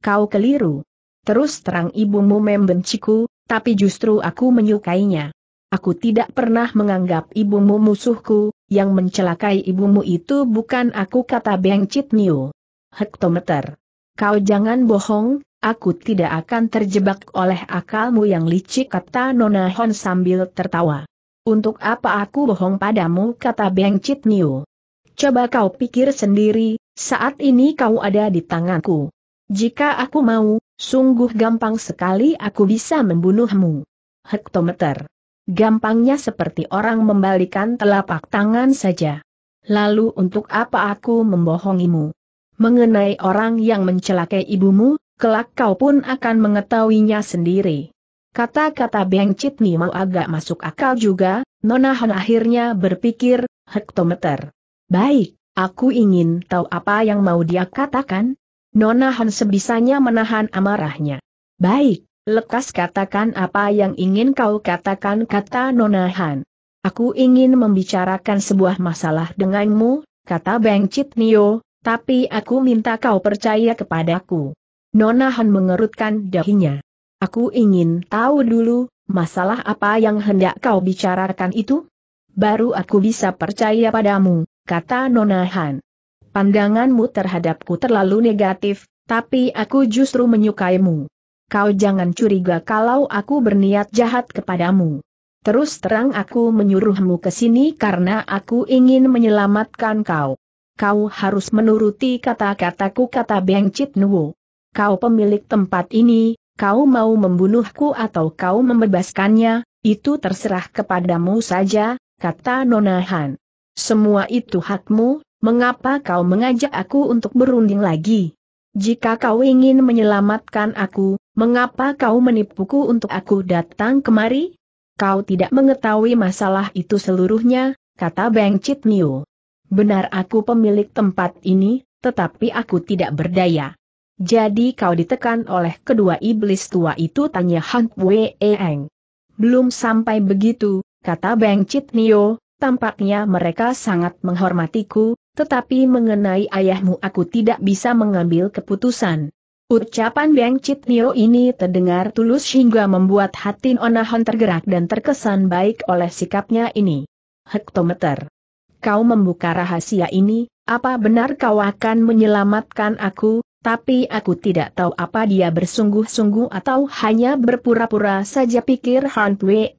Kau keliru. Terus terang ibumu membenciku, tapi justru aku menyukainya. Aku tidak pernah menganggap ibumu musuhku, yang mencelakai ibumu itu bukan aku kata Beng Chit Niu. Hektometer. Kau jangan bohong, aku tidak akan terjebak oleh akalmu yang licik kata Nona Hon sambil tertawa. Untuk apa aku bohong padamu kata Beng Chit Niu. Coba kau pikir sendiri, saat ini kau ada di tanganku. Jika aku mau, sungguh gampang sekali aku bisa membunuhmu. Hektometer. Gampangnya seperti orang membalikan telapak tangan saja. Lalu untuk apa aku membohongimu? Mengenai orang yang mencelakai ibumu, kelak kau pun akan mengetahuinya sendiri. Kata-kata Beng Citni mau agak masuk akal juga, Nona akhirnya berpikir, hektometer. Baik, aku ingin tahu apa yang mau dia katakan. Nona Han sebisanya menahan amarahnya. Baik, lekas katakan apa yang ingin kau katakan kata Nona Han. Aku ingin membicarakan sebuah masalah denganmu, kata Beng Chit Nio, tapi aku minta kau percaya kepadaku. Nona Han mengerutkan dahinya. Aku ingin tahu dulu, masalah apa yang hendak kau bicarakan itu? Baru aku bisa percaya padamu kata Nona Han. Pandanganmu terhadapku terlalu negatif, tapi aku justru menyukaimu. Kau jangan curiga kalau aku berniat jahat kepadamu. Terus terang aku menyuruhmu ke sini karena aku ingin menyelamatkan kau. Kau harus menuruti kata-kataku kata Beng Chit Nuo. Kau pemilik tempat ini, kau mau membunuhku atau kau membebaskannya, itu terserah kepadamu saja, kata Nona Han. Semua itu hakmu, mengapa kau mengajak aku untuk berunding lagi? Jika kau ingin menyelamatkan aku, mengapa kau menipuku untuk aku datang kemari? Kau tidak mengetahui masalah itu seluruhnya, kata Beng Chit Nio. Benar aku pemilik tempat ini, tetapi aku tidak berdaya. Jadi kau ditekan oleh kedua iblis tua itu tanya Han Wei Eng. Belum sampai begitu, kata Beng Chit Nio, Tampaknya mereka sangat menghormatiku, tetapi mengenai ayahmu aku tidak bisa mengambil keputusan. Ucapan Beng Chit Nio ini terdengar tulus hingga membuat hati Onahon tergerak dan terkesan baik oleh sikapnya ini. Hektometer. Kau membuka rahasia ini, apa benar kau akan menyelamatkan aku, tapi aku tidak tahu apa dia bersungguh-sungguh atau hanya berpura-pura saja pikir Han Wei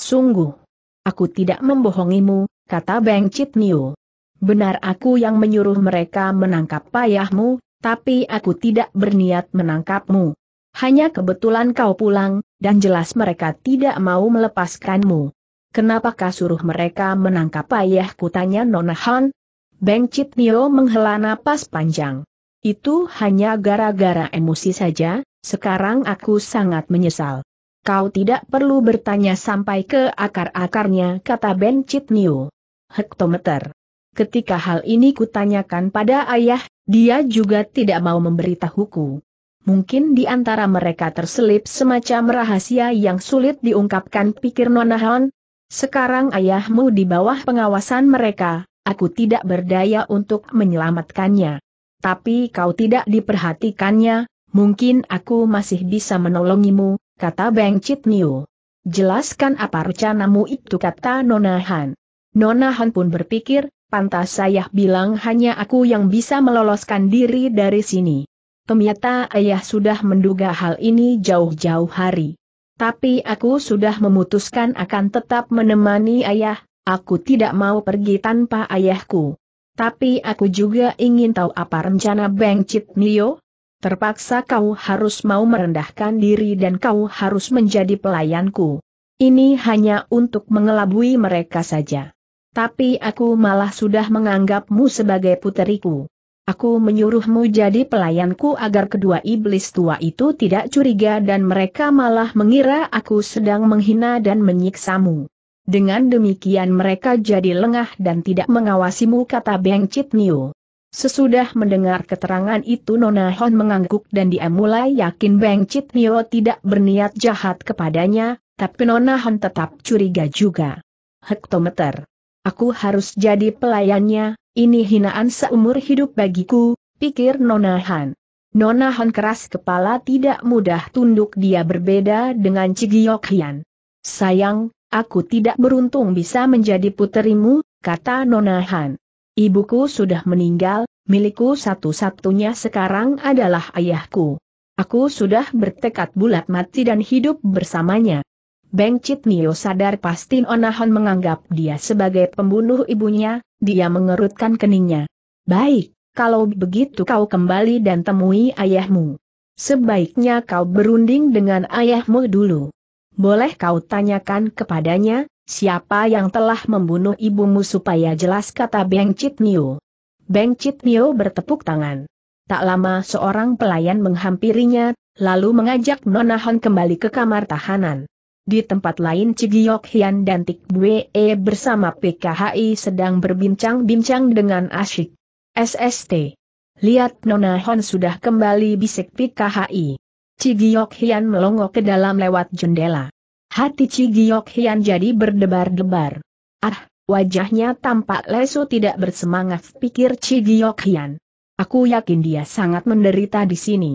Sungguh Aku tidak membohongimu, kata Beng Chit Niu. Benar aku yang menyuruh mereka menangkap payahmu, tapi aku tidak berniat menangkapmu. Hanya kebetulan kau pulang, dan jelas mereka tidak mau melepaskanmu. Kenapakah suruh mereka menangkap ayahku kutanya Nona Han? Beng Chit Nio menghela napas panjang. Itu hanya gara-gara emosi saja, sekarang aku sangat menyesal. Kau tidak perlu bertanya sampai ke akar-akarnya, kata Ben Chitnio. Hektometer. Ketika hal ini kutanyakan pada ayah, dia juga tidak mau memberitahuku. Mungkin di antara mereka terselip semacam rahasia yang sulit diungkapkan pikir Nonahon. Sekarang ayahmu di bawah pengawasan mereka, aku tidak berdaya untuk menyelamatkannya. Tapi kau tidak diperhatikannya, mungkin aku masih bisa menolongimu, kata Beng Chit Niu. Jelaskan apa rencanamu itu kata Nona Han. Nona Han pun berpikir, pantas saya bilang hanya aku yang bisa meloloskan diri dari sini. Ternyata ayah sudah menduga hal ini jauh-jauh hari. Tapi aku sudah memutuskan akan tetap menemani ayah, aku tidak mau pergi tanpa ayahku. Tapi aku juga ingin tahu apa rencana Beng Chit Niu terpaksa kau harus mau merendahkan diri dan kau harus menjadi pelayanku. Ini hanya untuk mengelabui mereka saja. Tapi aku malah sudah menganggapmu sebagai puteriku. Aku menyuruhmu jadi pelayanku agar kedua iblis tua itu tidak curiga dan mereka malah mengira aku sedang menghina dan menyiksamu. Dengan demikian mereka jadi lengah dan tidak mengawasimu kata Beng Niu. Sesudah mendengar keterangan itu Nona Hon mengangguk dan dia mulai yakin Beng Chit Nio tidak berniat jahat kepadanya, tapi Nona Hon tetap curiga juga. Hektometer. Aku harus jadi pelayannya, ini hinaan seumur hidup bagiku, pikir Nona Hon. Nona Hon keras kepala tidak mudah tunduk dia berbeda dengan Cigiok Hian. Sayang, aku tidak beruntung bisa menjadi puterimu, kata Nona Hon. Ibuku sudah meninggal, milikku satu-satunya sekarang adalah ayahku. Aku sudah bertekad bulat mati dan hidup bersamanya. Beng Chit Nio sadar pasti Onahan menganggap dia sebagai pembunuh ibunya, dia mengerutkan keningnya. Baik, kalau begitu kau kembali dan temui ayahmu. Sebaiknya kau berunding dengan ayahmu dulu. Boleh kau tanyakan kepadanya, Siapa yang telah membunuh ibumu supaya jelas kata Beng Chit Nio. Beng Chit Nio bertepuk tangan. Tak lama seorang pelayan menghampirinya, lalu mengajak Nona Hon kembali ke kamar tahanan. Di tempat lain Cigiok Hian dan Tik Bwe e bersama PKHI sedang berbincang-bincang dengan asyik. SST. Lihat Nona Hon sudah kembali bisik PKHI. Cigiok Hian melongo ke dalam lewat jendela. Hati Cigiok Hian jadi berdebar-debar. Ah, wajahnya tampak lesu tidak bersemangat pikir Cigiok Hian. Aku yakin dia sangat menderita di sini.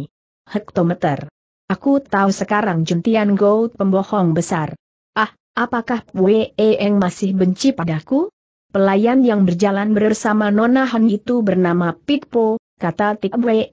Hektometer. Aku tahu sekarang Juntian Gou pembohong besar. Ah, apakah Wei Eng masih benci padaku? Pelayan yang berjalan bersama Nona Han itu bernama Po, kata Tik Wei,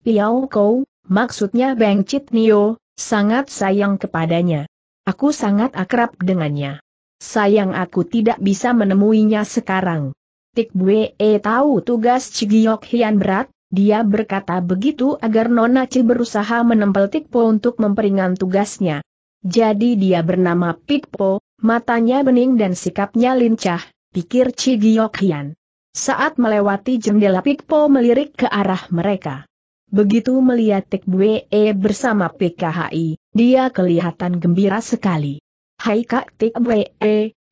Piao Kou, maksudnya Beng Cit Nio, sangat sayang kepadanya. Aku sangat akrab dengannya. Sayang aku tidak bisa menemuinya sekarang. Tik Bwe eh, tahu tugas Cigiok Hian berat, dia berkata begitu agar Nona Ci berusaha menempel Tikpo untuk memperingan tugasnya. Jadi dia bernama Pikpo, matanya bening dan sikapnya lincah, pikir Cigiok Hian. Saat melewati jendela Pikpo melirik ke arah mereka. Begitu melihat Tek Bwe bersama PKHI, dia kelihatan gembira sekali. Hai Kak Tek Bwe,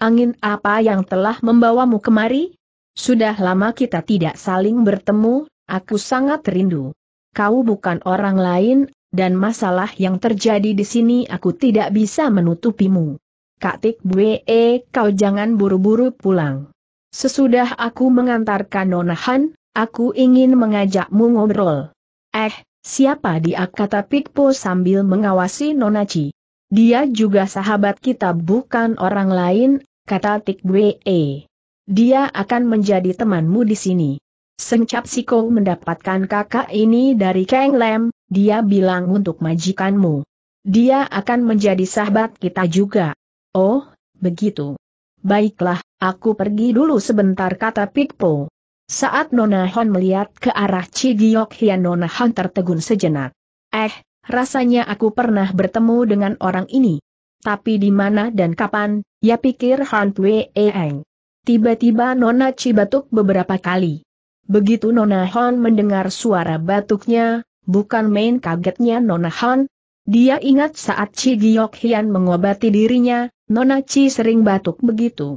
angin apa yang telah membawamu kemari? Sudah lama kita tidak saling bertemu, aku sangat rindu. Kau bukan orang lain, dan masalah yang terjadi di sini aku tidak bisa menutupimu. Kak Tek Bwe, kau jangan buru-buru pulang. Sesudah aku mengantarkan Nonahan, aku ingin mengajakmu ngobrol. Eh, siapa dia kata Pikpo sambil mengawasi Nonaci. Dia juga sahabat kita bukan orang lain, kata Tikbwe. Dia akan menjadi temanmu di sini. Sengcap Siko mendapatkan kakak ini dari Kang Lem, dia bilang untuk majikanmu. Dia akan menjadi sahabat kita juga. Oh, begitu. Baiklah, aku pergi dulu sebentar kata Pikpo. Saat Nona Hon melihat ke arah Cigiok Hian Nona Hon tertegun sejenak. Eh, rasanya aku pernah bertemu dengan orang ini. Tapi di mana dan kapan, ya pikir Han Tue Eng. Tiba-tiba Nona Ci batuk beberapa kali. Begitu Nona Hon mendengar suara batuknya, bukan main kagetnya Nona Hon. Dia ingat saat Chi Giok Hian mengobati dirinya, Nona Ci sering batuk begitu.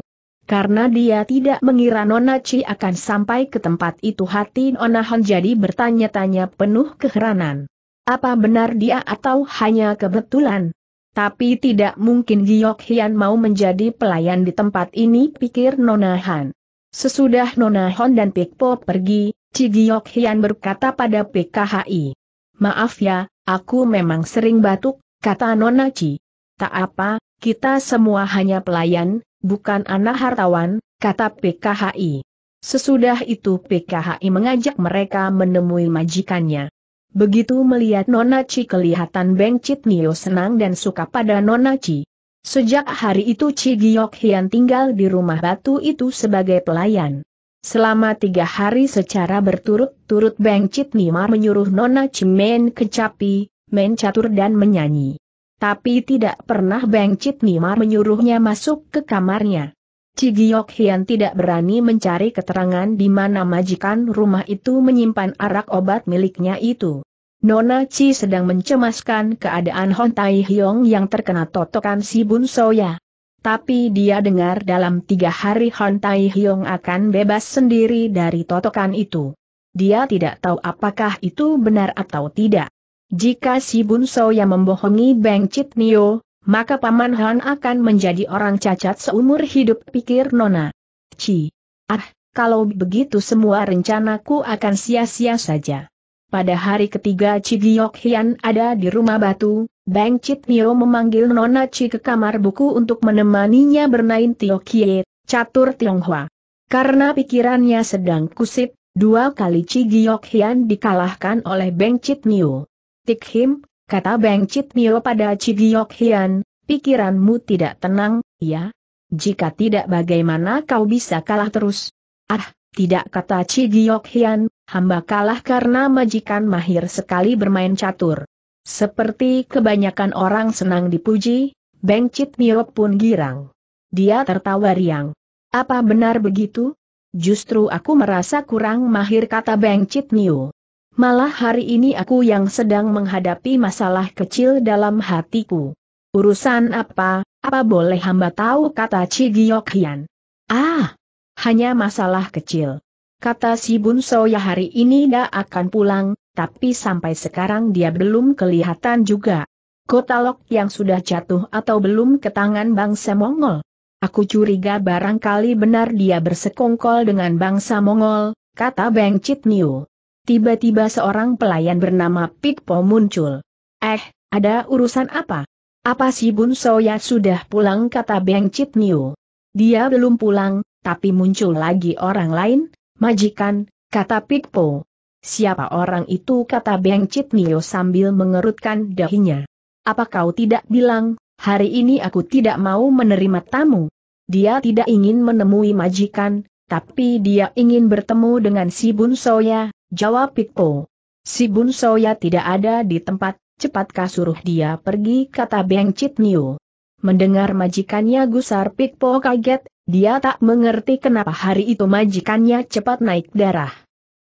Karena dia tidak mengira Nona Chi akan sampai ke tempat itu hati Nona Han jadi bertanya-tanya penuh keheranan. Apa benar dia atau hanya kebetulan? Tapi tidak mungkin Giok Hian mau menjadi pelayan di tempat ini pikir Nona Han. Sesudah Nona Han dan Po pergi, Ci Giok Hian berkata pada PKHI. Maaf ya, aku memang sering batuk, kata Nona Chi. Tak apa, kita semua hanya pelayan, bukan anak hartawan, kata PKHI. Sesudah itu PKHI mengajak mereka menemui majikannya. Begitu melihat Nona Ci kelihatan Beng Nio senang dan suka pada Nona Ci. Sejak hari itu Ci Giok Hian tinggal di rumah batu itu sebagai pelayan. Selama tiga hari secara berturut-turut Beng Nima menyuruh Nona main kecapi, main catur dan menyanyi. Tapi tidak pernah Beng Chit Nima menyuruhnya masuk ke kamarnya. Cigiok Hian tidak berani mencari keterangan di mana majikan rumah itu menyimpan arak obat miliknya itu. Nona Chi sedang mencemaskan keadaan Hon Tai Hyong yang terkena totokan si Bun Soya. Tapi dia dengar dalam tiga hari Hon Tai Hyong akan bebas sendiri dari totokan itu. Dia tidak tahu apakah itu benar atau tidak. Jika si Bunso yang membohongi Beng Chit Nio, maka Paman Han akan menjadi orang cacat seumur hidup pikir Nona. Ci. Ah, kalau begitu semua rencanaku akan sia-sia saja. Pada hari ketiga Cigiyok Hian ada di rumah batu, Bang Chit Nio memanggil Nona Ci ke kamar buku untuk menemaninya bermain Kie, catur Tionghoa. Karena pikirannya sedang kusip, dua kali Cigiyok Hian dikalahkan oleh Bang Chit Nio. Tik Him, kata Beng Chit Mio pada Cigiok Hian, pikiranmu tidak tenang, ya? Jika tidak bagaimana kau bisa kalah terus? Ah, tidak kata Cigiok Hian, hamba kalah karena majikan mahir sekali bermain catur. Seperti kebanyakan orang senang dipuji, Beng Chit Mio pun girang. Dia tertawa riang. Apa benar begitu? Justru aku merasa kurang mahir kata Beng Chit Mio. Malah hari ini aku yang sedang menghadapi masalah kecil dalam hatiku. Urusan apa, apa boleh hamba tahu kata Cigiok Hian. Ah, hanya masalah kecil. Kata si Bunso ya hari ini tidak akan pulang, tapi sampai sekarang dia belum kelihatan juga. Lok yang sudah jatuh atau belum ke tangan bangsa Mongol. Aku curiga barangkali benar dia bersekongkol dengan bangsa Mongol, kata Beng Citniu tiba-tiba seorang pelayan bernama Pikpo muncul. Eh, ada urusan apa? Apa si Bun Soya sudah pulang kata Beng Chit Niu? Dia belum pulang, tapi muncul lagi orang lain, majikan, kata Pikpo. Siapa orang itu kata Beng Chit Niu sambil mengerutkan dahinya. Apa kau tidak bilang, hari ini aku tidak mau menerima tamu? Dia tidak ingin menemui majikan, tapi dia ingin bertemu dengan si Bun Soya, jawab Pikpo. Si Bun Soya tidak ada di tempat, cepatkah suruh dia pergi kata Beng Chit Niu. Mendengar majikannya gusar Pikpo kaget, dia tak mengerti kenapa hari itu majikannya cepat naik darah.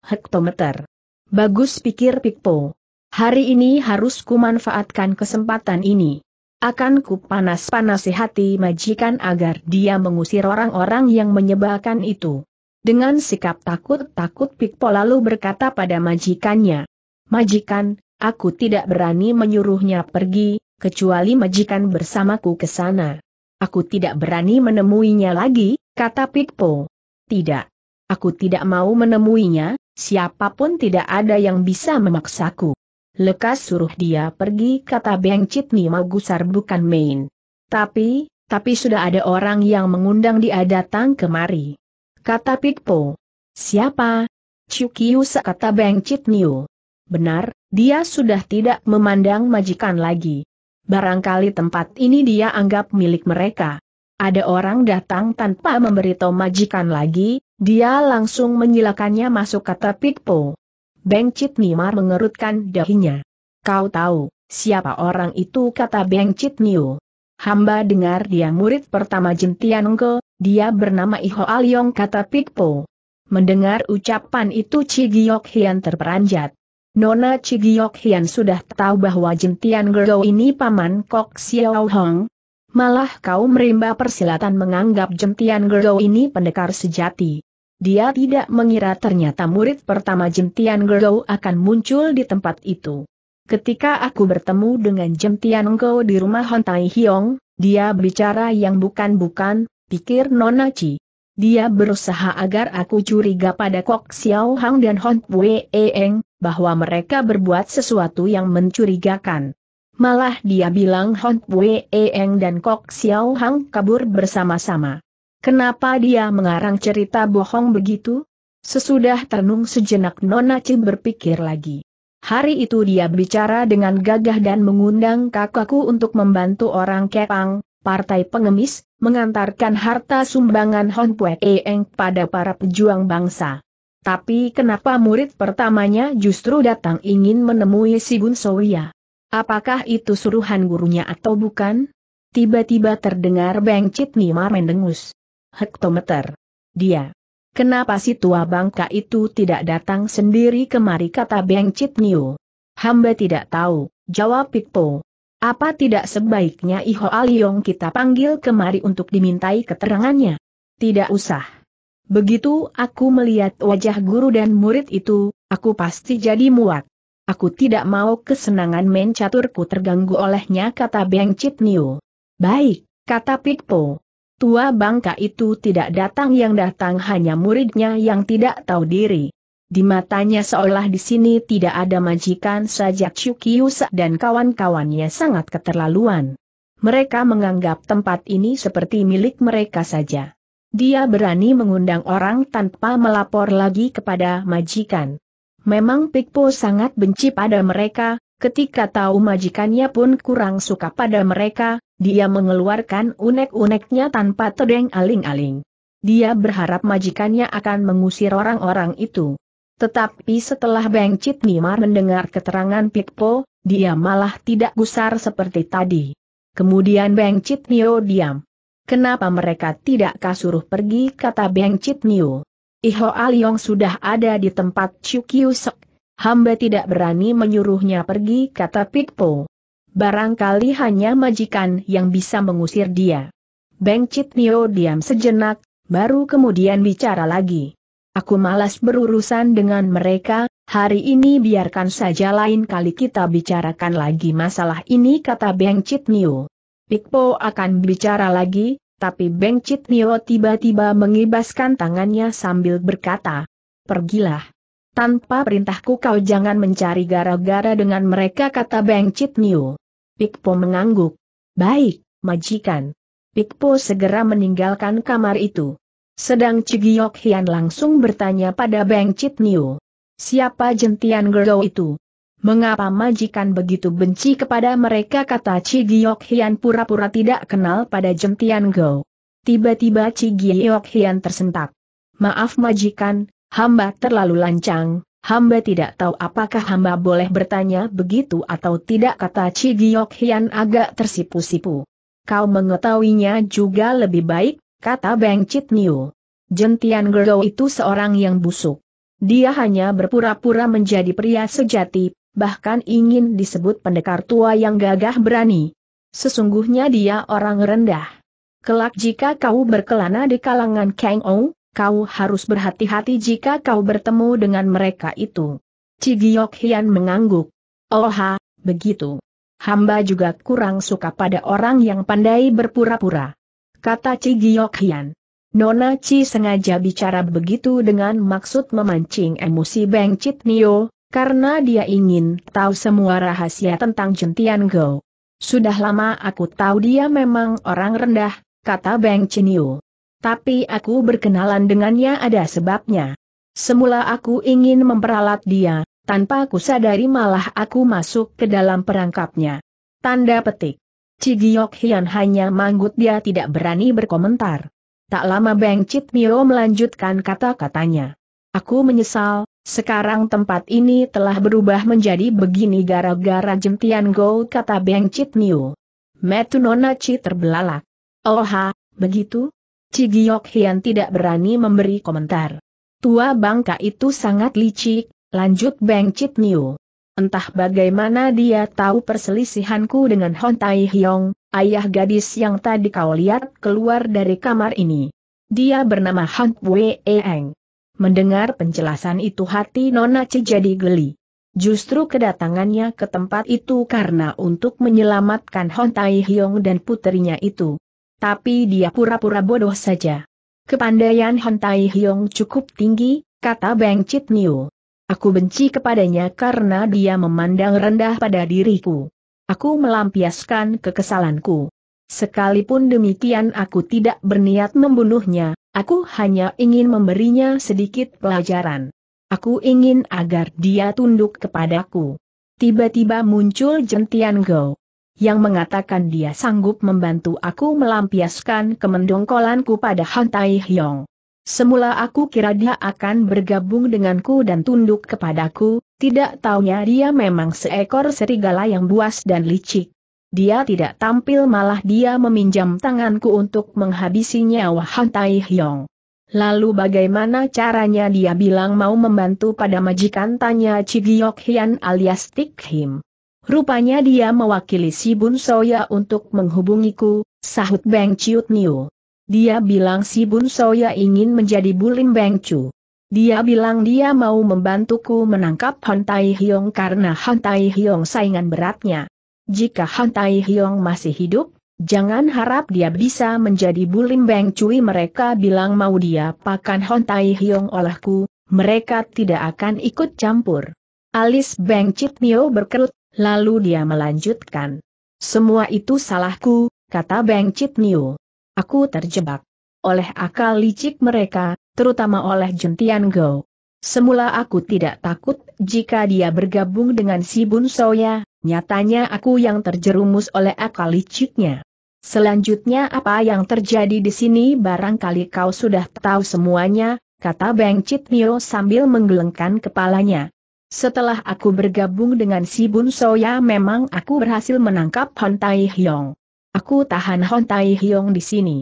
Hektometer. Bagus pikir Pikpo. Hari ini harus kumanfaatkan kesempatan ini. Akan ku panas-panasi hati majikan agar dia mengusir orang-orang yang menyebalkan itu. Dengan sikap takut-takut Pikpo lalu berkata pada majikannya, Majikan, aku tidak berani menyuruhnya pergi, kecuali majikan bersamaku ke sana. Aku tidak berani menemuinya lagi, kata Pikpo. Tidak. Aku tidak mau menemuinya, siapapun tidak ada yang bisa memaksaku. Lekas suruh dia pergi kata Beng Citni mau gusar bukan main. Tapi, tapi sudah ada orang yang mengundang dia datang kemari. Kata Pikpo. Siapa? Chukiu kata Beng Cipniu. Benar, dia sudah tidak memandang majikan lagi. Barangkali tempat ini dia anggap milik mereka. Ada orang datang tanpa memberitahu majikan lagi, dia langsung menyilakannya masuk kata Pikpo. Beng Chit Nimar mengerutkan dahinya. Kau tahu, siapa orang itu kata Beng Chit Niu. Hamba dengar dia murid pertama Jentian Jentianengke, dia bernama Iho Aliong kata Pikpo. Mendengar ucapan itu Cigiok Hian terperanjat. Nona Cigiok Hian sudah tahu bahwa Jentian Gerdo ini paman Kok Xiao Hong. Malah kau merimba persilatan menganggap Jentian Gerdo ini pendekar sejati. Dia tidak mengira ternyata murid pertama Jentian Gerou akan muncul di tempat itu. Ketika aku bertemu dengan Jentian Gerou di rumah Hontai Hiong, dia bicara yang bukan-bukan, pikir Nona Chi. Dia berusaha agar aku curiga pada Kok Xiao Hang dan Hon Pue Eng, bahwa mereka berbuat sesuatu yang mencurigakan. Malah dia bilang Hon Pue Eng dan Kok Xiao Hang kabur bersama-sama. Kenapa dia mengarang cerita bohong begitu? Sesudah ternung sejenak Nona Ci berpikir lagi. Hari itu dia bicara dengan gagah dan mengundang kakakku untuk membantu orang Kepang, partai pengemis, mengantarkan harta sumbangan Hon Pue Eng pada para pejuang bangsa. Tapi kenapa murid pertamanya justru datang ingin menemui si Bun Soya? Apakah itu suruhan gurunya atau bukan? Tiba-tiba terdengar Cip Nima mendengus hektometer. Dia. Kenapa si tua bangka itu tidak datang sendiri kemari kata Beng Chit Niu? Hamba tidak tahu, jawab Pikpo. Apa tidak sebaiknya Iho Aliong kita panggil kemari untuk dimintai keterangannya? Tidak usah. Begitu aku melihat wajah guru dan murid itu, aku pasti jadi muak. Aku tidak mau kesenangan mencaturku terganggu olehnya kata Beng Chit Niu. Baik, kata Pikpo tua bangka itu tidak datang yang datang hanya muridnya yang tidak tahu diri. Di matanya seolah di sini tidak ada majikan saja Chukiusa dan kawan-kawannya sangat keterlaluan. Mereka menganggap tempat ini seperti milik mereka saja. Dia berani mengundang orang tanpa melapor lagi kepada majikan. Memang Pikpo sangat benci pada mereka, Ketika tahu majikannya pun kurang suka pada mereka, dia mengeluarkan unek-uneknya tanpa tedeng aling-aling. Dia berharap majikannya akan mengusir orang-orang itu. Tetapi setelah Beng Chit Nimar mendengar keterangan Pikpo, dia malah tidak gusar seperti tadi. Kemudian Beng Chit Nio diam. Kenapa mereka tidak kasuruh pergi kata Beng Chit Nio. Iho Aliong sudah ada di tempat Chukyu Sek. Hamba tidak berani menyuruhnya pergi kata Pikpo. Barangkali hanya majikan yang bisa mengusir dia. Beng Chit Nio diam sejenak, baru kemudian bicara lagi. Aku malas berurusan dengan mereka, hari ini biarkan saja lain kali kita bicarakan lagi masalah ini kata Beng Chit Nio. Pikpo akan bicara lagi, tapi Beng Chit Nio tiba-tiba mengibaskan tangannya sambil berkata, Pergilah. Tanpa perintahku kau jangan mencari gara-gara dengan mereka kata Beng Chit Niu. Pikpo mengangguk. Baik, majikan. Pikpo segera meninggalkan kamar itu. Sedang Cigiok Hian langsung bertanya pada Beng Chit Niu. Siapa jentian gerau itu? Mengapa majikan begitu benci kepada mereka kata Cigiok Hian pura-pura tidak kenal pada jentian gerau. Tiba-tiba Cigiok Hian tersentak. Maaf majikan, hamba terlalu lancang, hamba tidak tahu apakah hamba boleh bertanya begitu atau tidak kata Cigiok Hian agak tersipu-sipu. Kau mengetahuinya juga lebih baik, kata Beng Chit Niu. Jentian Gergo itu seorang yang busuk. Dia hanya berpura-pura menjadi pria sejati, bahkan ingin disebut pendekar tua yang gagah berani. Sesungguhnya dia orang rendah. Kelak jika kau berkelana di kalangan Kang Ong, kau harus berhati-hati jika kau bertemu dengan mereka itu. Cigiok Hian mengangguk. Oha, begitu. Hamba juga kurang suka pada orang yang pandai berpura-pura. Kata Cigiok Hian. Nona Ci sengaja bicara begitu dengan maksud memancing emosi Beng Chit Nio, karena dia ingin tahu semua rahasia tentang Jentian Go. Sudah lama aku tahu dia memang orang rendah, kata Beng Nio. Tapi aku berkenalan dengannya ada sebabnya. Semula aku ingin memperalat dia, tanpa kusadari malah aku masuk ke dalam perangkapnya. Tanda petik. Cigiok Hian hanya manggut dia tidak berani berkomentar. Tak lama Beng Chit Mio melanjutkan kata-katanya. Aku menyesal, sekarang tempat ini telah berubah menjadi begini gara-gara jentian Go kata Beng Chit Mio. Metu Nona Chi terbelalak. Oh begitu? Cigiok Hian tidak berani memberi komentar. Tua bangka itu sangat licik, lanjut Beng Chit Niu. Entah bagaimana dia tahu perselisihanku dengan Hon Tai Hyong, ayah gadis yang tadi kau lihat keluar dari kamar ini. Dia bernama Hon Wei Eng. Mendengar penjelasan itu hati Nona Ci jadi geli. Justru kedatangannya ke tempat itu karena untuk menyelamatkan Hon Tai Hyong dan putrinya itu tapi dia pura-pura bodoh saja. Kepandaian Han Tai Hyong cukup tinggi, kata Bang Chit Niu. Aku benci kepadanya karena dia memandang rendah pada diriku. Aku melampiaskan kekesalanku. Sekalipun demikian aku tidak berniat membunuhnya, aku hanya ingin memberinya sedikit pelajaran. Aku ingin agar dia tunduk kepadaku. Tiba-tiba muncul jentian Go yang mengatakan dia sanggup membantu aku melampiaskan kemendongkolanku pada Han Tai Hyong. Semula aku kira dia akan bergabung denganku dan tunduk kepadaku, tidak taunya dia memang seekor serigala yang buas dan licik. Dia tidak tampil malah dia meminjam tanganku untuk menghabisi nyawa Han Tai Hyong. Lalu bagaimana caranya dia bilang mau membantu pada majikan tanya Cigiok Hian alias Tik Him. Rupanya dia mewakili si Bun Soya untuk menghubungiku, sahut Beng Ciut Nio. Dia bilang si Bun Soya ingin menjadi bulim Beng Chu. Dia bilang dia mau membantuku menangkap Han Tai Hyong karena Han Tai Hyong saingan beratnya. Jika Han Tai Hyong masih hidup, jangan harap dia bisa menjadi bulim Beng Cui mereka bilang mau dia pakan Han Tai Hyong olehku, mereka tidak akan ikut campur. Alis Beng Citnio berkerut Lalu dia melanjutkan. Semua itu salahku, kata Beng Chit Niu. Aku terjebak. Oleh akal licik mereka, terutama oleh Jentian Go. Semula aku tidak takut jika dia bergabung dengan si Bun Soya, nyatanya aku yang terjerumus oleh akal liciknya. Selanjutnya apa yang terjadi di sini barangkali kau sudah tahu semuanya, kata Beng Chit Niu sambil menggelengkan kepalanya. Setelah aku bergabung dengan si Bun Soya memang aku berhasil menangkap Hon Tai Hyong. Aku tahan Hon Tai Hyong di sini.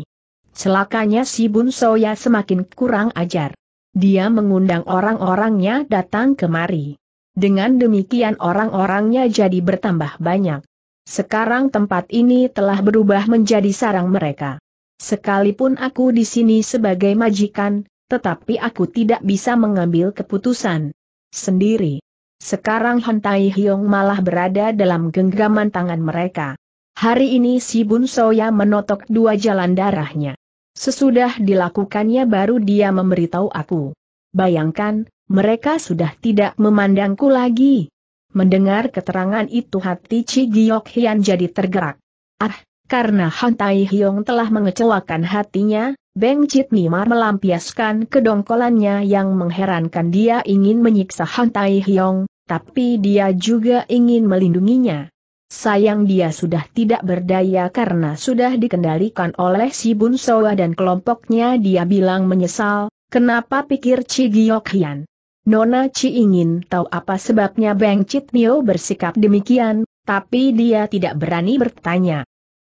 Celakanya si Bun Soya semakin kurang ajar. Dia mengundang orang-orangnya datang kemari. Dengan demikian orang-orangnya jadi bertambah banyak. Sekarang tempat ini telah berubah menjadi sarang mereka. Sekalipun aku di sini sebagai majikan, tetapi aku tidak bisa mengambil keputusan sendiri. Sekarang Tai Hiong malah berada dalam genggaman tangan mereka. Hari ini si Bun Soya menotok dua jalan darahnya. Sesudah dilakukannya baru dia memberitahu aku. Bayangkan, mereka sudah tidak memandangku lagi. Mendengar keterangan itu hati Chi Giok Hian jadi tergerak. Ah, karena Han Tai Hiong telah mengecewakan hatinya, Beng Chit Nimar melampiaskan kedongkolannya yang mengherankan dia ingin menyiksa Han Tai Hyong, tapi dia juga ingin melindunginya. Sayang dia sudah tidak berdaya karena sudah dikendalikan oleh si Bun Soa dan kelompoknya dia bilang menyesal, kenapa pikir Chi Giok Hian. Nona Chi ingin tahu apa sebabnya Beng Chit Mio bersikap demikian, tapi dia tidak berani bertanya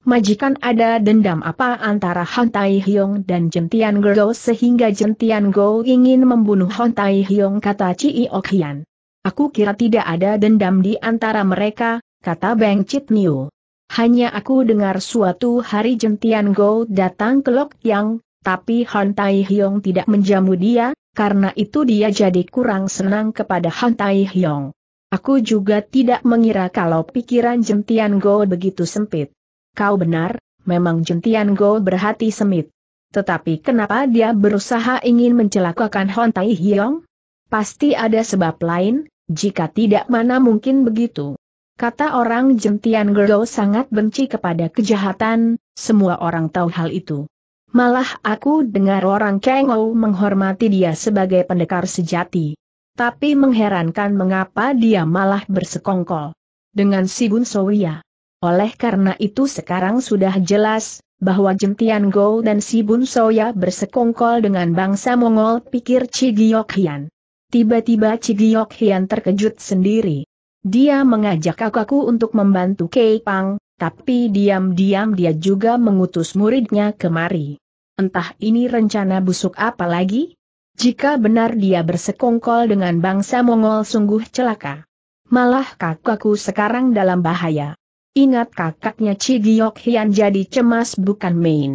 majikan ada dendam apa antara Han Tai Hyong dan Jentian Go sehingga Jentian Go ingin membunuh Han Tai Hyong kata Ci Ok Hian. Aku kira tidak ada dendam di antara mereka, kata Bang Chit Niu. Hanya aku dengar suatu hari Jentian Go datang ke Lok Yang, tapi Han Tai Hyong tidak menjamu dia, karena itu dia jadi kurang senang kepada Han Tai Hyong. Aku juga tidak mengira kalau pikiran Jentian Go begitu sempit. Kau benar, memang Jentian Go berhati semit. Tetapi kenapa dia berusaha ingin mencelakakan Hon Tai Hiong? Pasti ada sebab lain, jika tidak mana mungkin begitu. Kata orang Jentian Go sangat benci kepada kejahatan, semua orang tahu hal itu. Malah aku dengar orang Ou menghormati dia sebagai pendekar sejati. Tapi mengherankan mengapa dia malah bersekongkol dengan si Bun Sowiya. Oleh karena itu sekarang sudah jelas, bahwa Jentian Go dan si Bun Soya bersekongkol dengan bangsa Mongol pikir Cigiok Hian. Tiba-tiba Cigiok Hian terkejut sendiri. Dia mengajak kakakku untuk membantu Kei Pang, tapi diam-diam dia juga mengutus muridnya kemari. Entah ini rencana busuk apa lagi? Jika benar dia bersekongkol dengan bangsa Mongol sungguh celaka. Malah kakakku sekarang dalam bahaya. Ingat kakaknya Chi Giok Hian jadi cemas bukan main.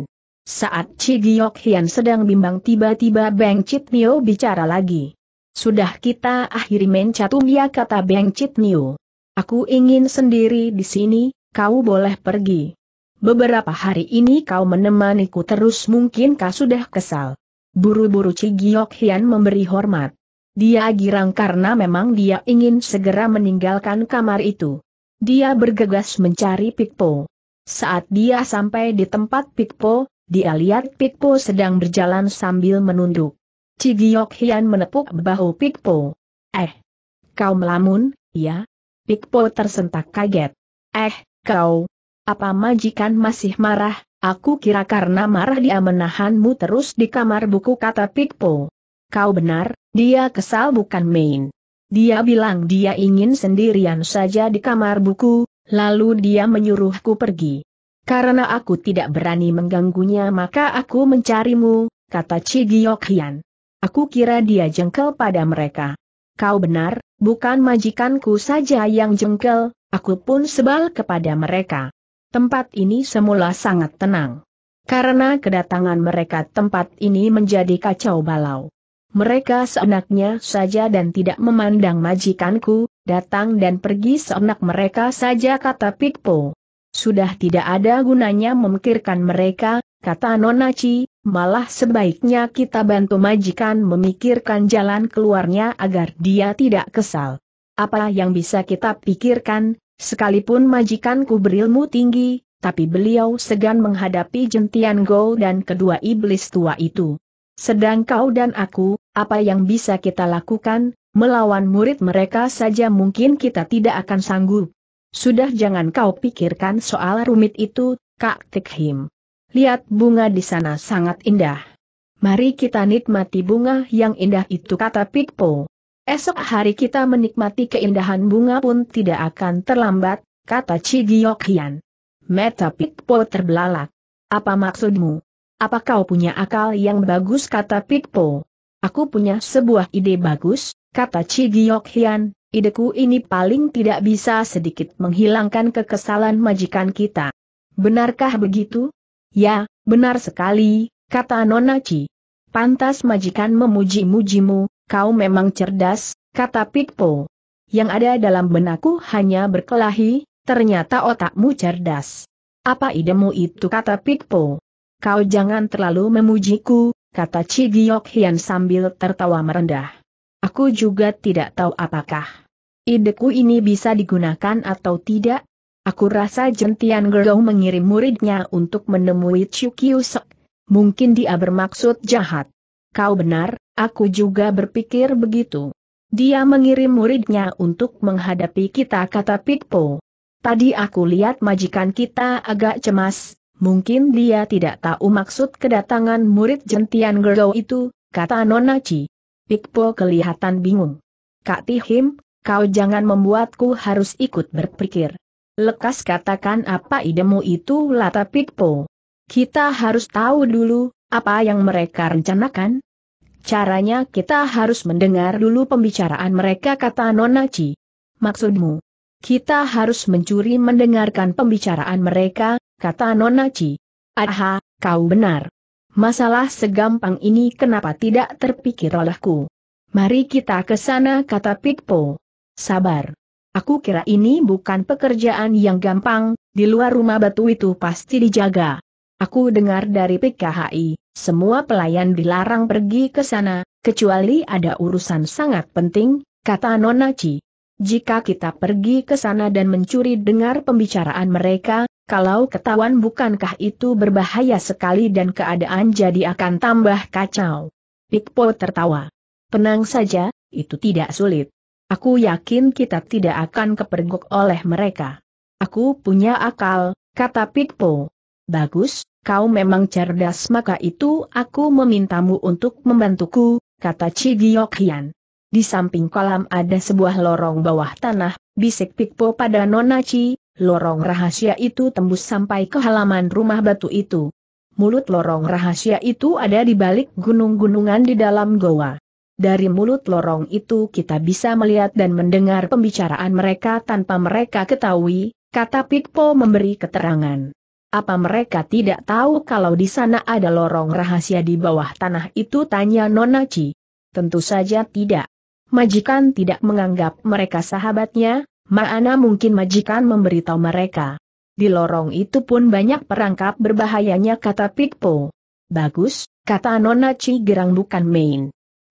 Saat Chi Giok Hian sedang bimbang tiba-tiba Beng Chit Nio bicara lagi. Sudah kita akhiri main catum ya kata Beng Chit Nio. Aku ingin sendiri di sini, kau boleh pergi. Beberapa hari ini kau menemaniku terus mungkin kau sudah kesal. Buru-buru Chi Giok Hian memberi hormat. Dia girang karena memang dia ingin segera meninggalkan kamar itu. Dia bergegas mencari Pikpo. Saat dia sampai di tempat Pikpo, dia lihat Pikpo sedang berjalan sambil menunduk. Cigiok Hian menepuk bahu Pikpo. Eh, kau melamun, ya? Pikpo tersentak kaget. Eh, kau, apa majikan masih marah? Aku kira karena marah dia menahanmu terus di kamar buku kata Pikpo. Kau benar, dia kesal bukan main. Dia bilang dia ingin sendirian saja di kamar buku, lalu dia menyuruhku pergi. Karena aku tidak berani mengganggunya maka aku mencarimu, kata Cigiok Hian. Aku kira dia jengkel pada mereka. Kau benar, bukan majikanku saja yang jengkel, aku pun sebal kepada mereka. Tempat ini semula sangat tenang. Karena kedatangan mereka tempat ini menjadi kacau balau. Mereka seenaknya saja dan tidak memandang majikanku, datang dan pergi seenak mereka saja kata Pikpo. Sudah tidak ada gunanya memikirkan mereka, kata Nonaci, malah sebaiknya kita bantu majikan memikirkan jalan keluarnya agar dia tidak kesal. Apa yang bisa kita pikirkan, sekalipun majikanku berilmu tinggi, tapi beliau segan menghadapi jentian Go dan kedua iblis tua itu. Sedang kau dan aku, apa yang bisa kita lakukan, melawan murid mereka saja mungkin kita tidak akan sanggup. Sudah jangan kau pikirkan soal rumit itu, Kak Tikhim. Lihat bunga di sana sangat indah. Mari kita nikmati bunga yang indah itu kata Pikpo. Esok hari kita menikmati keindahan bunga pun tidak akan terlambat, kata cigiokian Meta Pikpo terbelalak. Apa maksudmu? Apa kau punya akal yang bagus kata Pikpo? Aku punya sebuah ide bagus, kata Cigiok Hian, ideku ini paling tidak bisa sedikit menghilangkan kekesalan majikan kita. Benarkah begitu? Ya, benar sekali, kata Nona Chi. Pantas majikan memuji-mujimu, kau memang cerdas, kata Pikpo. Yang ada dalam benakku hanya berkelahi, ternyata otakmu cerdas. Apa idemu itu kata Pikpo? Kau jangan terlalu memujiku, kata Cigiok Hian sambil tertawa merendah. Aku juga tidak tahu apakah ideku ini bisa digunakan atau tidak. Aku rasa Jentian Gerou mengirim muridnya untuk menemui Chu Mungkin dia bermaksud jahat. Kau benar, aku juga berpikir begitu. Dia mengirim muridnya untuk menghadapi kita kata Pikpo. Tadi aku lihat majikan kita agak cemas, Mungkin dia tidak tahu maksud kedatangan murid jentian Gerdo itu, kata Nona Chi. Pikpo kelihatan bingung. Kak Tihim, kau jangan membuatku harus ikut berpikir. Lekas katakan apa idemu itu lata Pikpo. Kita harus tahu dulu, apa yang mereka rencanakan? Caranya kita harus mendengar dulu pembicaraan mereka kata Nona Chi. Maksudmu? Kita harus mencuri mendengarkan pembicaraan mereka, kata Nonaci. Aha, kau benar. Masalah segampang ini kenapa tidak terpikir olehku? Mari kita ke sana kata Pikpo. Sabar. Aku kira ini bukan pekerjaan yang gampang, di luar rumah batu itu pasti dijaga. Aku dengar dari PKHI, semua pelayan dilarang pergi ke sana, kecuali ada urusan sangat penting, kata Nonaci. Jika kita pergi ke sana dan mencuri dengar pembicaraan mereka, kalau ketahuan bukankah itu berbahaya sekali dan keadaan jadi akan tambah kacau. Pikpo tertawa. Penang saja, itu tidak sulit. Aku yakin kita tidak akan kepergok oleh mereka. Aku punya akal, kata Pikpo. Bagus, kau memang cerdas maka itu aku memintamu untuk membantuku, kata Hian. Di samping kolam ada sebuah lorong bawah tanah, bisik Pikpo pada Nona Lorong rahasia itu tembus sampai ke halaman rumah batu itu. Mulut lorong rahasia itu ada di balik gunung-gunungan di dalam goa. Dari mulut lorong itu kita bisa melihat dan mendengar pembicaraan mereka tanpa mereka ketahui, kata Pikpo memberi keterangan. Apa mereka tidak tahu kalau di sana ada lorong rahasia di bawah tanah itu? Tanya Nonaci. Tentu saja tidak. Majikan tidak menganggap mereka sahabatnya, Mana mungkin majikan memberitahu mereka. Di lorong itu pun banyak perangkap berbahayanya kata Pikpo. Bagus, kata Nona Chi Gerang bukan main.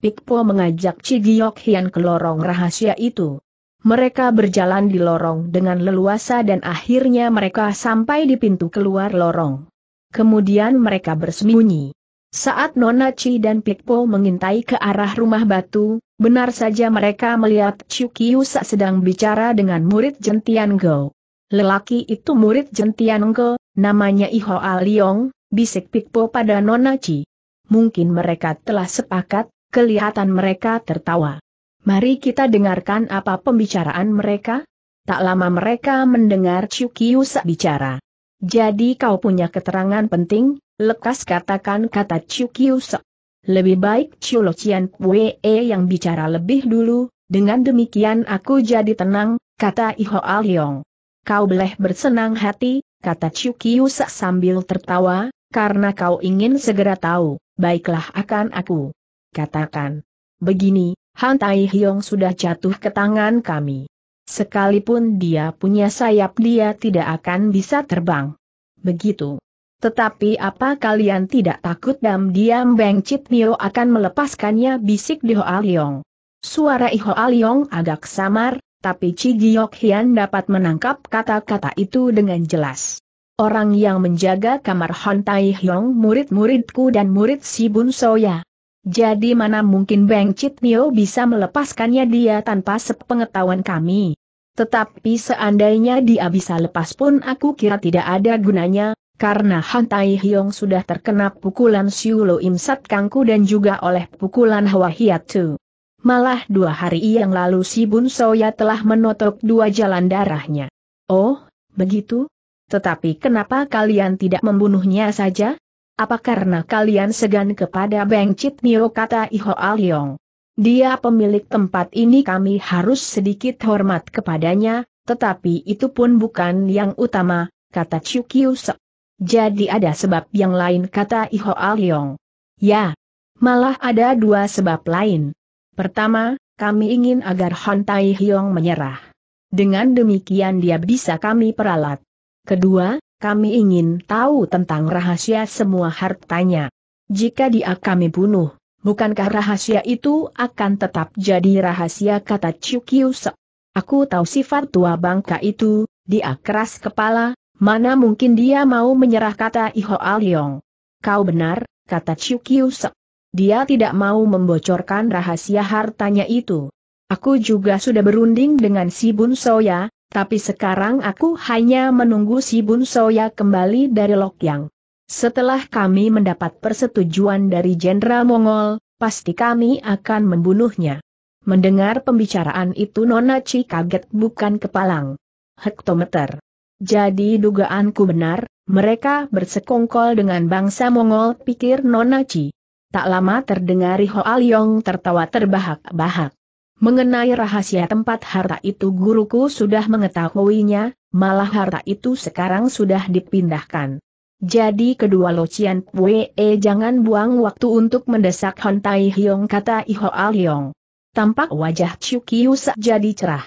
Pikpo mengajak Chi Giok Hian ke lorong rahasia itu. Mereka berjalan di lorong dengan leluasa dan akhirnya mereka sampai di pintu keluar lorong. Kemudian mereka bersembunyi. Saat Nona Chi dan Pikpo mengintai ke arah rumah batu, Benar saja mereka melihat Chukiusa sedang bicara dengan murid Jentian Go. Lelaki itu murid Jentian Go, namanya Iho Aliong, bisik Pikpo pada Nonaci. Mungkin mereka telah sepakat, kelihatan mereka tertawa. Mari kita dengarkan apa pembicaraan mereka? Tak lama mereka mendengar Chukiusa bicara. Jadi kau punya keterangan penting, lekas katakan kata Chukiusa. Lebih baik Lo Cian Kue e yang bicara lebih dulu, dengan demikian aku jadi tenang, kata Iho Aliong. Kau boleh bersenang hati, kata Sa sambil tertawa, karena kau ingin segera tahu, baiklah akan aku. Katakan. Begini, Han Tai Hyong sudah jatuh ke tangan kami. Sekalipun dia punya sayap dia tidak akan bisa terbang. Begitu. Tetapi apa kalian tidak takut diam-diam Beng Chit Nio akan melepaskannya bisik di Hoa Liong. Suara Hoa Leong agak samar, tapi Chi Giok Hian dapat menangkap kata-kata itu dengan jelas. Orang yang menjaga kamar Hon Tai Hyong murid-muridku dan murid Si Bun Soya. Jadi mana mungkin Beng Chit Nio bisa melepaskannya dia tanpa sepengetahuan kami. Tetapi seandainya dia bisa lepas pun aku kira tidak ada gunanya, karena Han Tai Hiong sudah terkena pukulan Siu Lo Im Sat Kangku dan juga oleh pukulan Hwa Hiatu. Malah dua hari yang lalu si Bun Soya telah menotok dua jalan darahnya. Oh, begitu? Tetapi kenapa kalian tidak membunuhnya saja? Apa karena kalian segan kepada Beng Chit Nio kata Iho Al Yong. Dia pemilik tempat ini kami harus sedikit hormat kepadanya, tetapi itu pun bukan yang utama, kata Kiu Se. Jadi ada sebab yang lain kata Iho Aliong. Ya, malah ada dua sebab lain. Pertama, kami ingin agar Hon Tai Hyong menyerah. Dengan demikian dia bisa kami peralat. Kedua, kami ingin tahu tentang rahasia semua hartanya. Jika dia kami bunuh, bukankah rahasia itu akan tetap jadi rahasia kata Chiu Se. Aku tahu sifat tua bangka itu, dia keras kepala, Mana mungkin dia mau menyerah kata Iho Aliong. Kau benar, kata Chiu Kiusek. Dia tidak mau membocorkan rahasia hartanya itu. Aku juga sudah berunding dengan si Bun Soya, tapi sekarang aku hanya menunggu si Bun Soya kembali dari Lok Yang. Setelah kami mendapat persetujuan dari Jenderal Mongol, pasti kami akan membunuhnya. Mendengar pembicaraan itu Nona Chi kaget bukan kepalang. Hektometer. Jadi dugaanku benar, mereka bersekongkol dengan bangsa Mongol, pikir Nonaci. Tak lama terdengari Hoa Aliong tertawa terbahak-bahak. Mengenai rahasia tempat harta itu guruku sudah mengetahuinya, malah harta itu sekarang sudah dipindahkan. Jadi kedua Locian Pue eh, jangan buang waktu untuk mendesak Hon Tai Hiong kata Iho Al Yong. Tampak wajah Chukiu jadi cerah.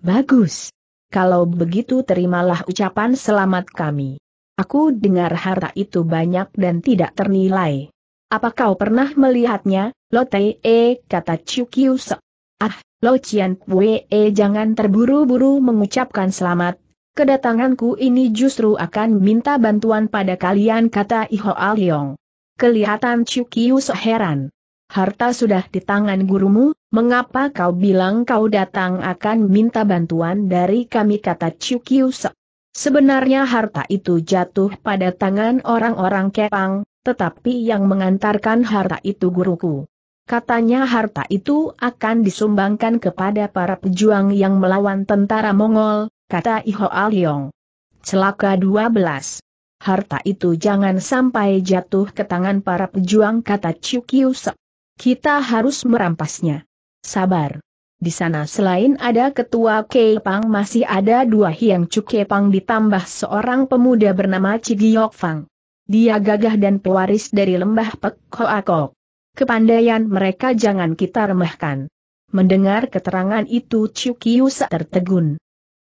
Bagus kalau begitu terimalah ucapan selamat kami. Aku dengar harta itu banyak dan tidak ternilai. Apa kau pernah melihatnya, Lo Tei E, kata Chiu Ah, Lo Cian Pue E jangan terburu-buru mengucapkan selamat. Kedatanganku ini justru akan minta bantuan pada kalian kata Iho Al Yong. Kelihatan Chiu Kiu heran harta sudah di tangan gurumu, mengapa kau bilang kau datang akan minta bantuan dari kami kata Chukiusa. Sebenarnya harta itu jatuh pada tangan orang-orang kepang, tetapi yang mengantarkan harta itu guruku. Katanya harta itu akan disumbangkan kepada para pejuang yang melawan tentara Mongol, kata Iho Aliong. Celaka 12. Harta itu jangan sampai jatuh ke tangan para pejuang kata Chukiusek. Kita harus merampasnya. Sabar. Di sana selain ada ketua Kepang masih ada dua Hiang Chu Kepang ditambah seorang pemuda bernama Cigiok Fang. Dia gagah dan pewaris dari lembah Pek Kepandaian mereka jangan kita remehkan. Mendengar keterangan itu Chu tertegun.